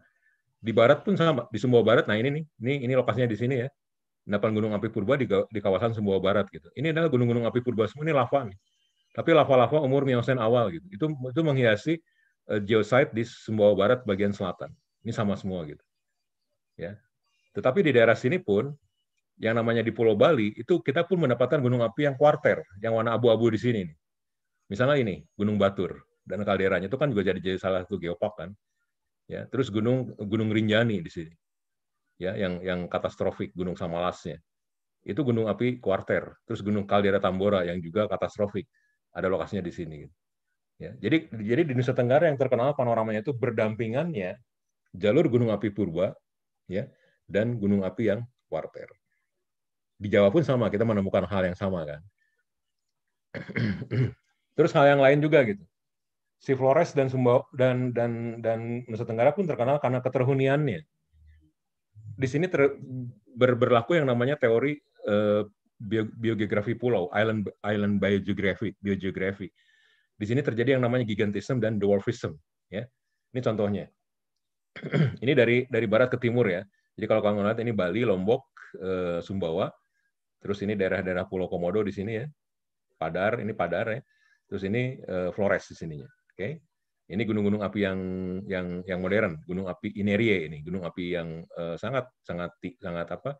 di barat pun sama, di Sumbawa Barat. Nah, ini nih, ini ini lokasinya di sini ya. Endapan gunung api purba di, di kawasan Sumbawa Barat gitu. Ini adalah gunung-gunung api purba semua ini lava nih. Tapi lava-lava umur Miosen awal gitu. Itu itu menghiasi eh, geosite di Sumbawa Barat bagian selatan. Ini sama semua gitu. Ya. Tetapi di daerah sini pun yang namanya di Pulau Bali, itu kita pun mendapatkan gunung api yang kuarter, yang warna abu-abu di sini. Nih. Misalnya ini, Gunung Batur dan kalderanya itu kan juga jadi, jadi salah satu geopark kan. Ya, terus gunung Gunung Rinjani di sini. Ya, yang yang katastrofik gunung Samalasnya. Itu gunung api kuarter, terus gunung kaldera Tambora yang juga katastrofik. Ada lokasinya di sini. Gitu. Ya, jadi jadi di Nusa Tenggara yang terkenal panoramanya itu berdampingannya jalur gunung api purba ya dan gunung api yang kuarter di Jawa pun sama kita menemukan hal yang sama kan terus hal yang lain juga gitu si Flores dan Sumbawa dan dan dan Nusa Tenggara pun terkenal karena keterhuniannya di sini ter, ber, berlaku yang namanya teori uh, biogeografi pulau island island biogeography biogeografi. di sini terjadi yang namanya gigantism dan dwarfism ya ini contohnya ini dari dari barat ke timur ya jadi kalau kamu lihat ini Bali Lombok eh, Sumbawa Terus ini daerah-daerah Pulau Komodo di sini ya. Padar, ini Padar ya. Terus ini uh, Flores di sininya. Oke. Okay? Ini gunung-gunung api yang yang yang modern, gunung api Inerie ini, gunung api yang uh, sangat sangat sangat apa?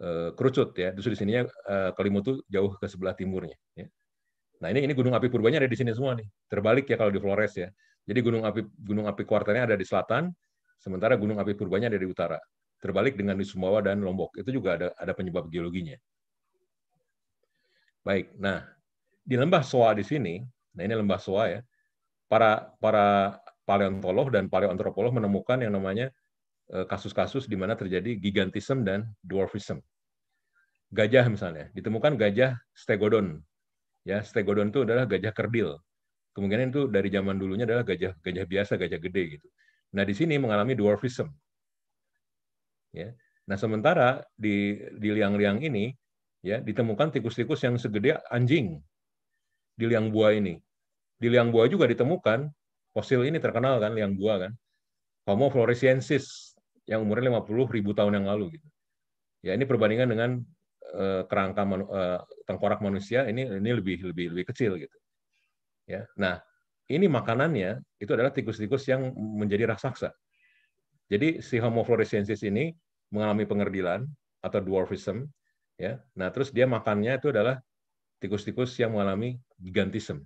Uh, kerucut ya. Terus di sininya uh, Kelimutu jauh ke sebelah timurnya ya. Nah, ini ini gunung api purbanya ada di sini semua nih. Terbalik ya kalau di Flores ya. Jadi gunung api gunung api kuartanya ada di selatan, sementara gunung api purbanya ada di utara. Terbalik dengan di Sumbawa dan Lombok. Itu juga ada ada penyebab geologinya. Baik. Nah, di lembah Soa di sini, nah ini lembah Soa ya. Para para paleontolog dan paleoantropolog menemukan yang namanya eh, kasus-kasus di mana terjadi gigantism dan dwarfism. Gajah misalnya, ditemukan gajah stegodon. Ya, stegodon itu adalah gajah kerdil. Kemungkinan itu dari zaman dulunya adalah gajah gajah biasa, gajah gede gitu. Nah, di sini mengalami dwarfism. Ya. Nah, sementara di di liang-liang ini ya ditemukan tikus-tikus yang segede anjing di liang buah ini. Di liang buah juga ditemukan fosil ini terkenal kan liang buah kan. Homo floresiensis yang umurnya 50.000 tahun yang lalu gitu. Ya ini perbandingan dengan eh, kerangka eh, tengkorak manusia ini ini lebih lebih lebih kecil gitu. Ya. Nah, ini makanannya itu adalah tikus-tikus yang menjadi raksasa. Jadi si Homo floresiensis ini mengalami pengerdilan atau dwarfism ya. Nah, terus dia makannya itu adalah tikus-tikus yang mengalami gigantisme.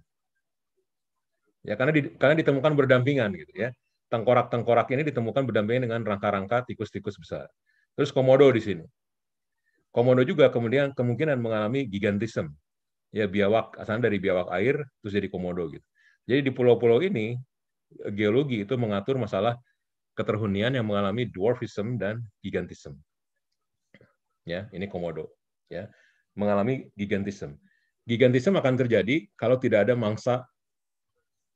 Ya, karena di, karena ditemukan berdampingan gitu ya. Tengkorak-tengkorak ini ditemukan berdampingan dengan rangka-rangka tikus-tikus besar. Terus komodo di sini. Komodo juga kemudian kemungkinan mengalami gigantisme. Ya biawak asalnya dari biawak air terus jadi komodo gitu. Jadi di pulau-pulau ini geologi itu mengatur masalah keterhunian yang mengalami dwarfism dan gigantism. Ya, ini komodo ya mengalami gigantisme. Gigantisme akan terjadi kalau tidak ada mangsa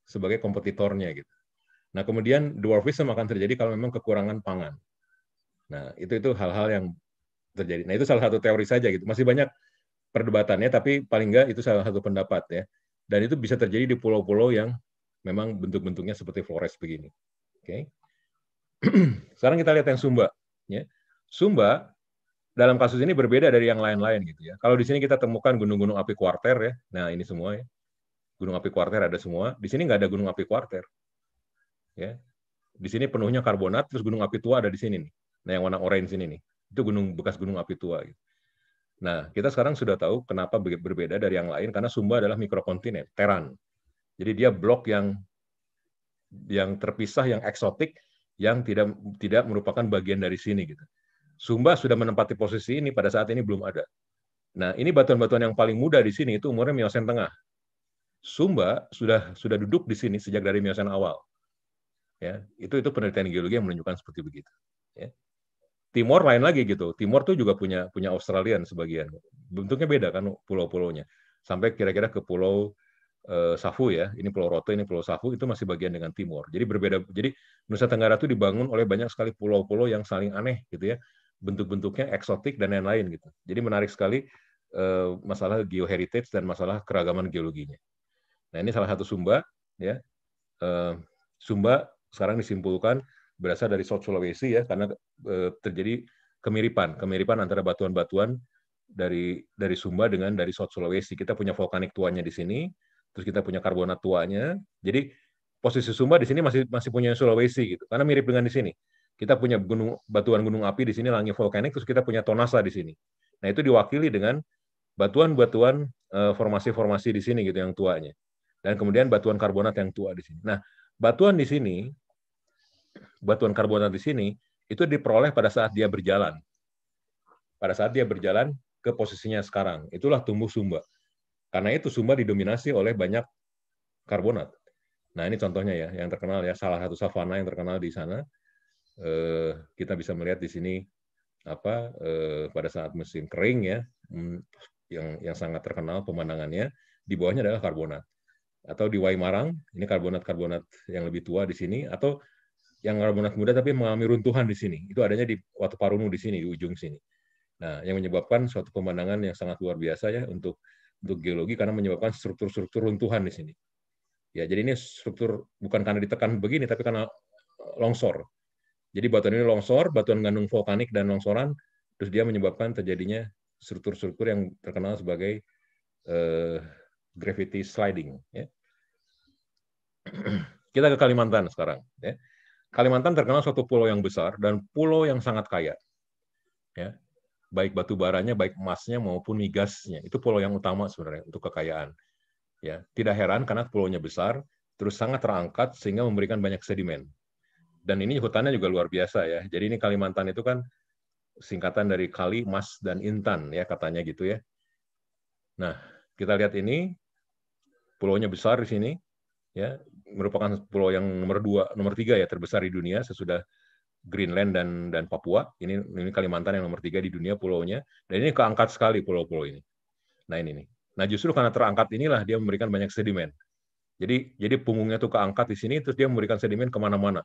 sebagai kompetitornya gitu. Nah, kemudian dwarfism akan terjadi kalau memang kekurangan pangan. Nah, itu itu hal-hal yang terjadi. Nah, itu salah satu teori saja gitu. Masih banyak perdebatannya tapi paling enggak itu salah satu pendapat ya. Dan itu bisa terjadi di pulau-pulau yang memang bentuk-bentuknya seperti flores begini. Oke. Okay. Sekarang kita lihat yang Sumba ya. Sumba dalam kasus ini berbeda dari yang lain-lain gitu ya. Kalau di sini kita temukan gunung-gunung api kuarter ya. Nah, ini semua ya. Gunung api kuarter ada semua. Di sini nggak ada gunung api kuarter. Ya. Di sini penuhnya karbonat, terus gunung api tua ada di sini nih. Nah, yang warna orange sini nih. Itu gunung bekas gunung api tua gitu. Nah, kita sekarang sudah tahu kenapa berbeda dari yang lain karena Sumba adalah mikrokontinen, Teran. Jadi dia blok yang yang terpisah, yang eksotik, yang tidak tidak merupakan bagian dari sini gitu. Sumba sudah menempati posisi ini pada saat ini belum ada. Nah, ini batuan-batuan yang paling muda di sini itu umurnya Miosen tengah. Sumba sudah sudah duduk di sini sejak dari Miosen awal. Ya, itu itu penelitian geologi yang menunjukkan seperti begitu. Ya. Timor lain lagi gitu. Timor tuh juga punya punya Australian sebagian. Bentuknya beda kan pulau-pulaunya. Sampai kira-kira ke pulau eh, Safu ya. Ini pulau Rote, ini pulau Safu itu masih bagian dengan Timor. Jadi berbeda. Jadi Nusa Tenggara itu dibangun oleh banyak sekali pulau-pulau yang saling aneh gitu ya bentuk-bentuknya eksotik dan lain-lain gitu. Jadi menarik sekali eh, masalah geoheritage dan masalah keragaman geologinya. Nah ini salah satu Sumba ya. Uh, Sumba sekarang disimpulkan berasal dari South Sulawesi ya karena eh, terjadi kemiripan kemiripan antara batuan-batuan dari dari Sumba dengan dari South Sulawesi. Kita punya vulkanik tuanya di sini, terus kita punya karbonat tuanya. Jadi posisi Sumba di sini masih masih punya Sulawesi gitu karena mirip dengan di sini kita punya gunung batuan gunung api di sini langit vulkanik terus kita punya tonasa di sini. Nah, itu diwakili dengan batuan-batuan eh, formasi-formasi di sini gitu yang tuanya. Dan kemudian batuan karbonat yang tua di sini. Nah, batuan di sini batuan karbonat di sini itu diperoleh pada saat dia berjalan. Pada saat dia berjalan ke posisinya sekarang. Itulah tumbuh sumba. Karena itu sumba didominasi oleh banyak karbonat. Nah, ini contohnya ya, yang terkenal ya, salah satu savana yang terkenal di sana eh, kita bisa melihat di sini apa eh, pada saat musim kering ya mm, yang yang sangat terkenal pemandangannya di bawahnya adalah karbonat atau di Waimarang ini karbonat karbonat yang lebih tua di sini atau yang karbonat muda tapi mengalami runtuhan di sini itu adanya di Watu Parunu di sini di ujung sini nah yang menyebabkan suatu pemandangan yang sangat luar biasa ya untuk untuk geologi karena menyebabkan struktur-struktur runtuhan di sini ya jadi ini struktur bukan karena ditekan begini tapi karena longsor jadi batuan ini longsor, batuan gandung vulkanik dan longsoran, terus dia menyebabkan terjadinya struktur-struktur yang terkenal sebagai uh, gravity sliding. Ya. Kita ke Kalimantan sekarang. Ya. Kalimantan terkenal suatu pulau yang besar dan pulau yang sangat kaya. Ya. Baik batu baranya, baik emasnya maupun migasnya. Itu pulau yang utama sebenarnya untuk kekayaan. Ya, tidak heran karena pulaunya besar, terus sangat terangkat sehingga memberikan banyak sedimen dan ini hutannya juga luar biasa ya. Jadi ini Kalimantan itu kan singkatan dari kali, mas, dan intan ya katanya gitu ya. Nah, kita lihat ini pulaunya besar di sini ya merupakan pulau yang nomor dua nomor tiga ya terbesar di dunia sesudah Greenland dan dan Papua ini ini Kalimantan yang nomor tiga di dunia pulaunya dan ini keangkat sekali pulau-pulau ini nah ini nih nah justru karena terangkat inilah dia memberikan banyak sedimen jadi jadi punggungnya tuh keangkat di sini terus dia memberikan sedimen kemana-mana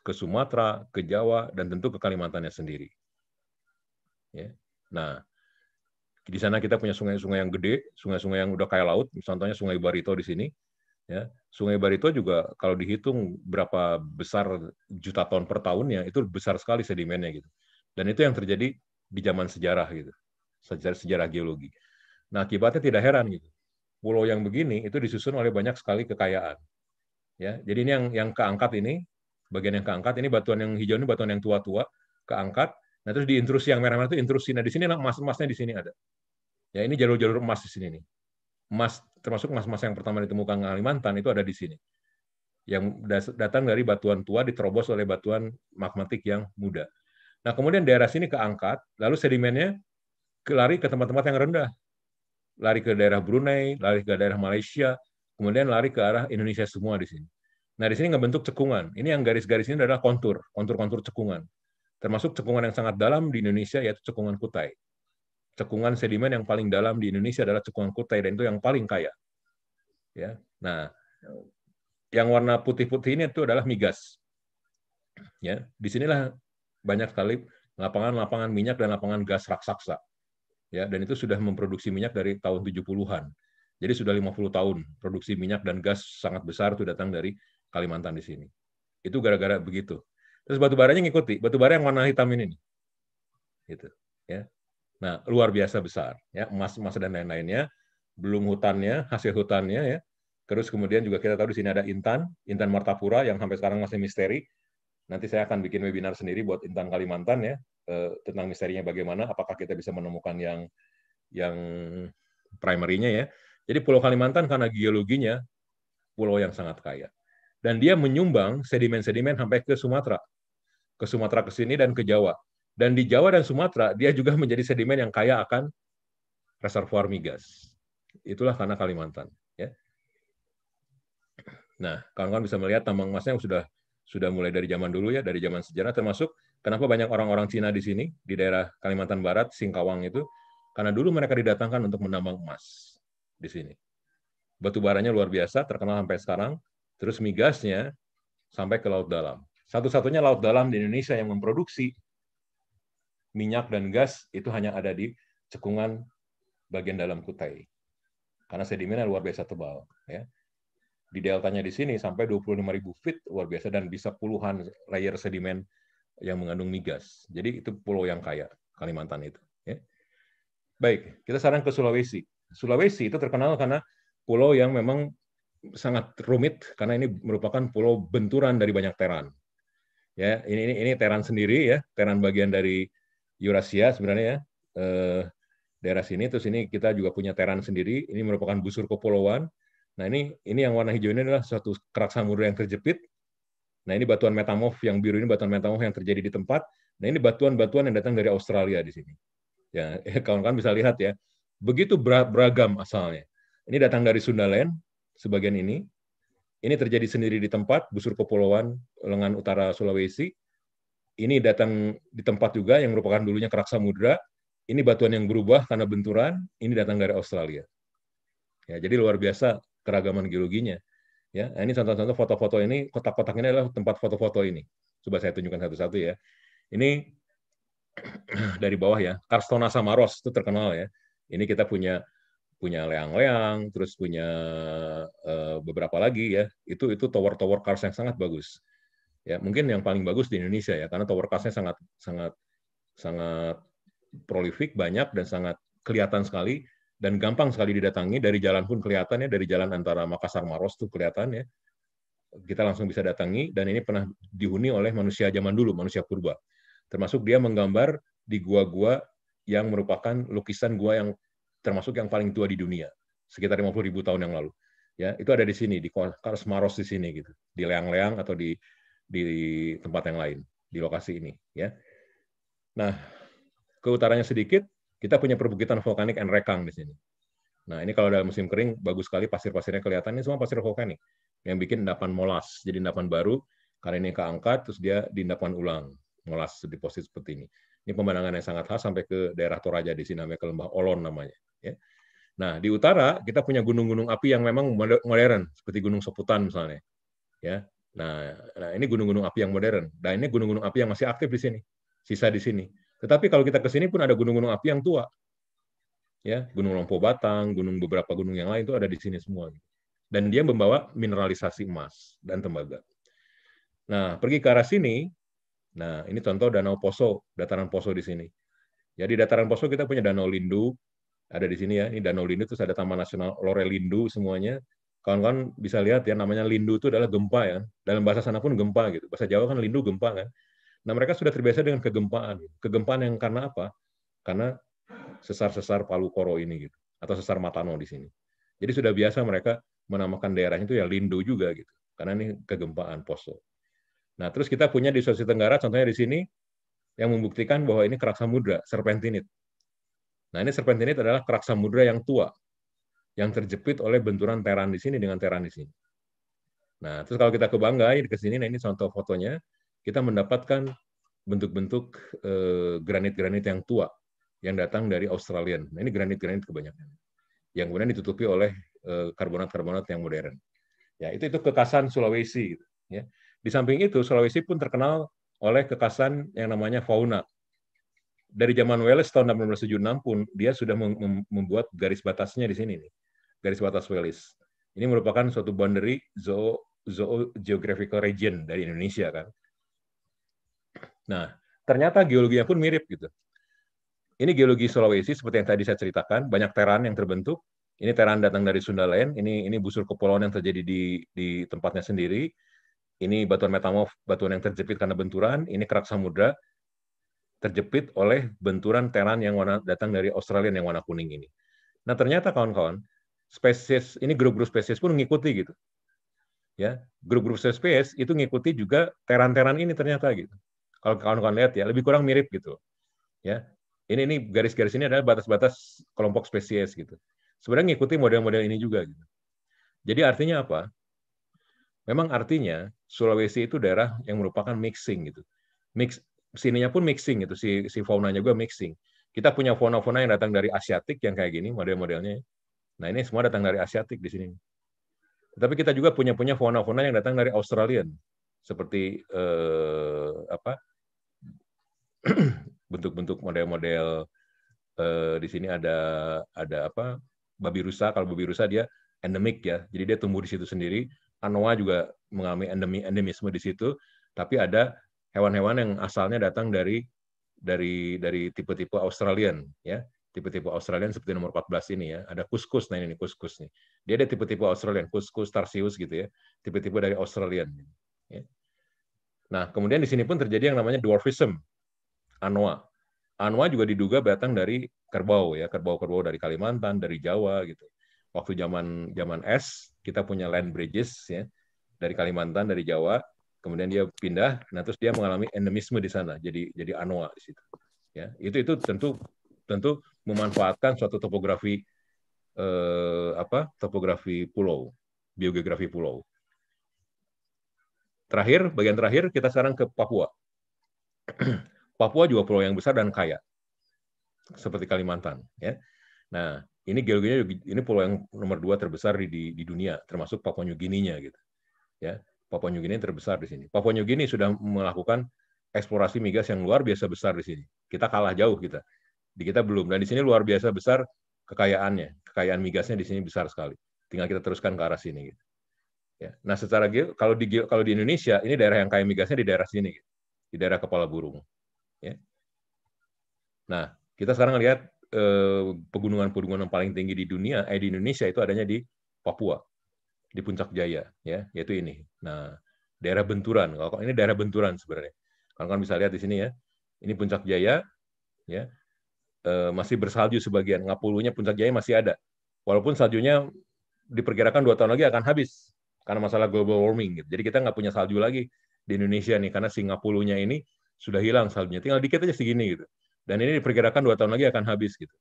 ke Sumatera, ke Jawa, dan tentu ke Kalimantannya sendiri. Ya. Nah, di sana kita punya sungai-sungai yang gede, sungai-sungai yang udah kayak laut, contohnya Sungai Barito di sini. Ya, Sungai Barito juga kalau dihitung berapa besar juta ton per tahunnya, itu besar sekali sedimennya gitu. Dan itu yang terjadi di zaman sejarah gitu, sejarah, sejarah geologi. Nah, akibatnya tidak heran gitu. Pulau yang begini itu disusun oleh banyak sekali kekayaan. Ya, jadi ini yang yang keangkat ini bagian yang keangkat. Ini batuan yang hijau ini batuan yang tua-tua keangkat. Nah terus di intrusi yang merah-merah itu intrusi. Nah di sini emas-emasnya di sini ada. Ya ini jalur-jalur emas di sini nih. Emas termasuk emas-emas yang pertama ditemukan di Kalimantan itu ada di sini. Yang datang dari batuan tua diterobos oleh batuan magmatik yang muda. Nah kemudian daerah sini keangkat, lalu sedimennya lari ke tempat-tempat yang rendah. Lari ke daerah Brunei, lari ke daerah Malaysia, kemudian lari ke arah Indonesia semua di sini. Nah, di sini nggak bentuk cekungan. Ini yang garis-garis ini adalah kontur, kontur-kontur cekungan. Termasuk cekungan yang sangat dalam di Indonesia yaitu cekungan Kutai. Cekungan sedimen yang paling dalam di Indonesia adalah cekungan Kutai dan itu yang paling kaya. Ya. Nah, yang warna putih-putih ini itu adalah migas. Ya, di sinilah banyak sekali lapangan-lapangan minyak dan lapangan gas raksasa. Ya, dan itu sudah memproduksi minyak dari tahun 70-an. Jadi sudah 50 tahun produksi minyak dan gas sangat besar itu datang dari Kalimantan di sini. Itu gara-gara begitu. Terus batu baranya ngikuti, batu bara yang warna hitam ini Gitu, ya. Nah, luar biasa besar ya emas emas dan lain-lainnya, belum hutannya, hasil hutannya ya. Terus kemudian juga kita tahu di sini ada Intan, Intan Martapura yang sampai sekarang masih misteri. Nanti saya akan bikin webinar sendiri buat Intan Kalimantan ya eh, tentang misterinya bagaimana, apakah kita bisa menemukan yang yang primernya ya. Jadi Pulau Kalimantan karena geologinya pulau yang sangat kaya dan dia menyumbang sedimen-sedimen sampai ke Sumatera. Ke Sumatera ke sini dan ke Jawa. Dan di Jawa dan Sumatera dia juga menjadi sedimen yang kaya akan reservoir migas. Itulah karena Kalimantan, ya. Nah, kawan-kawan bisa melihat tambang emasnya yang sudah sudah mulai dari zaman dulu ya, dari zaman sejarah termasuk kenapa banyak orang-orang Cina di sini di daerah Kalimantan Barat, Singkawang itu karena dulu mereka didatangkan untuk menambang emas di sini. Batu baranya luar biasa, terkenal sampai sekarang terus migasnya sampai ke laut dalam. Satu-satunya laut dalam di Indonesia yang memproduksi minyak dan gas itu hanya ada di cekungan bagian dalam Kutai. Karena sedimennya luar biasa tebal. Ya. Di deltanya di sini sampai 25.000 feet luar biasa dan bisa puluhan layer sedimen yang mengandung migas. Jadi itu pulau yang kaya Kalimantan itu. Ya. Baik, kita sekarang ke Sulawesi. Sulawesi itu terkenal karena pulau yang memang sangat rumit karena ini merupakan pulau benturan dari banyak teran. Ya, ini ini, ini teran sendiri ya, teran bagian dari Eurasia sebenarnya ya. Eh, daerah sini terus ini kita juga punya teran sendiri, ini merupakan busur kepulauan. Nah, ini ini yang warna hijau ini adalah suatu kerak samudra yang terjepit. Nah, ini batuan metamorf yang biru ini batuan metamorf yang terjadi di tempat. Nah, ini batuan-batuan yang datang dari Australia di sini. Ya, kawan-kawan bisa lihat ya. Begitu beragam asalnya. Ini datang dari Sundaland, sebagian ini. Ini terjadi sendiri di tempat, busur kepulauan, lengan utara Sulawesi. Ini datang di tempat juga yang merupakan dulunya kerak samudra. Ini batuan yang berubah karena benturan, ini datang dari Australia. Ya, jadi luar biasa keragaman geologinya. Ya, nah, ini contoh-contoh foto-foto ini, kotak-kotak ini adalah tempat foto-foto ini. Coba saya tunjukkan satu-satu ya. Ini dari bawah ya, Karstona Samaros itu terkenal ya. Ini kita punya punya leang-leang, terus punya uh, beberapa lagi ya. Itu itu tower-tower cars yang sangat bagus. Ya, mungkin yang paling bagus di Indonesia ya, karena tower cars-nya sangat sangat sangat prolific banyak dan sangat kelihatan sekali dan gampang sekali didatangi dari jalan pun kelihatan ya dari jalan antara Makassar Maros tuh kelihatan ya kita langsung bisa datangi dan ini pernah dihuni oleh manusia zaman dulu manusia purba termasuk dia menggambar di gua-gua yang merupakan lukisan gua yang termasuk yang paling tua di dunia, sekitar 50 ribu tahun yang lalu. Ya, itu ada di sini, di Kars Maros di sini gitu, di leang-leang atau di di tempat yang lain, di lokasi ini, ya. Nah, ke utaranya sedikit, kita punya perbukitan vulkanik and rekang di sini. Nah, ini kalau dalam musim kering, bagus sekali pasir-pasirnya kelihatan. Ini semua pasir vulkanik yang bikin endapan molas, jadi endapan baru. Karena ini keangkat, terus dia diendapan ulang, molas di seperti ini. Ini pemandangan yang sangat khas sampai ke daerah Toraja di sini namanya ke Lembah Olon namanya. Ya. Nah di utara kita punya gunung-gunung api yang memang modern seperti Gunung Seputan misalnya. Ya. Nah, nah ini gunung-gunung api yang modern. Dan ini gunung-gunung api yang masih aktif di sini, sisa di sini. Tetapi kalau kita ke sini pun ada gunung-gunung api yang tua. Ya, Gunung Lompo Batang, gunung beberapa gunung yang lain itu ada di sini semua. Dan dia membawa mineralisasi emas dan tembaga. Nah, pergi ke arah sini, Nah, ini contoh Danau Poso, dataran Poso di sini. Jadi dataran Poso kita punya Danau Lindu, ada di sini ya, ini Danau Lindu, terus ada Taman Nasional Lore Lindu semuanya. Kawan-kawan bisa lihat ya, namanya Lindu itu adalah gempa ya. Dalam bahasa sana pun gempa gitu. Bahasa Jawa kan Lindu gempa kan. Nah, mereka sudah terbiasa dengan kegempaan. Kegempaan yang karena apa? Karena sesar-sesar Palu Koro ini gitu, atau sesar Matano di sini. Jadi sudah biasa mereka menamakan daerahnya itu ya Lindu juga gitu, karena ini kegempaan Poso. Nah, terus kita punya di Sulawesi Tenggara, contohnya di sini, yang membuktikan bahwa ini samudra serpentinit. Nah, ini serpentinit adalah samudra yang tua, yang terjepit oleh benturan teran di sini dengan teran di sini. Nah, terus kalau kita ke Banggai, ke sini, nah ini contoh fotonya, kita mendapatkan bentuk-bentuk eh, granit-granit yang tua, yang datang dari Australia Nah, ini granit-granit kebanyakan. Yang kemudian ditutupi oleh eh, karbonat-karbonat yang modern. Ya, itu itu kekasan Sulawesi. Gitu, ya di samping itu, Sulawesi pun terkenal oleh kekasan yang namanya fauna. Dari zaman Wales tahun 1976 pun dia sudah membuat garis batasnya di sini nih, garis batas Wales. Ini merupakan suatu boundary zoo, zoo geographical region dari Indonesia kan. Nah, ternyata geologinya pun mirip gitu. Ini geologi Sulawesi seperti yang tadi saya ceritakan, banyak teran yang terbentuk. Ini teran datang dari Sunda Land, ini ini busur kepulauan yang terjadi di di tempatnya sendiri ini batuan metamorf, batuan yang terjepit karena benturan. Ini kerak samudra terjepit oleh benturan teran yang warna datang dari Australia yang warna kuning ini. Nah ternyata kawan-kawan, spesies ini grup-grup spesies pun ngikuti gitu. Ya, grup-grup spesies itu ngikuti juga teran-teran ini ternyata gitu. Kalau kawan-kawan lihat ya, lebih kurang mirip gitu. Ya, ini ini garis-garis ini adalah batas-batas kelompok spesies gitu. Sebenarnya ngikuti model-model ini juga gitu. Jadi artinya apa? Memang artinya Sulawesi itu daerah yang merupakan mixing gitu. Mix sininya pun mixing gitu, si si faunanya juga mixing. Kita punya fauna-fauna yang datang dari Asiatik yang kayak gini model-modelnya. Nah, ini semua datang dari Asiatik di sini. Tapi kita juga punya punya fauna-fauna yang datang dari Australian seperti eh, apa bentuk-bentuk model-model eh, di sini ada ada apa babi rusa kalau babi rusa dia endemik ya jadi dia tumbuh di situ sendiri anoa juga mengalami endemi endemisme di situ, tapi ada hewan-hewan yang asalnya datang dari dari dari tipe-tipe Australian ya tipe-tipe Australian seperti nomor 14 ini ya ada kuskus nah ini kuskus nih dia ada tipe-tipe Australian kuskus tarsius gitu ya tipe-tipe dari Australian ya. nah kemudian di sini pun terjadi yang namanya dwarfism anoa anoa juga diduga datang dari kerbau ya kerbau-kerbau dari Kalimantan dari Jawa gitu waktu zaman zaman es kita punya land bridges ya dari Kalimantan, dari Jawa, kemudian dia pindah, nah terus dia mengalami endemisme di sana, jadi jadi anoa di situ. Ya, itu itu tentu tentu memanfaatkan suatu topografi eh, apa? topografi pulau, biogeografi pulau. Terakhir, bagian terakhir kita sekarang ke Papua. Papua juga pulau yang besar dan kaya seperti Kalimantan, ya. Nah, ini geologinya ini pulau yang nomor dua terbesar di, di, di dunia, termasuk Papua New Guinea-nya gitu. Ya, Papua New Guinea terbesar di sini. Papua New Guinea sudah melakukan eksplorasi migas yang luar biasa besar di sini. Kita kalah jauh kita. Di kita belum. Dan di sini luar biasa besar kekayaannya. Kekayaan migasnya di sini besar sekali. Tinggal kita teruskan ke arah sini gitu. Ya. Nah, secara kalau di kalau di Indonesia ini daerah yang kaya migasnya di daerah sini gitu. Di daerah kepala burung. Ya. Nah, kita sekarang lihat Eh, pegunungan-pegunungan yang paling tinggi di dunia, eh, di Indonesia itu adanya di Papua, di Puncak Jaya, ya, yaitu ini. Nah, daerah benturan. Kalau ini daerah benturan sebenarnya. Kalau kan bisa lihat di sini ya, ini Puncak Jaya, ya, eh, masih bersalju sebagian. Ngapulunya Puncak Jaya masih ada, walaupun saljunya diperkirakan dua tahun lagi akan habis karena masalah global warming. Gitu. Jadi kita nggak punya salju lagi di Indonesia nih karena Singapulunya ini sudah hilang saljunya. Tinggal dikit aja segini gitu. Dan ini diperkirakan dua tahun lagi akan habis gitu.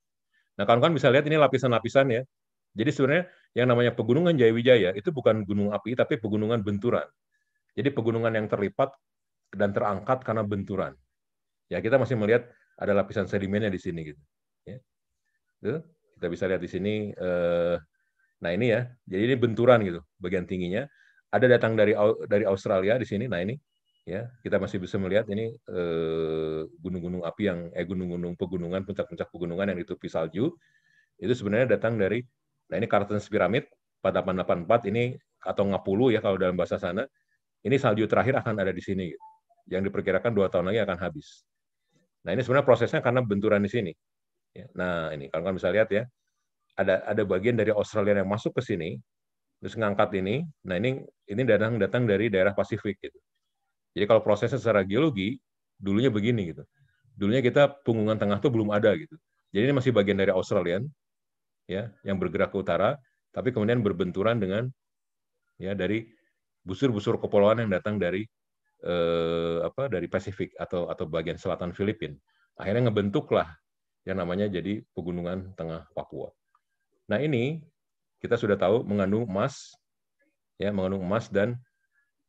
Nah, kawan-kawan bisa lihat ini lapisan-lapisan ya. Jadi sebenarnya yang namanya pegunungan Jayawijaya itu bukan gunung api, tapi pegunungan benturan. Jadi pegunungan yang terlipat dan terangkat karena benturan. Ya, kita masih melihat ada lapisan sedimennya di sini gitu. Ya. Gitu. kita bisa lihat di sini eh, nah ini ya. Jadi ini benturan gitu bagian tingginya. Ada datang dari dari Australia di sini. Nah ini ya kita masih bisa melihat ini eh, gunung-gunung api yang eh gunung-gunung pegunungan puncak-puncak pegunungan yang ditutupi salju itu sebenarnya datang dari nah ini Kartens piramid 4884 ini atau Ngapulu ya kalau dalam bahasa sana ini salju terakhir akan ada di sini gitu. yang diperkirakan dua tahun lagi akan habis nah ini sebenarnya prosesnya karena benturan di sini ya, nah ini kalau kalian bisa lihat ya ada ada bagian dari Australia yang masuk ke sini terus ngangkat ini nah ini ini datang datang dari daerah Pasifik gitu jadi kalau prosesnya secara geologi, dulunya begini gitu. Dulunya kita punggungan tengah tuh belum ada gitu. Jadi ini masih bagian dari Australia, ya, yang bergerak ke utara, tapi kemudian berbenturan dengan ya dari busur-busur kepulauan yang datang dari eh, apa dari Pasifik atau atau bagian selatan Filipina. Akhirnya ngebentuklah yang namanya jadi pegunungan tengah Papua. Nah ini kita sudah tahu mengandung emas, ya mengandung emas dan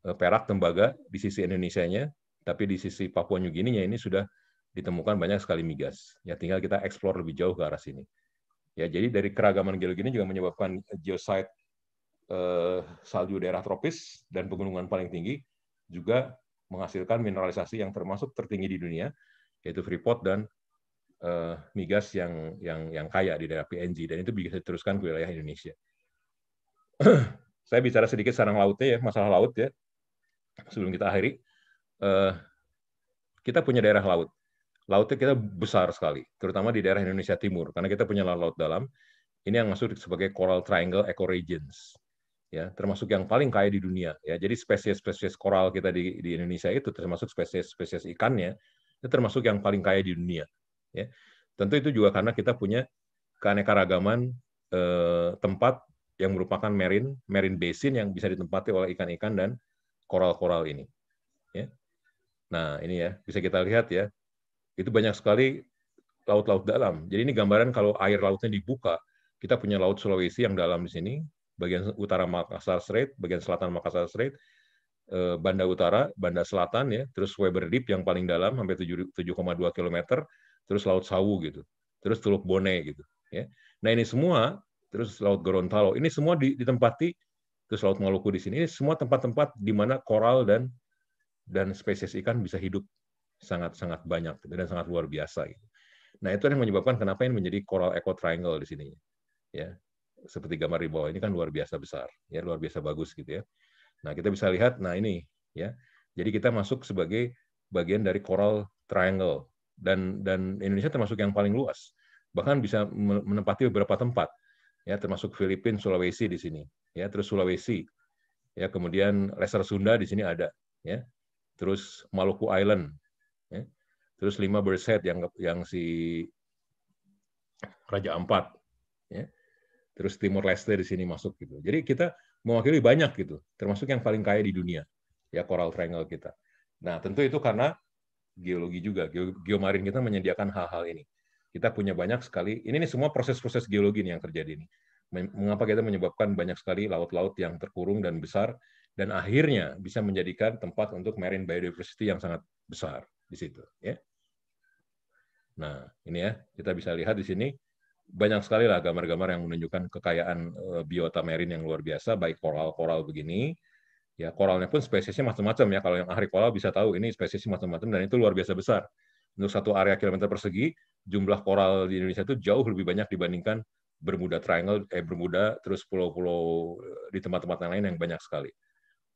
Eh, perak tembaga di sisi Indonesia-nya, tapi di sisi Papua New Guinea-nya ini sudah ditemukan banyak sekali migas. Ya tinggal kita eksplor lebih jauh ke arah sini. Ya jadi dari keragaman geologi ini juga menyebabkan geosite eh, salju daerah tropis dan pegunungan paling tinggi juga menghasilkan mineralisasi yang termasuk tertinggi di dunia yaitu freeport dan eh, migas yang yang yang kaya di daerah PNG dan itu bisa diteruskan ke wilayah Indonesia. Saya bicara sedikit sarang lautnya ya, masalah laut ya sebelum kita akhiri, eh, kita punya daerah laut. Lautnya kita besar sekali, terutama di daerah Indonesia Timur, karena kita punya laut dalam. Ini yang masuk sebagai Coral Triangle Ecoregions, ya termasuk yang paling kaya di dunia. Ya, jadi spesies-spesies koral kita di, di Indonesia itu termasuk spesies-spesies ikannya itu termasuk yang paling kaya di dunia. Ya, tentu itu juga karena kita punya keanekaragaman eh, tempat yang merupakan marine marine basin yang bisa ditempati oleh ikan-ikan dan koral-koral ini. Ya. Nah, ini ya, bisa kita lihat ya. Itu banyak sekali laut-laut dalam. Jadi ini gambaran kalau air lautnya dibuka, kita punya laut Sulawesi yang dalam di sini, bagian utara Makassar Strait, bagian selatan Makassar Strait, eh, Banda Utara, Banda Selatan ya, terus Weber Deep yang paling dalam sampai 7,2 km, terus Laut Sawu gitu, terus Teluk Bone gitu ya. Nah, ini semua terus Laut Gorontalo, ini semua ditempati terus Laut Maluku di sini semua tempat-tempat di mana koral dan dan spesies ikan bisa hidup sangat-sangat banyak dan sangat luar biasa. Gitu. Nah itu yang menyebabkan kenapa ini menjadi koral eco triangle di sini, ya seperti gambar di bawah ini kan luar biasa besar, ya luar biasa bagus gitu ya. Nah kita bisa lihat, nah ini ya, jadi kita masuk sebagai bagian dari koral triangle dan dan Indonesia termasuk yang paling luas, bahkan bisa menempati beberapa tempat ya termasuk Filipina, Sulawesi di sini, ya terus Sulawesi, ya kemudian Lesser Sunda di sini ada, ya terus Maluku Island, ya. terus lima Berset yang yang si Raja Ampat, ya terus Timur Leste di sini masuk gitu. Jadi kita mewakili banyak gitu, termasuk yang paling kaya di dunia, ya Coral Triangle kita. Nah tentu itu karena geologi juga, geomarin kita menyediakan hal-hal ini kita punya banyak sekali ini nih semua proses-proses geologi nih yang terjadi nih. Mengapa kita menyebabkan banyak sekali laut-laut yang terkurung dan besar dan akhirnya bisa menjadikan tempat untuk marine biodiversity yang sangat besar di situ ya. Nah, ini ya, kita bisa lihat di sini banyak sekali lah gambar-gambar yang menunjukkan kekayaan eh, biota marine yang luar biasa baik koral-koral begini ya koralnya pun spesiesnya macam-macam ya kalau yang ahli koral bisa tahu ini spesiesnya macam-macam dan itu luar biasa besar untuk satu area kilometer persegi jumlah koral di Indonesia itu jauh lebih banyak dibandingkan Bermuda Triangle, eh Bermuda, terus pulau-pulau eh, di tempat-tempat lain yang banyak sekali.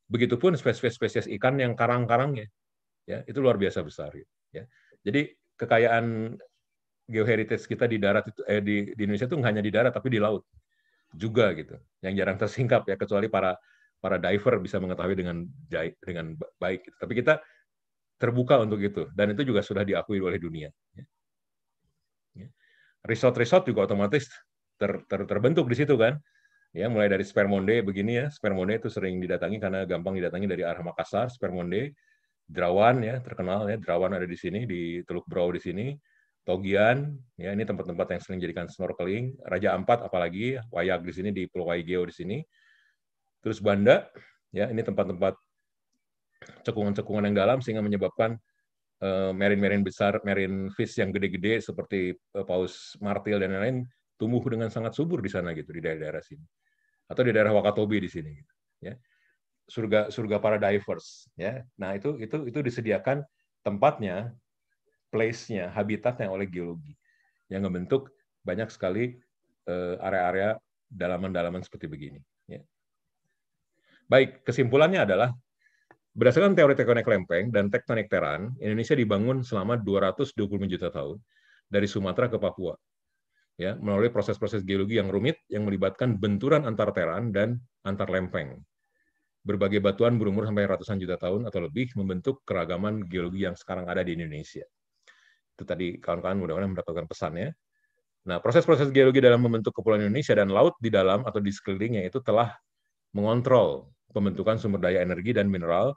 Begitupun spesies-spesies ikan yang karang-karangnya, ya itu luar biasa besar. Ya. Jadi kekayaan geoheritage kita di darat itu, eh, di, di Indonesia itu nggak hanya di darat tapi di laut juga gitu, yang jarang tersingkap ya kecuali para para diver bisa mengetahui dengan dengan baik. Tapi kita terbuka untuk itu dan itu juga sudah diakui oleh dunia. Ya resort-resort juga otomatis ter, ter, terbentuk di situ kan. Ya, mulai dari Spermonde begini ya. Spermonde itu sering didatangi karena gampang didatangi dari arah Makassar, Spermonde, Drawan ya, terkenal ya. Drawan ada di sini di Teluk Brau di sini. Togian, ya ini tempat-tempat yang sering dijadikan snorkeling. Raja Ampat apalagi, Wayak di sini di Pulau Waigeo di sini. Terus Banda, ya ini tempat-tempat cekungan-cekungan yang dalam sehingga menyebabkan Eh, marine-marine besar, marine fish yang gede-gede seperti eh, paus martil dan lain-lain tumbuh dengan sangat subur di sana gitu di daerah-daerah sini atau di daerah Wakatobi di sini gitu ya surga surga para divers ya nah itu itu itu disediakan tempatnya place-nya habitatnya oleh geologi yang membentuk banyak sekali eh, area-area dalaman-dalaman seperti begini ya. baik kesimpulannya adalah Berdasarkan teori tektonik lempeng dan tektonik teran, Indonesia dibangun selama 220 juta tahun dari Sumatera ke Papua. Ya, melalui proses-proses geologi yang rumit yang melibatkan benturan antar teran dan antar lempeng. Berbagai batuan berumur sampai ratusan juta tahun atau lebih membentuk keragaman geologi yang sekarang ada di Indonesia. Itu tadi kawan-kawan mudah-mudahan mendapatkan pesannya. Nah, proses-proses geologi dalam membentuk kepulauan Indonesia dan laut di dalam atau di sekelilingnya itu telah mengontrol pembentukan sumber daya energi dan mineral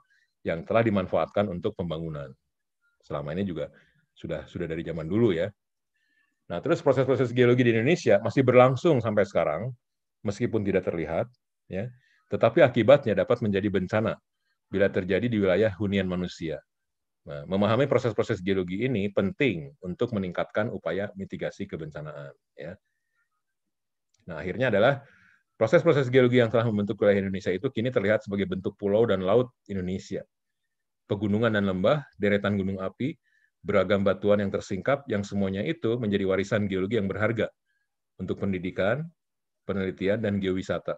yang telah dimanfaatkan untuk pembangunan. Selama ini juga sudah sudah dari zaman dulu ya. Nah, terus proses-proses geologi di Indonesia masih berlangsung sampai sekarang meskipun tidak terlihat ya, tetapi akibatnya dapat menjadi bencana bila terjadi di wilayah hunian manusia. Nah, memahami proses-proses geologi ini penting untuk meningkatkan upaya mitigasi kebencanaan ya. Nah, akhirnya adalah Proses-proses geologi yang telah membentuk wilayah Indonesia itu kini terlihat sebagai bentuk pulau dan laut Indonesia. Pegunungan dan lembah, deretan gunung api, beragam batuan yang tersingkap, yang semuanya itu menjadi warisan geologi yang berharga untuk pendidikan, penelitian, dan geowisata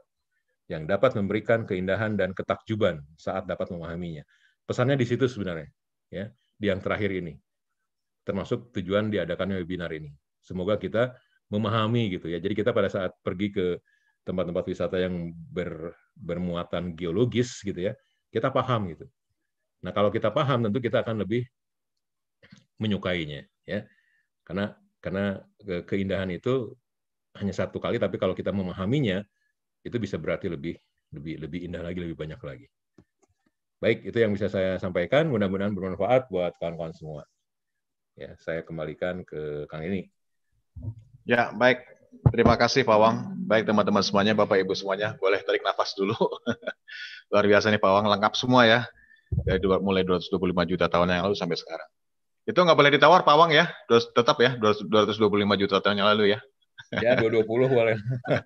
yang dapat memberikan keindahan dan ketakjuban saat dapat memahaminya. Pesannya di situ sebenarnya, ya, di yang terakhir ini. Termasuk tujuan diadakannya webinar ini. Semoga kita memahami gitu ya. Jadi kita pada saat pergi ke tempat-tempat wisata yang ber, bermuatan geologis gitu ya, kita paham gitu. Nah kalau kita paham tentu kita akan lebih menyukainya ya, karena karena keindahan itu hanya satu kali tapi kalau kita memahaminya itu bisa berarti lebih lebih lebih indah lagi lebih banyak lagi. Baik, itu yang bisa saya sampaikan. Mudah-mudahan bermanfaat buat kawan-kawan semua. Ya, saya kembalikan ke Kang ini. Ya, baik. Terima kasih Pak Wang. Baik teman-teman semuanya, Bapak Ibu semuanya, boleh tarik nafas dulu. Luar biasa nih Pak Wang, lengkap semua ya. Dari mulai 225 juta tahun yang lalu sampai sekarang. Itu nggak boleh ditawar Pak Wang ya, tetap ya 225 juta tahun yang lalu ya. Ya, 220 boleh.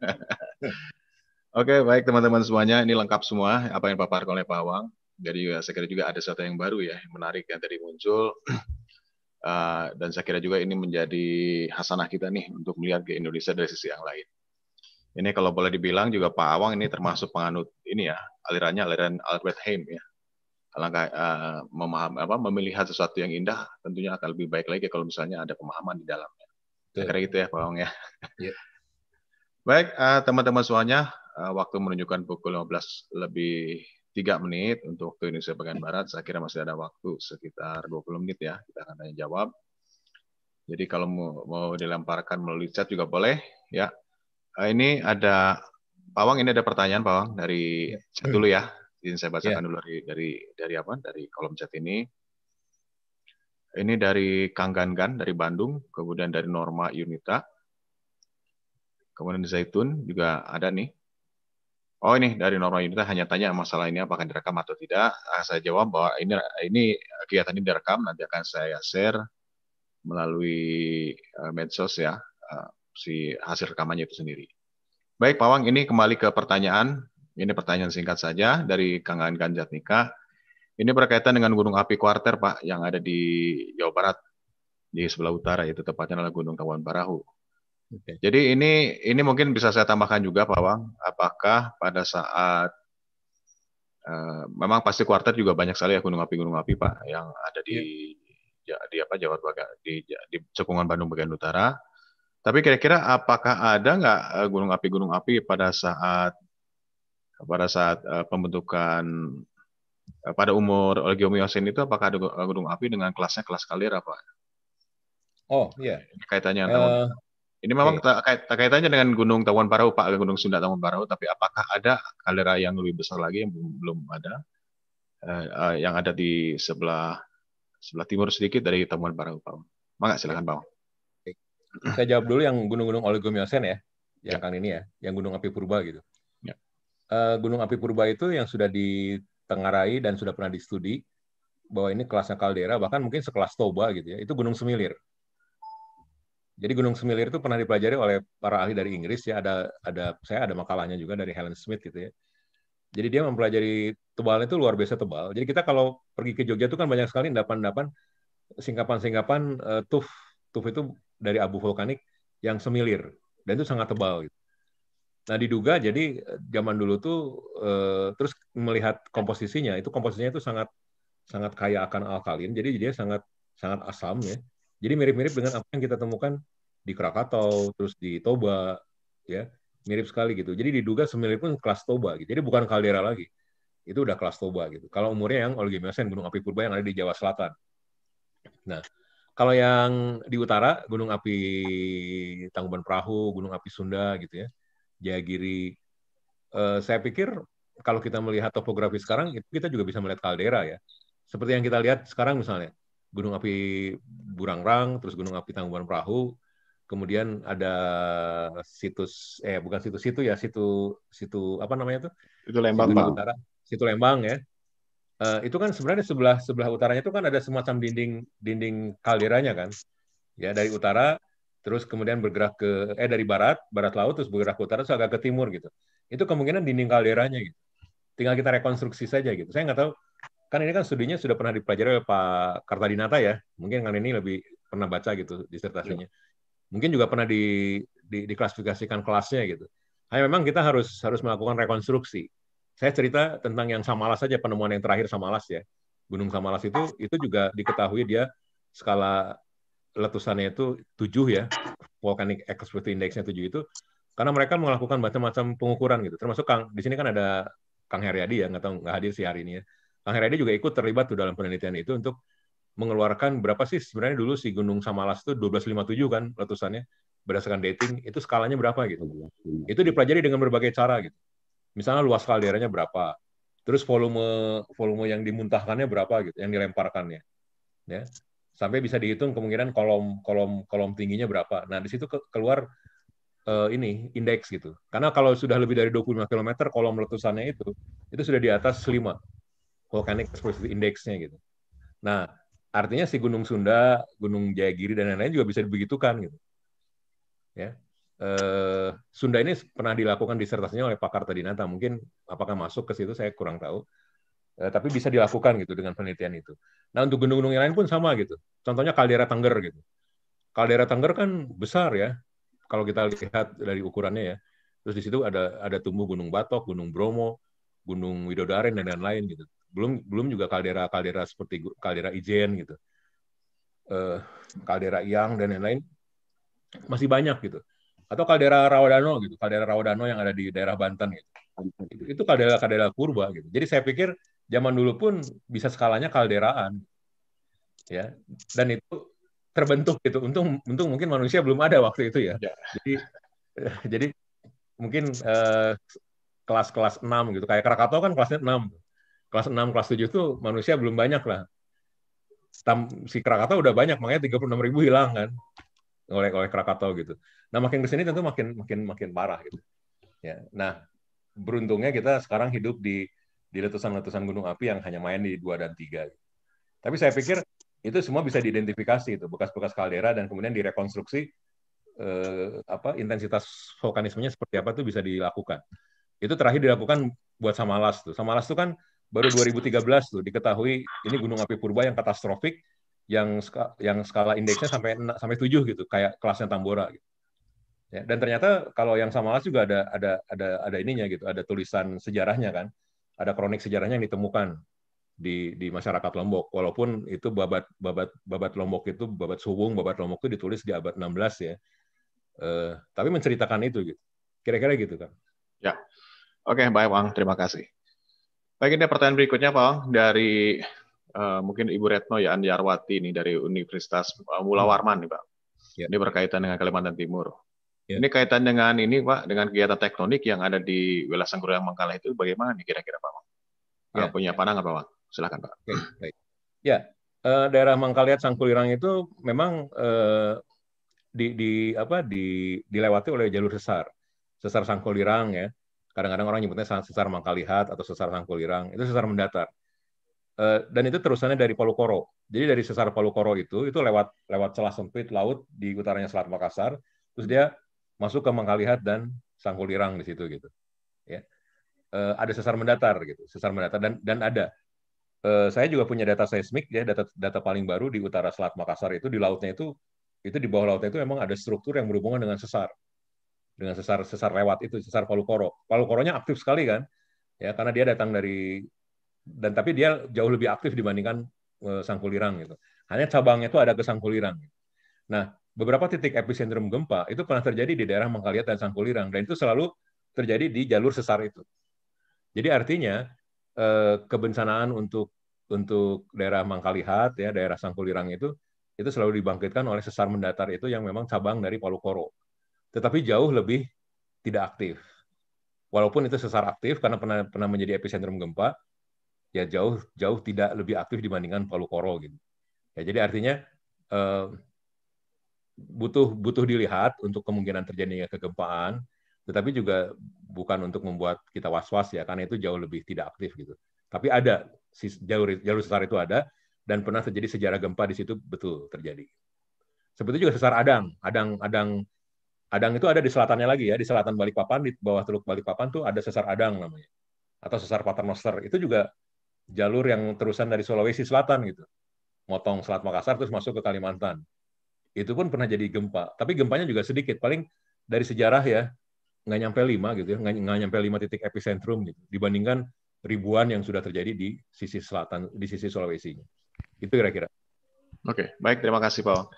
Oke, baik teman-teman semuanya, ini lengkap semua apa yang paparkan oleh Pak Wang. Jadi ya, saya kira juga ada sesuatu yang baru ya, yang menarik yang tadi muncul. Eh, dan saya kira juga ini menjadi hasanah kita nih untuk melihat ke Indonesia dari sisi yang lain. Ini kalau boleh dibilang juga Pak Awang ini termasuk penganut ini ya alirannya aliran Albert Heim ya. Alangkah uh, eh, memaham apa memilih sesuatu yang indah tentunya akan lebih baik lagi kalau misalnya ada pemahaman di dalamnya. Saya kira gitu ya Pak Awang ya. Yeah. baik teman eh, teman-teman semuanya, uh, waktu menunjukkan pukul 15 lebih tiga menit untuk ke Indonesia bagian Barat. Saya kira masih ada waktu sekitar 20 menit ya. Kita akan tanya jawab. Jadi kalau mau, mau dilemparkan melalui chat juga boleh ya. Eh, ini ada Pawang, ini ada pertanyaan Pawang dari ya. chat dulu ya. Izin saya bacakan yeah. dulu dari, dari dari apa? Dari kolom chat ini. Ini dari Kang Gangan dari Bandung, kemudian dari Norma Yunita. Kemudian di Zaitun juga ada nih oh ini dari norma Yunita hanya tanya masalah ini apakah direkam atau tidak. Ah, saya jawab bahwa ini ini kegiatan ini direkam, nanti akan saya share melalui eh, medsos ya eh, si hasil rekamannya itu sendiri. Baik Pawang ini kembali ke pertanyaan. Ini pertanyaan singkat saja dari Kang Ganjat Ganjatnika. Ini berkaitan dengan gunung api kuarter Pak yang ada di Jawa Barat di sebelah utara yaitu tepatnya adalah Gunung Kawan Barahu jadi ini ini mungkin bisa saya tambahkan juga Pak Wang, apakah pada saat Uh, memang pasti kuartet juga banyak sekali ya gunung api gunung api pak yang ada di ya, di apa Jawa Baga, di, di cekungan Bandung bagian utara. Tapi kira-kira apakah ada nggak eh, gunung api gunung api pada saat pada saat uh, pembentukan uh, pada umur oleogeomiosin itu apakah ada gunung api dengan kelasnya kelas kalir apa? Ya, oh iya. kaitannya ini memang okay. terkaitannya dengan Gunung Tawon Parau, Pak, Gunung Sunda Tawon Parau. tapi apakah ada kaldera yang lebih besar lagi yang belum, belum ada, uh, uh, yang ada di sebelah sebelah timur sedikit dari Tawon Parau, Pak? Maka silakan, Pak. Okay. Saya jawab dulu yang gunung-gunung oligomiosen ya, yang yeah. kali ini ya, yang Gunung Api Purba gitu. Yeah. Ya. Uh, gunung Api Purba itu yang sudah ditengarai dan sudah pernah disetujui bahwa ini kelasnya kaldera, bahkan mungkin sekelas Toba gitu ya, itu Gunung Semilir jadi Gunung Semilir itu pernah dipelajari oleh para ahli dari Inggris ya. Ada ada saya ada makalahnya juga dari Helen Smith gitu ya. Jadi dia mempelajari tebalnya itu luar biasa tebal. Jadi kita kalau pergi ke Jogja itu kan banyak sekali endapan-endapan singkapan-singkapan uh, tuf. Tuf itu dari abu vulkanik yang semilir dan itu sangat tebal gitu. Nah, diduga jadi eh, zaman dulu tuh uh, terus melihat komposisinya, itu komposisinya itu sangat sangat kaya akan alkalin. Jadi dia sangat sangat asam ya. Jadi mirip-mirip dengan apa yang kita temukan di Krakatau, terus di Toba, ya mirip sekali gitu. Jadi diduga semilir pun kelas Toba gitu. Jadi bukan kaldera lagi. Itu udah kelas Toba gitu. Kalau umurnya yang Oligomiosen, Gunung Api Purba yang ada di Jawa Selatan. Nah, kalau yang di utara, Gunung Api Tangguban Perahu, Gunung Api Sunda gitu ya, Jagiri. Eh, saya pikir kalau kita melihat topografi sekarang, itu kita juga bisa melihat kaldera ya. Seperti yang kita lihat sekarang misalnya, gunung api Burangrang, terus gunung api Tangkuban Perahu, kemudian ada situs eh bukan situs situ ya situ situ apa namanya tuh Situ Lembang situ utara situ Lembang ya uh, itu kan sebenarnya sebelah sebelah utaranya itu kan ada semacam dinding dinding kalderanya kan ya dari utara terus kemudian bergerak ke eh dari barat barat laut terus bergerak ke utara terus agak ke timur gitu itu kemungkinan dinding kalderanya gitu tinggal kita rekonstruksi saja gitu saya nggak tahu kan ini kan studinya sudah pernah dipelajari oleh Pak Kartadinata ya. Mungkin kan ini lebih pernah baca gitu disertasinya. Mungkin juga pernah di, di diklasifikasikan kelasnya gitu. Hanya memang kita harus harus melakukan rekonstruksi. Saya cerita tentang yang Samalas saja penemuan yang terakhir Samalas ya. Gunung Samalas itu itu juga diketahui dia skala letusannya itu tujuh ya. Volcanic Activity indexnya tujuh itu karena mereka melakukan macam-macam pengukuran gitu. Termasuk Kang di sini kan ada Kang Heriadi ya, nggak tahu nggak hadir sih hari ini ya Kang Heredi juga ikut terlibat tuh dalam penelitian itu untuk mengeluarkan berapa sih sebenarnya dulu si Gunung Samalas itu 1257 kan letusannya berdasarkan dating itu skalanya berapa gitu. Itu dipelajari dengan berbagai cara gitu. Misalnya luas kalderanya berapa, terus volume volume yang dimuntahkannya berapa gitu, yang dilemparkannya. Ya. Sampai bisa dihitung kemungkinan kolom kolom kolom tingginya berapa. Nah, di situ keluar uh, ini indeks gitu. Karena kalau sudah lebih dari 25 km kolom letusannya itu itu sudah di atas 5 volcanic explosive index-nya gitu. Nah, artinya si Gunung Sunda, Gunung Jayagiri dan lain-lain juga bisa dibegitukan gitu. Ya. Eh, Sunda ini pernah dilakukan disertasinya oleh pakar Tadinata. Mungkin apakah masuk ke situ saya kurang tahu. Eh, tapi bisa dilakukan gitu dengan penelitian itu. Nah, untuk gunung-gunung yang lain pun sama gitu. Contohnya kaldera Tengger gitu. Kaldera Tengger kan besar ya. Kalau kita lihat dari ukurannya ya. Terus di situ ada ada tumbuh Gunung Batok, Gunung Bromo, Gunung Widodaren dan lain-lain gitu belum belum juga kaldera kaldera seperti kaldera Ijen gitu uh, kaldera Yang dan lain-lain masih banyak gitu atau kaldera Rawadano gitu kaldera Rawadano yang ada di daerah Banten gitu itu, itu kaldera kaldera purba gitu jadi saya pikir zaman dulu pun bisa skalanya kalderaan ya dan itu terbentuk gitu untung untung mungkin manusia belum ada waktu itu ya, ya. jadi eh, jadi mungkin eh, kelas-kelas enam 6 gitu kayak Krakatau kan kelasnya 6 kelas 6, kelas 7 tuh manusia belum banyak lah. Stam, si Krakatau udah banyak, makanya 36 ribu hilang kan oleh oleh Krakatau gitu. Nah makin kesini tentu makin makin makin parah gitu. Ya, nah beruntungnya kita sekarang hidup di di letusan-letusan gunung api yang hanya main di dua dan tiga. Tapi saya pikir itu semua bisa diidentifikasi itu bekas-bekas kaldera dan kemudian direkonstruksi eh, apa intensitas vulkanismenya seperti apa itu bisa dilakukan. Itu terakhir dilakukan buat Samalas tuh. Samalas tuh kan baru 2013 tuh diketahui ini gunung api purba yang katastrofik yang yang skala indeksnya sampai sampai 7 gitu kayak kelasnya Tambora gitu. Ya, dan ternyata kalau yang sama juga ada ada ada ada ininya gitu, ada tulisan sejarahnya kan. Ada kronik sejarahnya yang ditemukan di di masyarakat Lombok. Walaupun itu babat babat babat Lombok itu babat Suwung, babat Lombok itu ditulis di abad 16 ya. Eh, tapi menceritakan itu gitu. Kira-kira gitu kan. Ya. Oke, okay, baik Bang, terima kasih. Baik, ini pertanyaan berikutnya, Pak, dari uh, mungkin Ibu Retno ya Arwati ini dari Universitas eh, Mula hmm. Warman nih, Pak. Ya. Ini berkaitan dengan Kalimantan Timur. Ya. Ini kaitan dengan ini, Pak, dengan kegiatan teknonik yang ada di wilayah Sangguryang Mangkala itu bagaimana nih kira-kira, Pak? Ya. Uh, punya pandangan, Pak? Silakan, Pak. Oke, baik. Ya, uh, daerah Mangkaliat Sangkulirang itu memang uh, di, di apa di dilewati oleh jalur sesar, sesar Sangkulirang ya Kadang-kadang orang nyebutnya sesar mangkalihat atau sesar sangkulirang, itu sesar mendatar. Eh, dan itu terusannya dari Palu Koro. Jadi dari sesar Palu Koro itu, itu lewat lewat celah sempit laut di utaranya Selat Makassar, terus dia masuk ke Mangkalihat dan Sangkulirang di situ gitu. Ya. Eh, ada sesar mendatar gitu, sesar mendatar dan dan ada eh, saya juga punya data seismik ya data data paling baru di utara Selat Makassar itu di lautnya itu itu di bawah lautnya itu memang ada struktur yang berhubungan dengan sesar dengan sesar sesar lewat itu sesar Palu Koro. Palu Koronya aktif sekali kan, ya karena dia datang dari dan tapi dia jauh lebih aktif dibandingkan uh, Sangkulirang gitu. Hanya cabangnya itu ada ke Sangkulirang. Nah, beberapa titik epicentrum gempa itu pernah terjadi di daerah Mangkaliat dan Sangkulirang dan itu selalu terjadi di jalur sesar itu. Jadi artinya eh, kebencanaan untuk untuk daerah Mangkalihat ya daerah Sangkulirang itu itu selalu dibangkitkan oleh sesar mendatar itu yang memang cabang dari Palu Koro tetapi jauh lebih tidak aktif. Walaupun itu sesar aktif karena pernah pernah menjadi epicentrum gempa, ya jauh jauh tidak lebih aktif dibandingkan Palu Koro gitu. Ya, jadi artinya eh, butuh butuh dilihat untuk kemungkinan terjadinya kegempaan, tetapi juga bukan untuk membuat kita was-was ya karena itu jauh lebih tidak aktif gitu. Tapi ada jalur jalur sesar itu ada dan pernah terjadi sejarah gempa di situ betul terjadi. Seperti juga sesar Adang, Adang Adang Adang itu ada di selatannya lagi ya, di selatan Balikpapan, di bawah Teluk Balikpapan tuh ada sesar Adang namanya, atau sesar Paternoster. Itu juga jalur yang terusan dari Sulawesi Selatan gitu, motong Selat Makassar terus masuk ke Kalimantan. Itu pun pernah jadi gempa, tapi gempanya juga sedikit, paling dari sejarah ya nggak nyampe lima gitu ya, nggak, nyampe lima titik epicentrum gitu, dibandingkan ribuan yang sudah terjadi di sisi selatan, di sisi Sulawesi. Itu kira-kira. Oke, baik terima kasih Pak.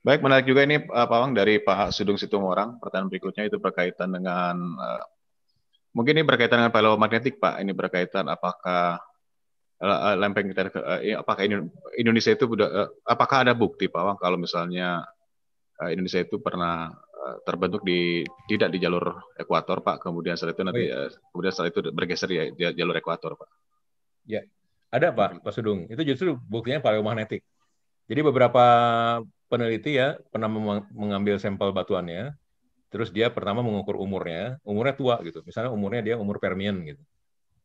Baik, menarik juga ini uh, Pak Wang dari Pak Sudung orang Pertanyaan berikutnya itu berkaitan dengan uh, mungkin ini berkaitan dengan paleomagnetik, Pak. Ini berkaitan apakah eh, lempeng kita uh, apakah Indonesia itu uh, apakah ada bukti Pak Wang kalau misalnya Indonesia itu pernah terbentuk di tidak di jalur ekuator, Pak. Kemudian setelah itu nanti uh, kemudian setelah itu bergeser ya di jalur ekuator, Pak. Ya. Ada Pak, Pak Sudung. Itu justru buktinya paleomagnetik. Jadi beberapa peneliti ya pernah mengambil sampel batuannya, terus dia pertama mengukur umurnya, umurnya tua gitu. Misalnya umurnya dia umur Permian gitu.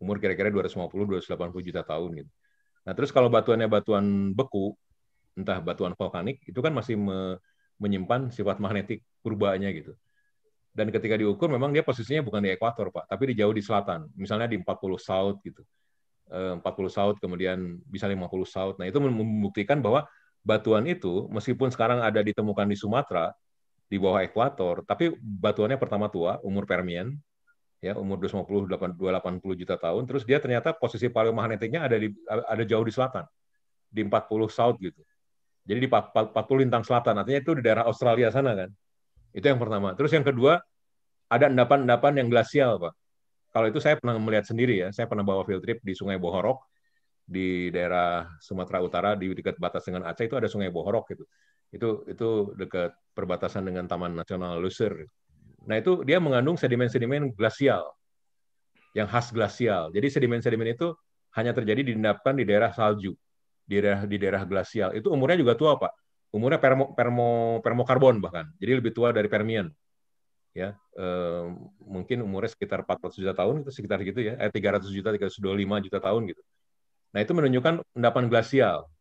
Umur kira-kira 250 280 juta tahun gitu. Nah, terus kalau batuannya batuan beku, entah batuan vulkanik, itu kan masih me menyimpan sifat magnetik perubahannya gitu. Dan ketika diukur memang dia posisinya bukan di ekuator, Pak, tapi di jauh di selatan. Misalnya di 40 south gitu. 40 eh, south kemudian bisa 50 south. Nah, itu membuktikan bahwa batuan itu meskipun sekarang ada ditemukan di Sumatera di bawah ekuator, tapi batuannya pertama tua, umur Permian, ya umur 250 280 juta tahun, terus dia ternyata posisi paleomagnetiknya ada di ada jauh di selatan, di 40 south gitu. Jadi di 40 lintang selatan, artinya itu di daerah Australia sana kan. Itu yang pertama. Terus yang kedua, ada endapan-endapan yang glasial, Pak. Kalau itu saya pernah melihat sendiri ya, saya pernah bawa field trip di Sungai Bohorok, di daerah Sumatera Utara di dekat batas dengan Aceh itu ada Sungai Bohorok gitu. Itu itu dekat perbatasan dengan Taman Nasional Luser. Nah, itu dia mengandung sedimen-sedimen glasial yang khas glasial. Jadi sedimen-sedimen itu hanya terjadi diendapkan di daerah salju, di daerah di daerah glasial. Itu umurnya juga tua, Pak. Umurnya permo, permo permokarbon bahkan. Jadi lebih tua dari Permian. Ya, eh, mungkin umurnya sekitar 400 juta tahun itu sekitar gitu ya. Eh 300 juta 325 juta tahun gitu Nah, itu menunjukkan endapan glasial.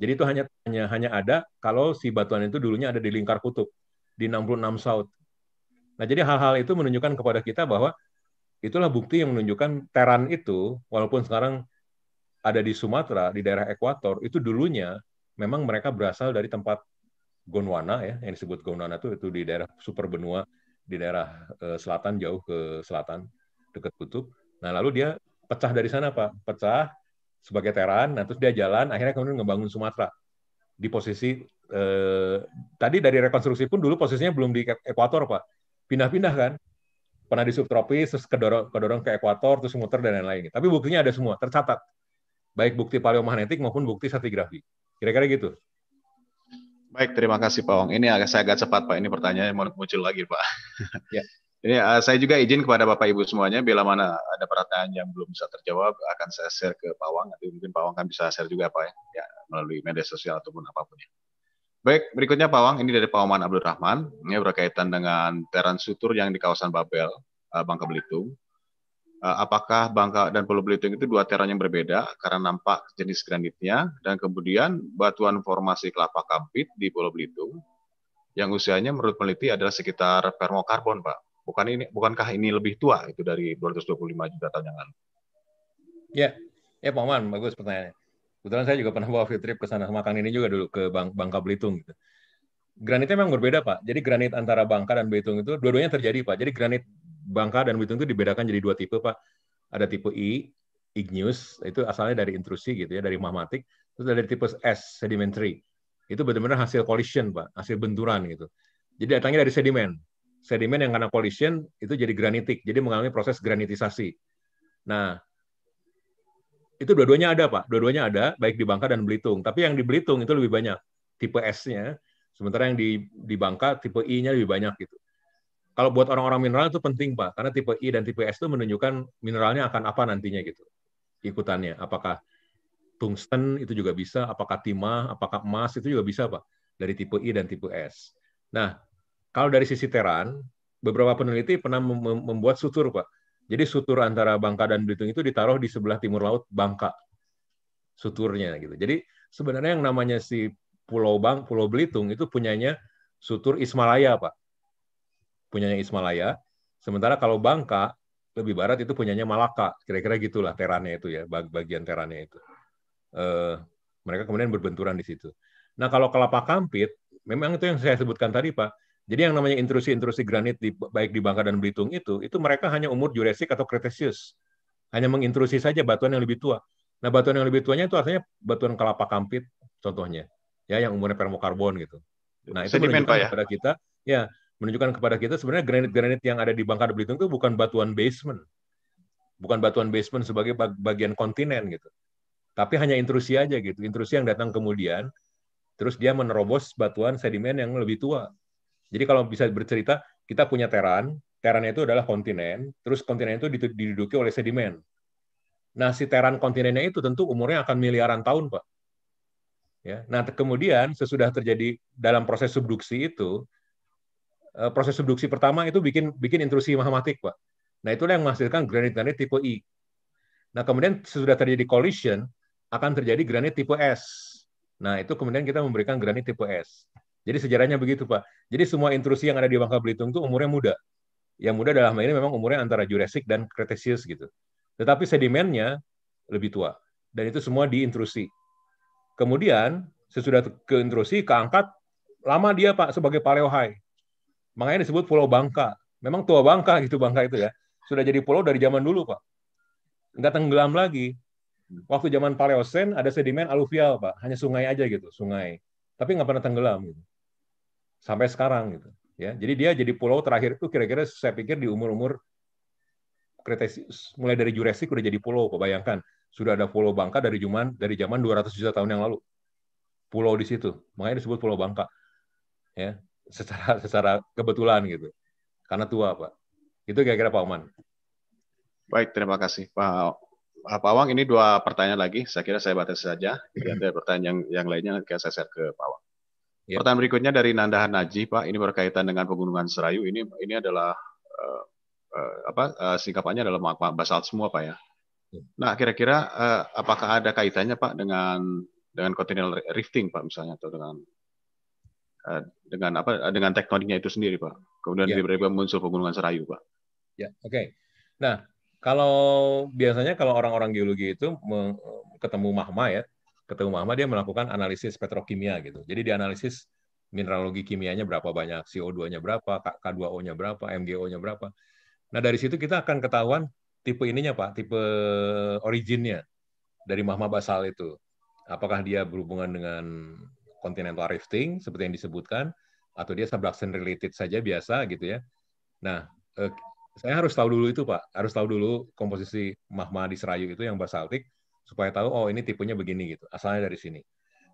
Jadi itu hanya hanya hanya ada kalau si batuan itu dulunya ada di lingkar kutub di 66 South. Nah, jadi hal-hal itu menunjukkan kepada kita bahwa itulah bukti yang menunjukkan Teran itu walaupun sekarang ada di Sumatera, di daerah ekuator, itu dulunya memang mereka berasal dari tempat Gondwana ya, yang disebut Gondwana itu itu di daerah super benua di daerah eh, selatan jauh ke selatan dekat kutub. Nah, lalu dia pecah dari sana, Pak. Pecah sebagai teran, nah terus dia jalan, akhirnya kemudian ngebangun Sumatera di posisi eh, tadi dari rekonstruksi pun dulu posisinya belum di ekuator pak, pindah-pindah kan, pernah di subtropis, terus kedorong, kedorong ke ekuator, terus muter dan lain-lain. Tapi buktinya ada semua, tercatat baik bukti paleomagnetik maupun bukti stratigrafi. Kira-kira gitu. Baik, terima kasih Pak Wong. Ini agak saya agak cepat Pak. Ini pertanyaannya mau muncul lagi Pak. ya. Ini uh, saya juga izin kepada Bapak Ibu semuanya, bila mana ada pertanyaan yang belum bisa terjawab, akan saya share ke Pak Wang. Nanti mungkin Pak Wang kan bisa share juga apa ya, ya melalui media sosial ataupun apapun ya. Baik, berikutnya Pak Wang, ini dari Pak Oman Abdul Rahman. Ini berkaitan dengan teran sutur yang di kawasan Babel, uh, Bangka Belitung. Uh, apakah Bangka dan Pulau Belitung itu dua teran yang berbeda karena nampak jenis granitnya, dan kemudian batuan formasi kelapa kampit di Pulau Belitung, yang usianya menurut peneliti adalah sekitar permokarbon, Pak Bukan ini bukankah ini lebih tua itu dari 225 juta tahun yang lalu? Ya, ya Pak Man, bagus pertanyaannya. Kebetulan saya juga pernah bawa field trip ke sana sama Kang ini juga dulu ke Bang Bangka Belitung gitu. Granitnya memang berbeda, Pak. Jadi granit antara Bangka dan Belitung itu dua-duanya terjadi, Pak. Jadi granit Bangka dan Belitung itu dibedakan jadi dua tipe, Pak. Ada tipe I, igneous, itu asalnya dari intrusi gitu ya, dari magmatik. Terus ada tipe S, sedimentary. Itu benar-benar hasil collision, Pak, hasil benturan gitu. Jadi datangnya dari sedimen sedimen yang karena collision itu jadi granitik, jadi mengalami proses granitisasi. Nah, itu dua-duanya ada Pak, dua-duanya ada, baik di Bangka dan Belitung. Tapi yang di Belitung itu lebih banyak, tipe S-nya, sementara yang di, di Bangka tipe I-nya lebih banyak gitu. Kalau buat orang-orang mineral itu penting Pak, karena tipe I dan tipe S itu menunjukkan mineralnya akan apa nantinya gitu, ikutannya. Apakah tungsten itu juga bisa, apakah timah, apakah emas itu juga bisa Pak, dari tipe I dan tipe S. Nah, kalau dari sisi Teran, beberapa peneliti pernah membuat sutur, Pak. Jadi sutur antara Bangka dan Belitung itu ditaruh di sebelah timur laut Bangka. Suturnya gitu. Jadi sebenarnya yang namanya si Pulau Bang, Pulau Belitung itu punyanya sutur Ismalaya, Pak. Punyanya Ismalaya. Sementara kalau Bangka lebih barat itu punyanya Malaka. Kira-kira gitulah terannya itu ya, bagian terannya itu. Eh, mereka kemudian berbenturan di situ. Nah, kalau kelapa kampit, memang itu yang saya sebutkan tadi, Pak jadi yang namanya intrusi-intrusi granit di, baik di Bangka dan Belitung itu, itu mereka hanya umur Jurassic atau Cretaceous. Hanya mengintrusi saja batuan yang lebih tua. Nah, batuan yang lebih tuanya itu artinya batuan kelapa kampit contohnya. Ya, yang umurnya permokarbon gitu. Nah, itu Sedimen, menunjukkan ya? kepada kita, ya, menunjukkan kepada kita sebenarnya granit-granit yang ada di Bangka dan Belitung itu bukan batuan basement. Bukan batuan basement sebagai bagian kontinen gitu. Tapi hanya intrusi aja gitu. Intrusi yang datang kemudian terus dia menerobos batuan sedimen yang lebih tua jadi kalau bisa bercerita, kita punya teran, teran itu adalah kontinen, terus kontinen itu diduduki oleh sedimen. Nah, si teran kontinennya itu tentu umurnya akan miliaran tahun, Pak. Ya. Nah, kemudian sesudah terjadi dalam proses subduksi itu, eh, proses subduksi pertama itu bikin bikin intrusi magmatik, Pak. Nah, itulah yang menghasilkan granit-granit tipe I. E. Nah, kemudian sesudah terjadi collision, akan terjadi granit tipe S. Nah, itu kemudian kita memberikan granit tipe S. Jadi sejarahnya begitu Pak. Jadi semua intrusi yang ada di Bangka Belitung itu umurnya muda. Yang muda dalam hal ini memang umurnya antara Jurassic dan Cretaceous gitu. Tetapi sedimennya lebih tua. Dan itu semua diintrusi. Kemudian sesudah keintrusi keangkat lama dia Pak sebagai Paleohai. Makanya disebut Pulau Bangka. Memang tua Bangka gitu Bangka itu ya. Sudah jadi pulau dari zaman dulu Pak. Enggak tenggelam lagi. Waktu zaman Paleosen ada sedimen aluvial Pak, hanya sungai aja gitu, sungai. Tapi nggak pernah tenggelam gitu sampai sekarang gitu. Ya, jadi dia jadi pulau terakhir itu kira-kira saya pikir di umur-umur kretesius mulai dari Jurassic udah jadi pulau, kok bayangkan. Sudah ada pulau Bangka dari zaman dari zaman 200 juta tahun yang lalu. Pulau di situ. Makanya disebut Pulau Bangka. Ya, secara secara kebetulan gitu. Karena tua, Pak. Itu kira-kira Pak Oman. Baik, terima kasih Pak Pak Wang, ini dua pertanyaan lagi. Saya kira saya batas saja. Ada pertanyaan yang, yang lainnya nanti saya share ke Pak Wang. Ya. Pertanyaan berikutnya dari Nandahan Najih, Pak. Ini berkaitan dengan pegunungan Serayu. Ini ini adalah uh, uh, apa uh, singkapannya adalah magma basalt semua, Pak ya. ya. Nah, kira-kira uh, apakah ada kaitannya, Pak, dengan dengan continental rifting, Pak, misalnya atau dengan uh, dengan apa dengan tektoniknya itu sendiri, Pak. Kemudian ya. tiba-tiba muncul pegunungan Serayu, Pak. Ya, oke. Okay. Nah, kalau biasanya kalau orang-orang geologi itu ketemu magma ya, ketemu Mama dia melakukan analisis petrokimia gitu. Jadi di analisis mineralogi kimianya berapa banyak, CO2-nya berapa, K2O-nya berapa, MgO-nya berapa. Nah, dari situ kita akan ketahuan tipe ininya, Pak, tipe originnya dari mahma basal itu. Apakah dia berhubungan dengan continental rifting seperti yang disebutkan atau dia subduction related saja biasa gitu ya. Nah, eh, saya harus tahu dulu itu, Pak. Harus tahu dulu komposisi mahma di serayu itu yang basaltik supaya tahu oh ini tipenya begini gitu asalnya dari sini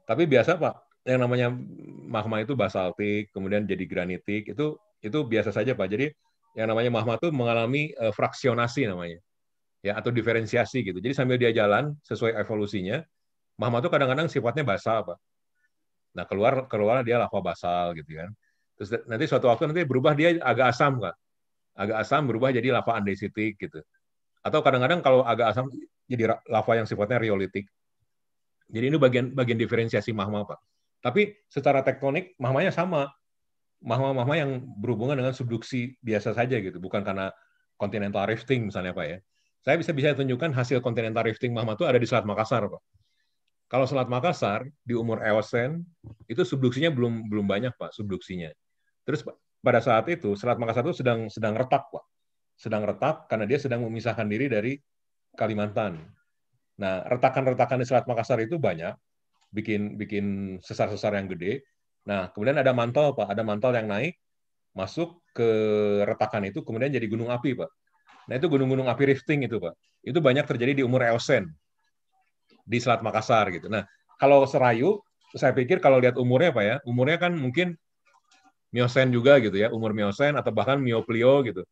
tapi biasa pak yang namanya magma itu basaltik kemudian jadi granitik itu itu biasa saja pak jadi yang namanya magma itu mengalami uh, fraksionasi namanya ya atau diferensiasi gitu jadi sambil dia jalan sesuai evolusinya magma itu kadang-kadang sifatnya basal pak nah keluar keluar dia lava basal gitu kan terus nanti suatu waktu nanti berubah dia agak asam pak agak asam berubah jadi lava andesitik gitu atau kadang-kadang kalau agak asam jadi lava yang sifatnya riolitik. Jadi ini bagian bagian diferensiasi mahma, Pak. Tapi secara tektonik mahmanya sama. Mahma-mahma yang berhubungan dengan subduksi biasa saja gitu, bukan karena continental rifting misalnya, Pak ya. Saya bisa bisa tunjukkan hasil continental rifting mahma itu ada di Selat Makassar, Pak. Kalau Selat Makassar di umur Eosen itu subduksinya belum belum banyak, Pak, subduksinya. Terus pada saat itu Selat Makassar itu sedang sedang retak, Pak. Sedang retak karena dia sedang memisahkan diri dari Kalimantan. Nah, retakan-retakan di Selat Makassar itu banyak, bikin bikin sesar-sesar yang gede. Nah, kemudian ada mantel, Pak. Ada mantel yang naik, masuk ke retakan itu, kemudian jadi gunung api, Pak. Nah, itu gunung-gunung api rifting itu, Pak. Itu banyak terjadi di umur Eosen, di Selat Makassar, gitu. Nah, kalau Serayu, saya pikir kalau lihat umurnya, Pak, ya, umurnya kan mungkin Miosen juga gitu ya, umur Miosen atau bahkan Mioplio gitu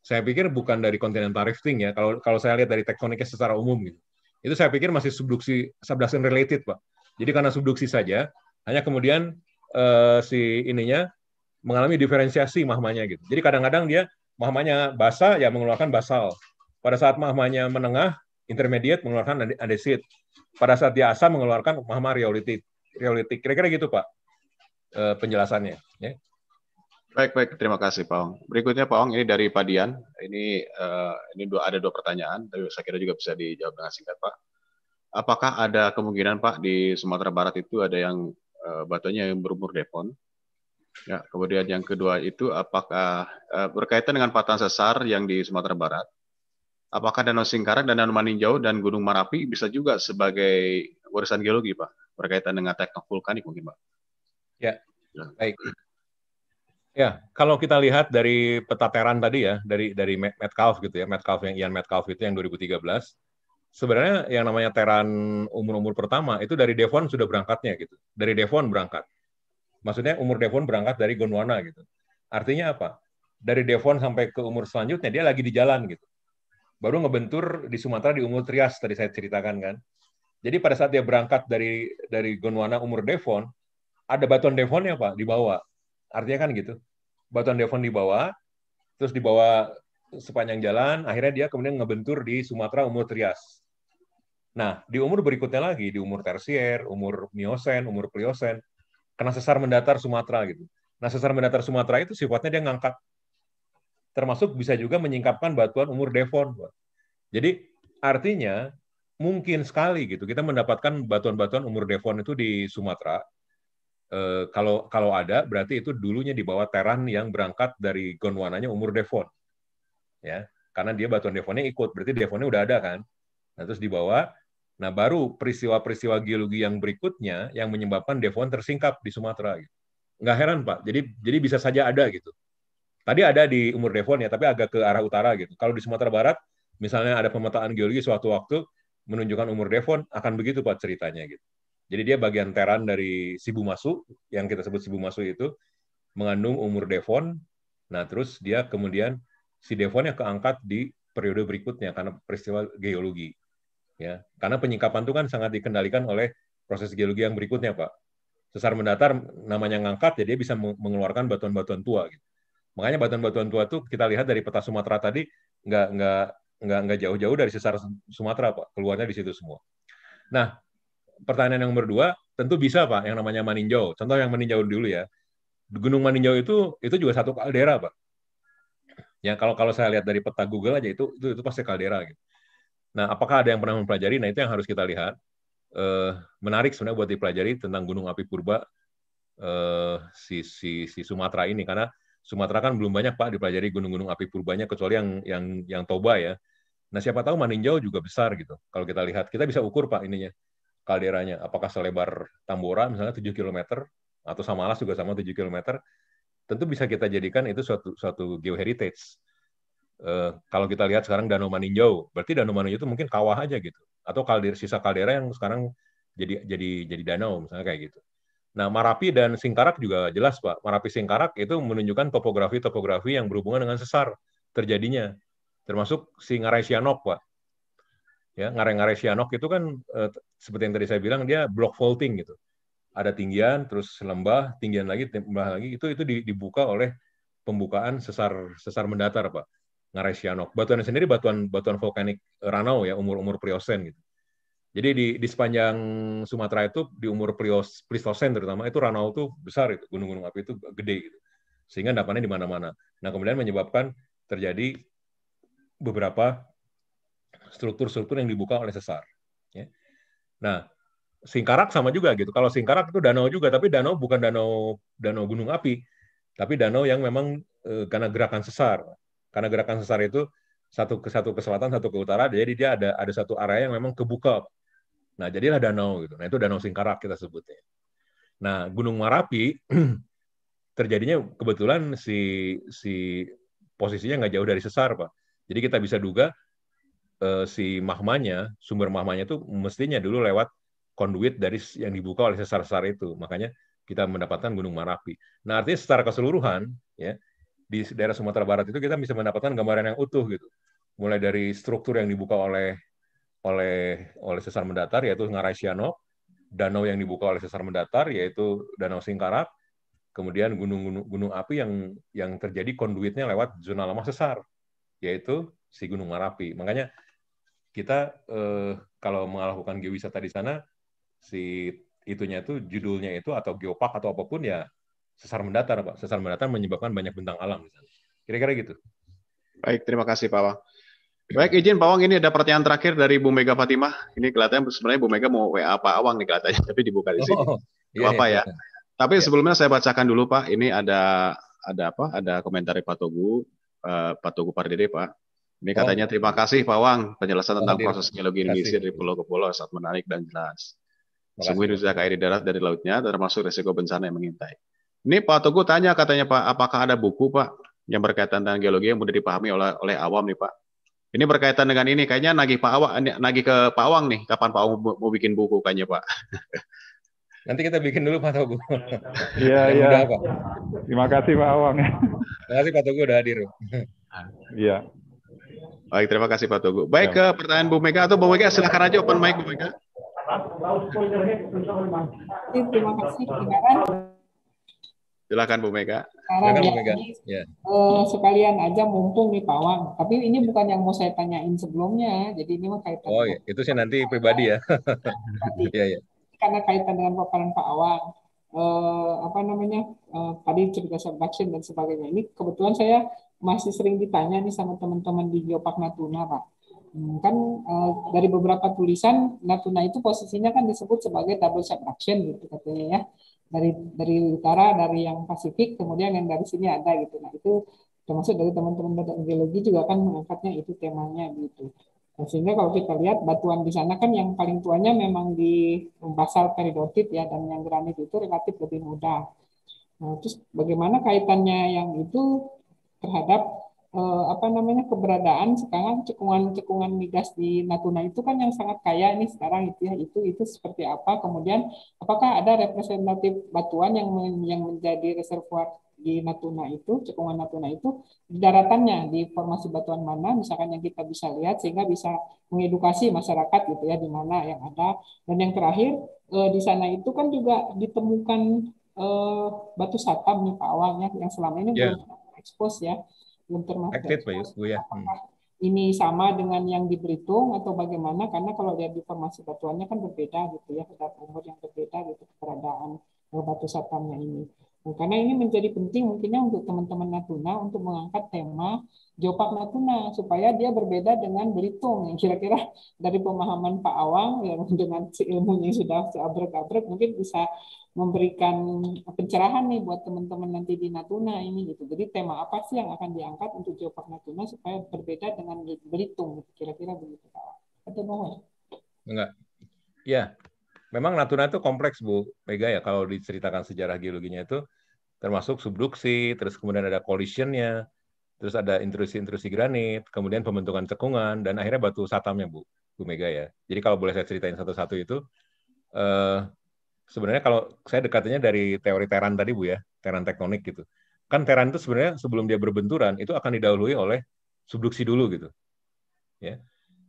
saya pikir bukan dari continental rifting ya. Kalau kalau saya lihat dari tektoniknya secara umum gitu. Itu saya pikir masih subduksi subduction related, Pak. Jadi karena subduksi saja, hanya kemudian uh, si ininya mengalami diferensiasi mahmanya gitu. Jadi kadang-kadang dia mahmanya basah ya mengeluarkan basal. Pada saat mahmanya menengah, intermediate mengeluarkan andesit. Pada saat dia asam mengeluarkan mahma rheolitik. Rheolitik. Kira-kira gitu, Pak. Uh, penjelasannya, ya. Baik, baik. Terima kasih, Pak Ong. Berikutnya, Pak Ong, ini dari Pak Dian. Ini, uh, ini dua, ada dua pertanyaan, tapi saya kira juga bisa dijawab dengan singkat, Pak. Apakah ada kemungkinan, Pak, di Sumatera Barat itu ada yang uh, batunya yang berumur depon? Ya, kemudian yang kedua itu apakah uh, berkaitan dengan patahan sesar yang di Sumatera Barat? Apakah Danau Singkarak dan Danau Maninjau dan Gunung Marapi bisa juga sebagai warisan geologi, Pak, berkaitan dengan teknok vulkanik mungkin, Pak? Ya, ya. baik. Ya, kalau kita lihat dari peta teran tadi ya, dari dari Metcalf gitu ya, Metcalf yang Ian Metcalf itu yang 2013, sebenarnya yang namanya teran umur-umur pertama itu dari Devon sudah berangkatnya gitu. Dari Devon berangkat. Maksudnya umur Devon berangkat dari Gondwana gitu. Artinya apa? Dari Devon sampai ke umur selanjutnya dia lagi di jalan gitu. Baru ngebentur di Sumatera di umur Trias tadi saya ceritakan kan. Jadi pada saat dia berangkat dari dari Gondwana umur Devon, ada batuan Devonnya Pak dibawa Artinya kan gitu. Batuan Devon di bawah terus di bawah sepanjang jalan, akhirnya dia kemudian ngebentur di Sumatera umur Trias. Nah, di umur berikutnya lagi, di umur tersier, umur Miosen, umur Pliosen, kena sesar mendatar Sumatera gitu. Nah, sesar mendatar Sumatera itu sifatnya dia ngangkat. Termasuk bisa juga menyingkapkan batuan umur Devon. Jadi, artinya mungkin sekali gitu kita mendapatkan batuan-batuan umur Devon itu di Sumatera Eh, kalau kalau ada berarti itu dulunya di bawah Teran yang berangkat dari Gondwananya umur Devon. Ya, karena dia batuan Devonnya ikut, berarti Devonnya udah ada kan. Nah, terus di bawah Nah, baru peristiwa-peristiwa geologi yang berikutnya yang menyebabkan Devon tersingkap di Sumatera. Gitu. Nggak heran, Pak. Jadi jadi bisa saja ada gitu. Tadi ada di umur Devon ya, tapi agak ke arah utara gitu. Kalau di Sumatera Barat, misalnya ada pemetaan geologi suatu waktu menunjukkan umur Devon, akan begitu Pak ceritanya gitu. Jadi dia bagian teran dari sibu masuk yang kita sebut sibu masuk itu, mengandung umur Devon. Nah, terus dia kemudian, si Devon Devonnya keangkat di periode berikutnya karena peristiwa geologi. ya Karena penyingkapan itu kan sangat dikendalikan oleh proses geologi yang berikutnya, Pak. Sesar mendatar namanya ngangkat, jadi ya dia bisa mengeluarkan batuan-batuan tua. Gitu. Makanya batuan-batuan tua itu kita lihat dari peta Sumatera tadi, nggak nggak nggak nggak jauh-jauh dari sesar Sumatera, Pak. Keluarnya di situ semua. Nah, pertanyaan yang nomor dua, tentu bisa Pak, yang namanya Maninjau. Contoh yang Maninjau dulu ya. Gunung Maninjau itu itu juga satu kaldera Pak. Ya kalau kalau saya lihat dari peta Google aja itu itu itu pasti kaldera gitu. Nah, apakah ada yang pernah mempelajari? Nah, itu yang harus kita lihat. Eh, menarik sebenarnya buat dipelajari tentang Gunung Api Purba eh, si, si, si Sumatera ini karena Sumatera kan belum banyak Pak dipelajari gunung-gunung api purbanya kecuali yang yang yang Toba ya. Nah, siapa tahu Maninjau juga besar gitu. Kalau kita lihat, kita bisa ukur Pak ininya kalderanya. Apakah selebar Tambora misalnya 7 km atau Samalas juga sama 7 km, tentu bisa kita jadikan itu suatu suatu geoheritage. Uh, kalau kita lihat sekarang Danau Maninjau, berarti Danau Maninjau itu mungkin kawah aja gitu, atau kalder sisa kaldera yang sekarang jadi jadi jadi danau misalnya kayak gitu. Nah, Marapi dan Singkarak juga jelas, Pak. Marapi Singkarak itu menunjukkan topografi-topografi yang berhubungan dengan sesar terjadinya. Termasuk Singarai Sianok, Pak ya ngareng ngare Sianok itu kan eh, seperti yang tadi saya bilang dia block vaulting gitu ada tinggian terus lembah tinggian lagi lembah lagi itu itu dibuka oleh pembukaan sesar sesar mendatar pak ngare Sianok batuan sendiri batuan batuan vulkanik ranau ya umur umur Priosen gitu jadi di, di sepanjang Sumatera itu di umur Plios, Pleistosen terutama itu ranau itu besar itu gunung-gunung api itu gede gitu. Sehingga dapatnya di mana-mana. Nah, kemudian menyebabkan terjadi beberapa struktur-struktur yang dibuka oleh sesar. Ya. Nah, Singkarak sama juga gitu. Kalau Singkarak itu danau juga, tapi danau bukan danau danau gunung api, tapi danau yang memang e, karena gerakan sesar. Karena gerakan sesar itu satu ke satu ke selatan, satu ke utara, jadi dia ada ada satu area yang memang kebuka. Nah, jadilah danau gitu. Nah, itu danau Singkarak kita sebutnya. Nah, Gunung Marapi terjadinya kebetulan si si posisinya nggak jauh dari sesar, Pak. Jadi kita bisa duga uh, si mahmanya, sumber mahmanya itu mestinya dulu lewat konduit dari yang dibuka oleh sesar-sesar itu. Makanya kita mendapatkan Gunung Marapi. Nah, artinya secara keseluruhan ya di daerah Sumatera Barat itu kita bisa mendapatkan gambaran yang utuh gitu. Mulai dari struktur yang dibuka oleh oleh oleh sesar mendatar yaitu Ngarai Sianok, danau yang dibuka oleh sesar mendatar yaitu Danau Singkarak, kemudian gunung-gunung gunung api yang yang terjadi konduitnya lewat zona lemah sesar yaitu si Gunung Marapi. Makanya kita eh, kalau melakukan geowisata di sana si itunya itu judulnya itu atau geopark atau apapun ya sesar mendatar pak sesar mendatar menyebabkan banyak bentang alam kira-kira gitu baik terima kasih pak Wang baik izin Pak Wang ini ada pertanyaan terakhir dari Bu Mega Fatimah ini kelihatannya sebenarnya Bu Mega mau WA Pak Awang nih kelihatannya tapi dibuka di sini oh, iya, apa iya, ya iya. tapi iya. sebelumnya saya bacakan dulu Pak ini ada ada apa ada komentar Pak Togu uh, Pak Togu Pardede Pak ini oh. katanya terima kasih Pak Wang penjelasan tentang Hadir. proses geologi Indonesia dari pulau ke pulau sangat menarik dan jelas. Semua Indonesia di darat dari lautnya termasuk risiko bencana yang mengintai. Ini Pak Tugu tanya katanya Pak, apakah ada buku Pak yang berkaitan dengan geologi yang mudah dipahami oleh oleh awam nih Pak? Ini berkaitan dengan ini kayaknya nagih Pak awak eh, nagih ke Pak Wang nih kapan Pak Wang mau bikin buku kayaknya Pak. Nanti kita bikin dulu Pak Tugu. Iya iya. Terima kasih Pak Awang. Terima kasih Pak Tugu udah hadir. Iya. Baik, terima kasih Pak Togo. Baik ya. ke pertanyaan Bu Mega atau Bu Mega silakan aja open mic Bu Mega. Terima kasih. Silakan Bu Mega. Silakan Bu Mega. Eh, ya. Uh, sekalian aja mumpung nih Pawang. Tapi ini bukan yang mau saya tanyain sebelumnya. Jadi ini mah kaitan. Oh, ya. itu sih nanti pribadi ya. Iya, iya. Karena kaitan dengan paparan Pak Awang. Uh, eh, apa namanya? uh, tadi cerita vaksin dan sebagainya. Ini kebetulan saya masih sering ditanya nih sama teman-teman di Geopark Natuna, Pak. Hmm, kan eh, dari beberapa tulisan Natuna itu posisinya kan disebut sebagai double subduction gitu katanya ya. Dari dari utara dari yang Pasifik kemudian yang dari sini ada gitu. Nah, itu termasuk dari teman-teman geologi juga kan mengangkatnya itu temanya gitu. Nah, sehingga kalau kita lihat batuan di sana kan yang paling tuanya memang di basal peridotit ya dan yang granit itu relatif lebih mudah. Nah, terus bagaimana kaitannya yang itu terhadap eh, apa namanya keberadaan sekarang cekungan-cekungan migas di Natuna itu kan yang sangat kaya ini sekarang itu ya itu itu seperti apa kemudian apakah ada representatif batuan yang men, yang menjadi reservoir di Natuna itu cekungan Natuna itu di daratannya di formasi batuan mana misalkan yang kita bisa lihat sehingga bisa mengedukasi masyarakat gitu ya di mana yang ada dan yang terakhir eh, di sana itu kan juga ditemukan eh, batu satam nih Pak Awang ya yang selama ini yeah. Ya. Ekspos ya belum termasuk aktif Pak bu ya hmm. ini sama dengan yang di Belitung atau bagaimana karena kalau lihat di formasi batuannya kan berbeda gitu ya kedap umur yang berbeda gitu keberadaan batu satamnya ini Nah, karena ini menjadi penting mungkinnya untuk teman-teman Natuna untuk mengangkat tema Geopark Natuna supaya dia berbeda dengan Belitung yang kira-kira dari pemahaman Pak Awang yang dengan ilmunya yang sudah seabrek-abrek mungkin bisa memberikan pencerahan nih buat teman-teman nanti di Natuna ini gitu. Jadi tema apa sih yang akan diangkat untuk Geopark Natuna supaya berbeda dengan Belitung gitu? kira-kira begitu Pak Awang. Atau mau? Enggak. Ya, Memang Natuna itu kompleks, Bu Mega ya, kalau diceritakan sejarah geologinya itu termasuk subduksi, terus kemudian ada collisionnya, terus ada intrusi-intrusi granit, kemudian pembentukan cekungan, dan akhirnya batu satamnya, Bu, Bu Mega ya. Jadi kalau boleh saya ceritain satu-satu itu, eh, sebenarnya kalau saya dekatnya dari teori teran tadi, Bu ya, teran tektonik gitu. Kan teran itu sebenarnya sebelum dia berbenturan, itu akan didahului oleh subduksi dulu gitu. Ya.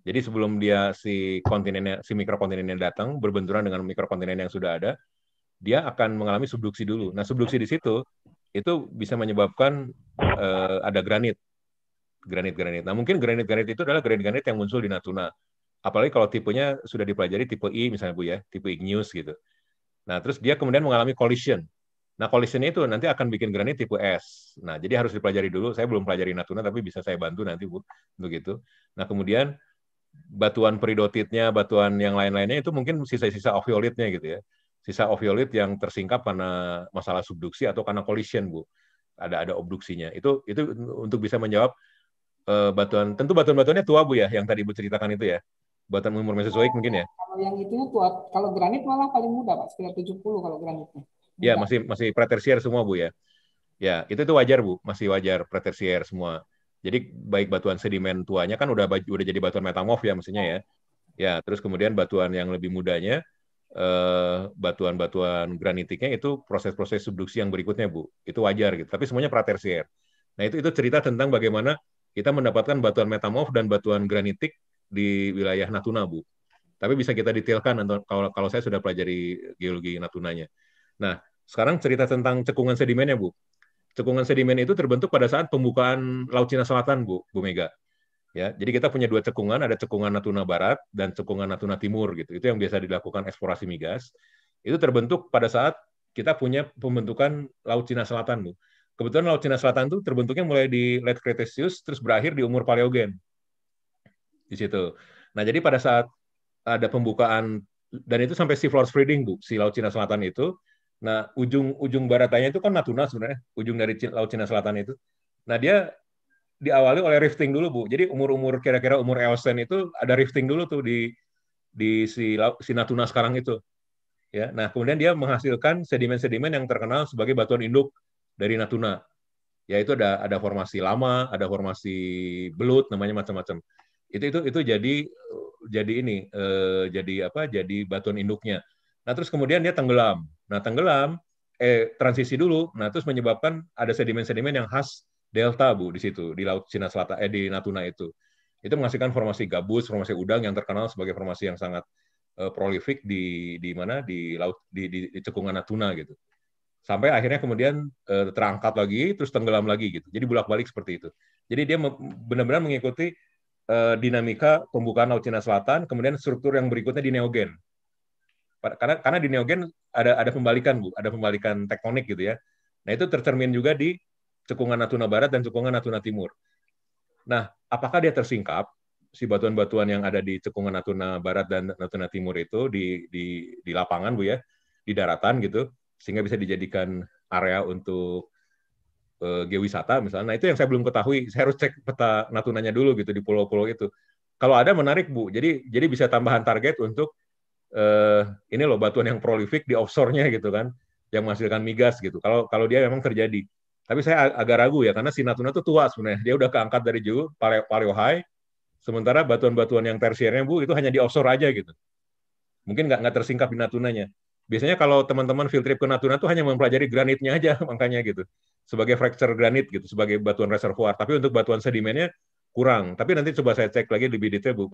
Jadi sebelum dia si kontinennya si mikrokontinennya datang berbenturan dengan mikrokontinen yang sudah ada, dia akan mengalami subduksi dulu. Nah, subduksi di situ itu bisa menyebabkan uh, ada granit. Granit-granit. Nah, mungkin granit-granit itu adalah granit-granit yang muncul di Natuna. Apalagi kalau tipenya sudah dipelajari tipe I misalnya Bu ya, tipe igneous gitu. Nah, terus dia kemudian mengalami collision. Nah, collision itu nanti akan bikin granit tipe S. Nah, jadi harus dipelajari dulu. Saya belum pelajari Natuna tapi bisa saya bantu nanti Bu untuk itu. Nah, kemudian batuan peridotitnya, batuan yang lain-lainnya itu mungkin sisa-sisa ovioletnya gitu ya. Sisa oviolet yang tersingkap karena masalah subduksi atau karena collision, Bu. Ada ada obduksinya. Itu itu untuk bisa menjawab uh, batuan tentu batuan-batuannya tua, Bu ya, yang tadi Ibu ceritakan itu ya. Batuan umur mesozoik mungkin ya. Kalau yang itu tua, kalau granit malah paling muda, Pak, sekitar 70 kalau granitnya. Iya, masih masih pretersier semua, Bu ya. Ya, itu itu wajar, Bu. Masih wajar pretersier semua jadi baik batuan sedimen tuanya kan udah udah jadi batuan metamorf ya maksudnya ya. Ya, terus kemudian batuan yang lebih mudanya eh, batuan-batuan granitiknya itu proses-proses subduksi yang berikutnya, Bu. Itu wajar gitu. Tapi semuanya pratersier. Nah, itu itu cerita tentang bagaimana kita mendapatkan batuan metamorf dan batuan granitik di wilayah Natuna, Bu. Tapi bisa kita detailkan kalau kalau saya sudah pelajari geologi Natunanya. Nah, sekarang cerita tentang cekungan sedimennya, Bu cekungan sedimen itu terbentuk pada saat pembukaan Laut Cina Selatan, Bu, Bu Mega. Ya, jadi kita punya dua cekungan, ada cekungan Natuna Barat dan cekungan Natuna Timur gitu. Itu yang biasa dilakukan eksplorasi migas. Itu terbentuk pada saat kita punya pembentukan Laut Cina Selatan, Bu. Kebetulan Laut Cina Selatan itu terbentuknya mulai di Late Cretaceous terus berakhir di umur Paleogen. Di situ. Nah, jadi pada saat ada pembukaan dan itu sampai sea floor spreading, Bu, si Laut Cina Selatan itu Nah, ujung ujung baratnya itu kan Natuna sebenarnya, ujung dari Laut Cina Selatan itu. Nah, dia diawali oleh rifting dulu, Bu. Jadi umur-umur kira-kira umur Eosen itu ada rifting dulu tuh di di si, si Natuna sekarang itu. Ya, nah kemudian dia menghasilkan sedimen-sedimen yang terkenal sebagai batuan induk dari Natuna. Yaitu ada ada formasi lama, ada formasi belut namanya macam-macam. Itu itu itu jadi jadi ini eh, jadi apa? Jadi batuan induknya. Nah, terus kemudian dia tenggelam Nah, tenggelam, eh transisi dulu. Nah, terus menyebabkan ada sedimen-sedimen yang khas delta, Bu, di situ, di Laut Cina Selatan, eh di Natuna itu. Itu menghasilkan formasi gabus, formasi udang yang terkenal sebagai formasi yang sangat eh, prolific di di mana di laut di, di, di cekungan Natuna gitu. Sampai akhirnya kemudian eh, terangkat lagi, terus tenggelam lagi gitu. Jadi bolak-balik seperti itu. Jadi dia benar-benar mengikuti eh, dinamika pembukaan Laut Cina Selatan, kemudian struktur yang berikutnya di Neogen karena karena di neogen ada ada pembalikan bu ada pembalikan tektonik gitu ya nah itu tercermin juga di cekungan Natuna Barat dan cekungan Natuna Timur nah apakah dia tersingkap si batuan-batuan yang ada di cekungan Natuna Barat dan Natuna Timur itu di di di lapangan bu ya di daratan gitu sehingga bisa dijadikan area untuk e, geowisata misalnya nah itu yang saya belum ketahui saya harus cek peta Natunanya dulu gitu di pulau-pulau itu kalau ada menarik bu jadi jadi bisa tambahan target untuk eh, ini loh batuan yang prolifik di offshore-nya gitu kan, yang menghasilkan migas gitu. Kalau kalau dia memang terjadi. Tapi saya agak ragu ya, karena si Natuna itu tua sebenarnya. Dia udah keangkat dari Juhu, paleo, paleo high, sementara batuan-batuan yang tersiernya, Bu, itu hanya di offshore aja gitu. Mungkin nggak nggak tersingkap di Natunanya. Biasanya kalau teman-teman field trip ke Natuna itu hanya mempelajari granitnya aja, makanya gitu. Sebagai fracture granit gitu, sebagai batuan reservoir. Tapi untuk batuan sedimennya kurang. Tapi nanti coba saya cek lagi lebih detail, Bu,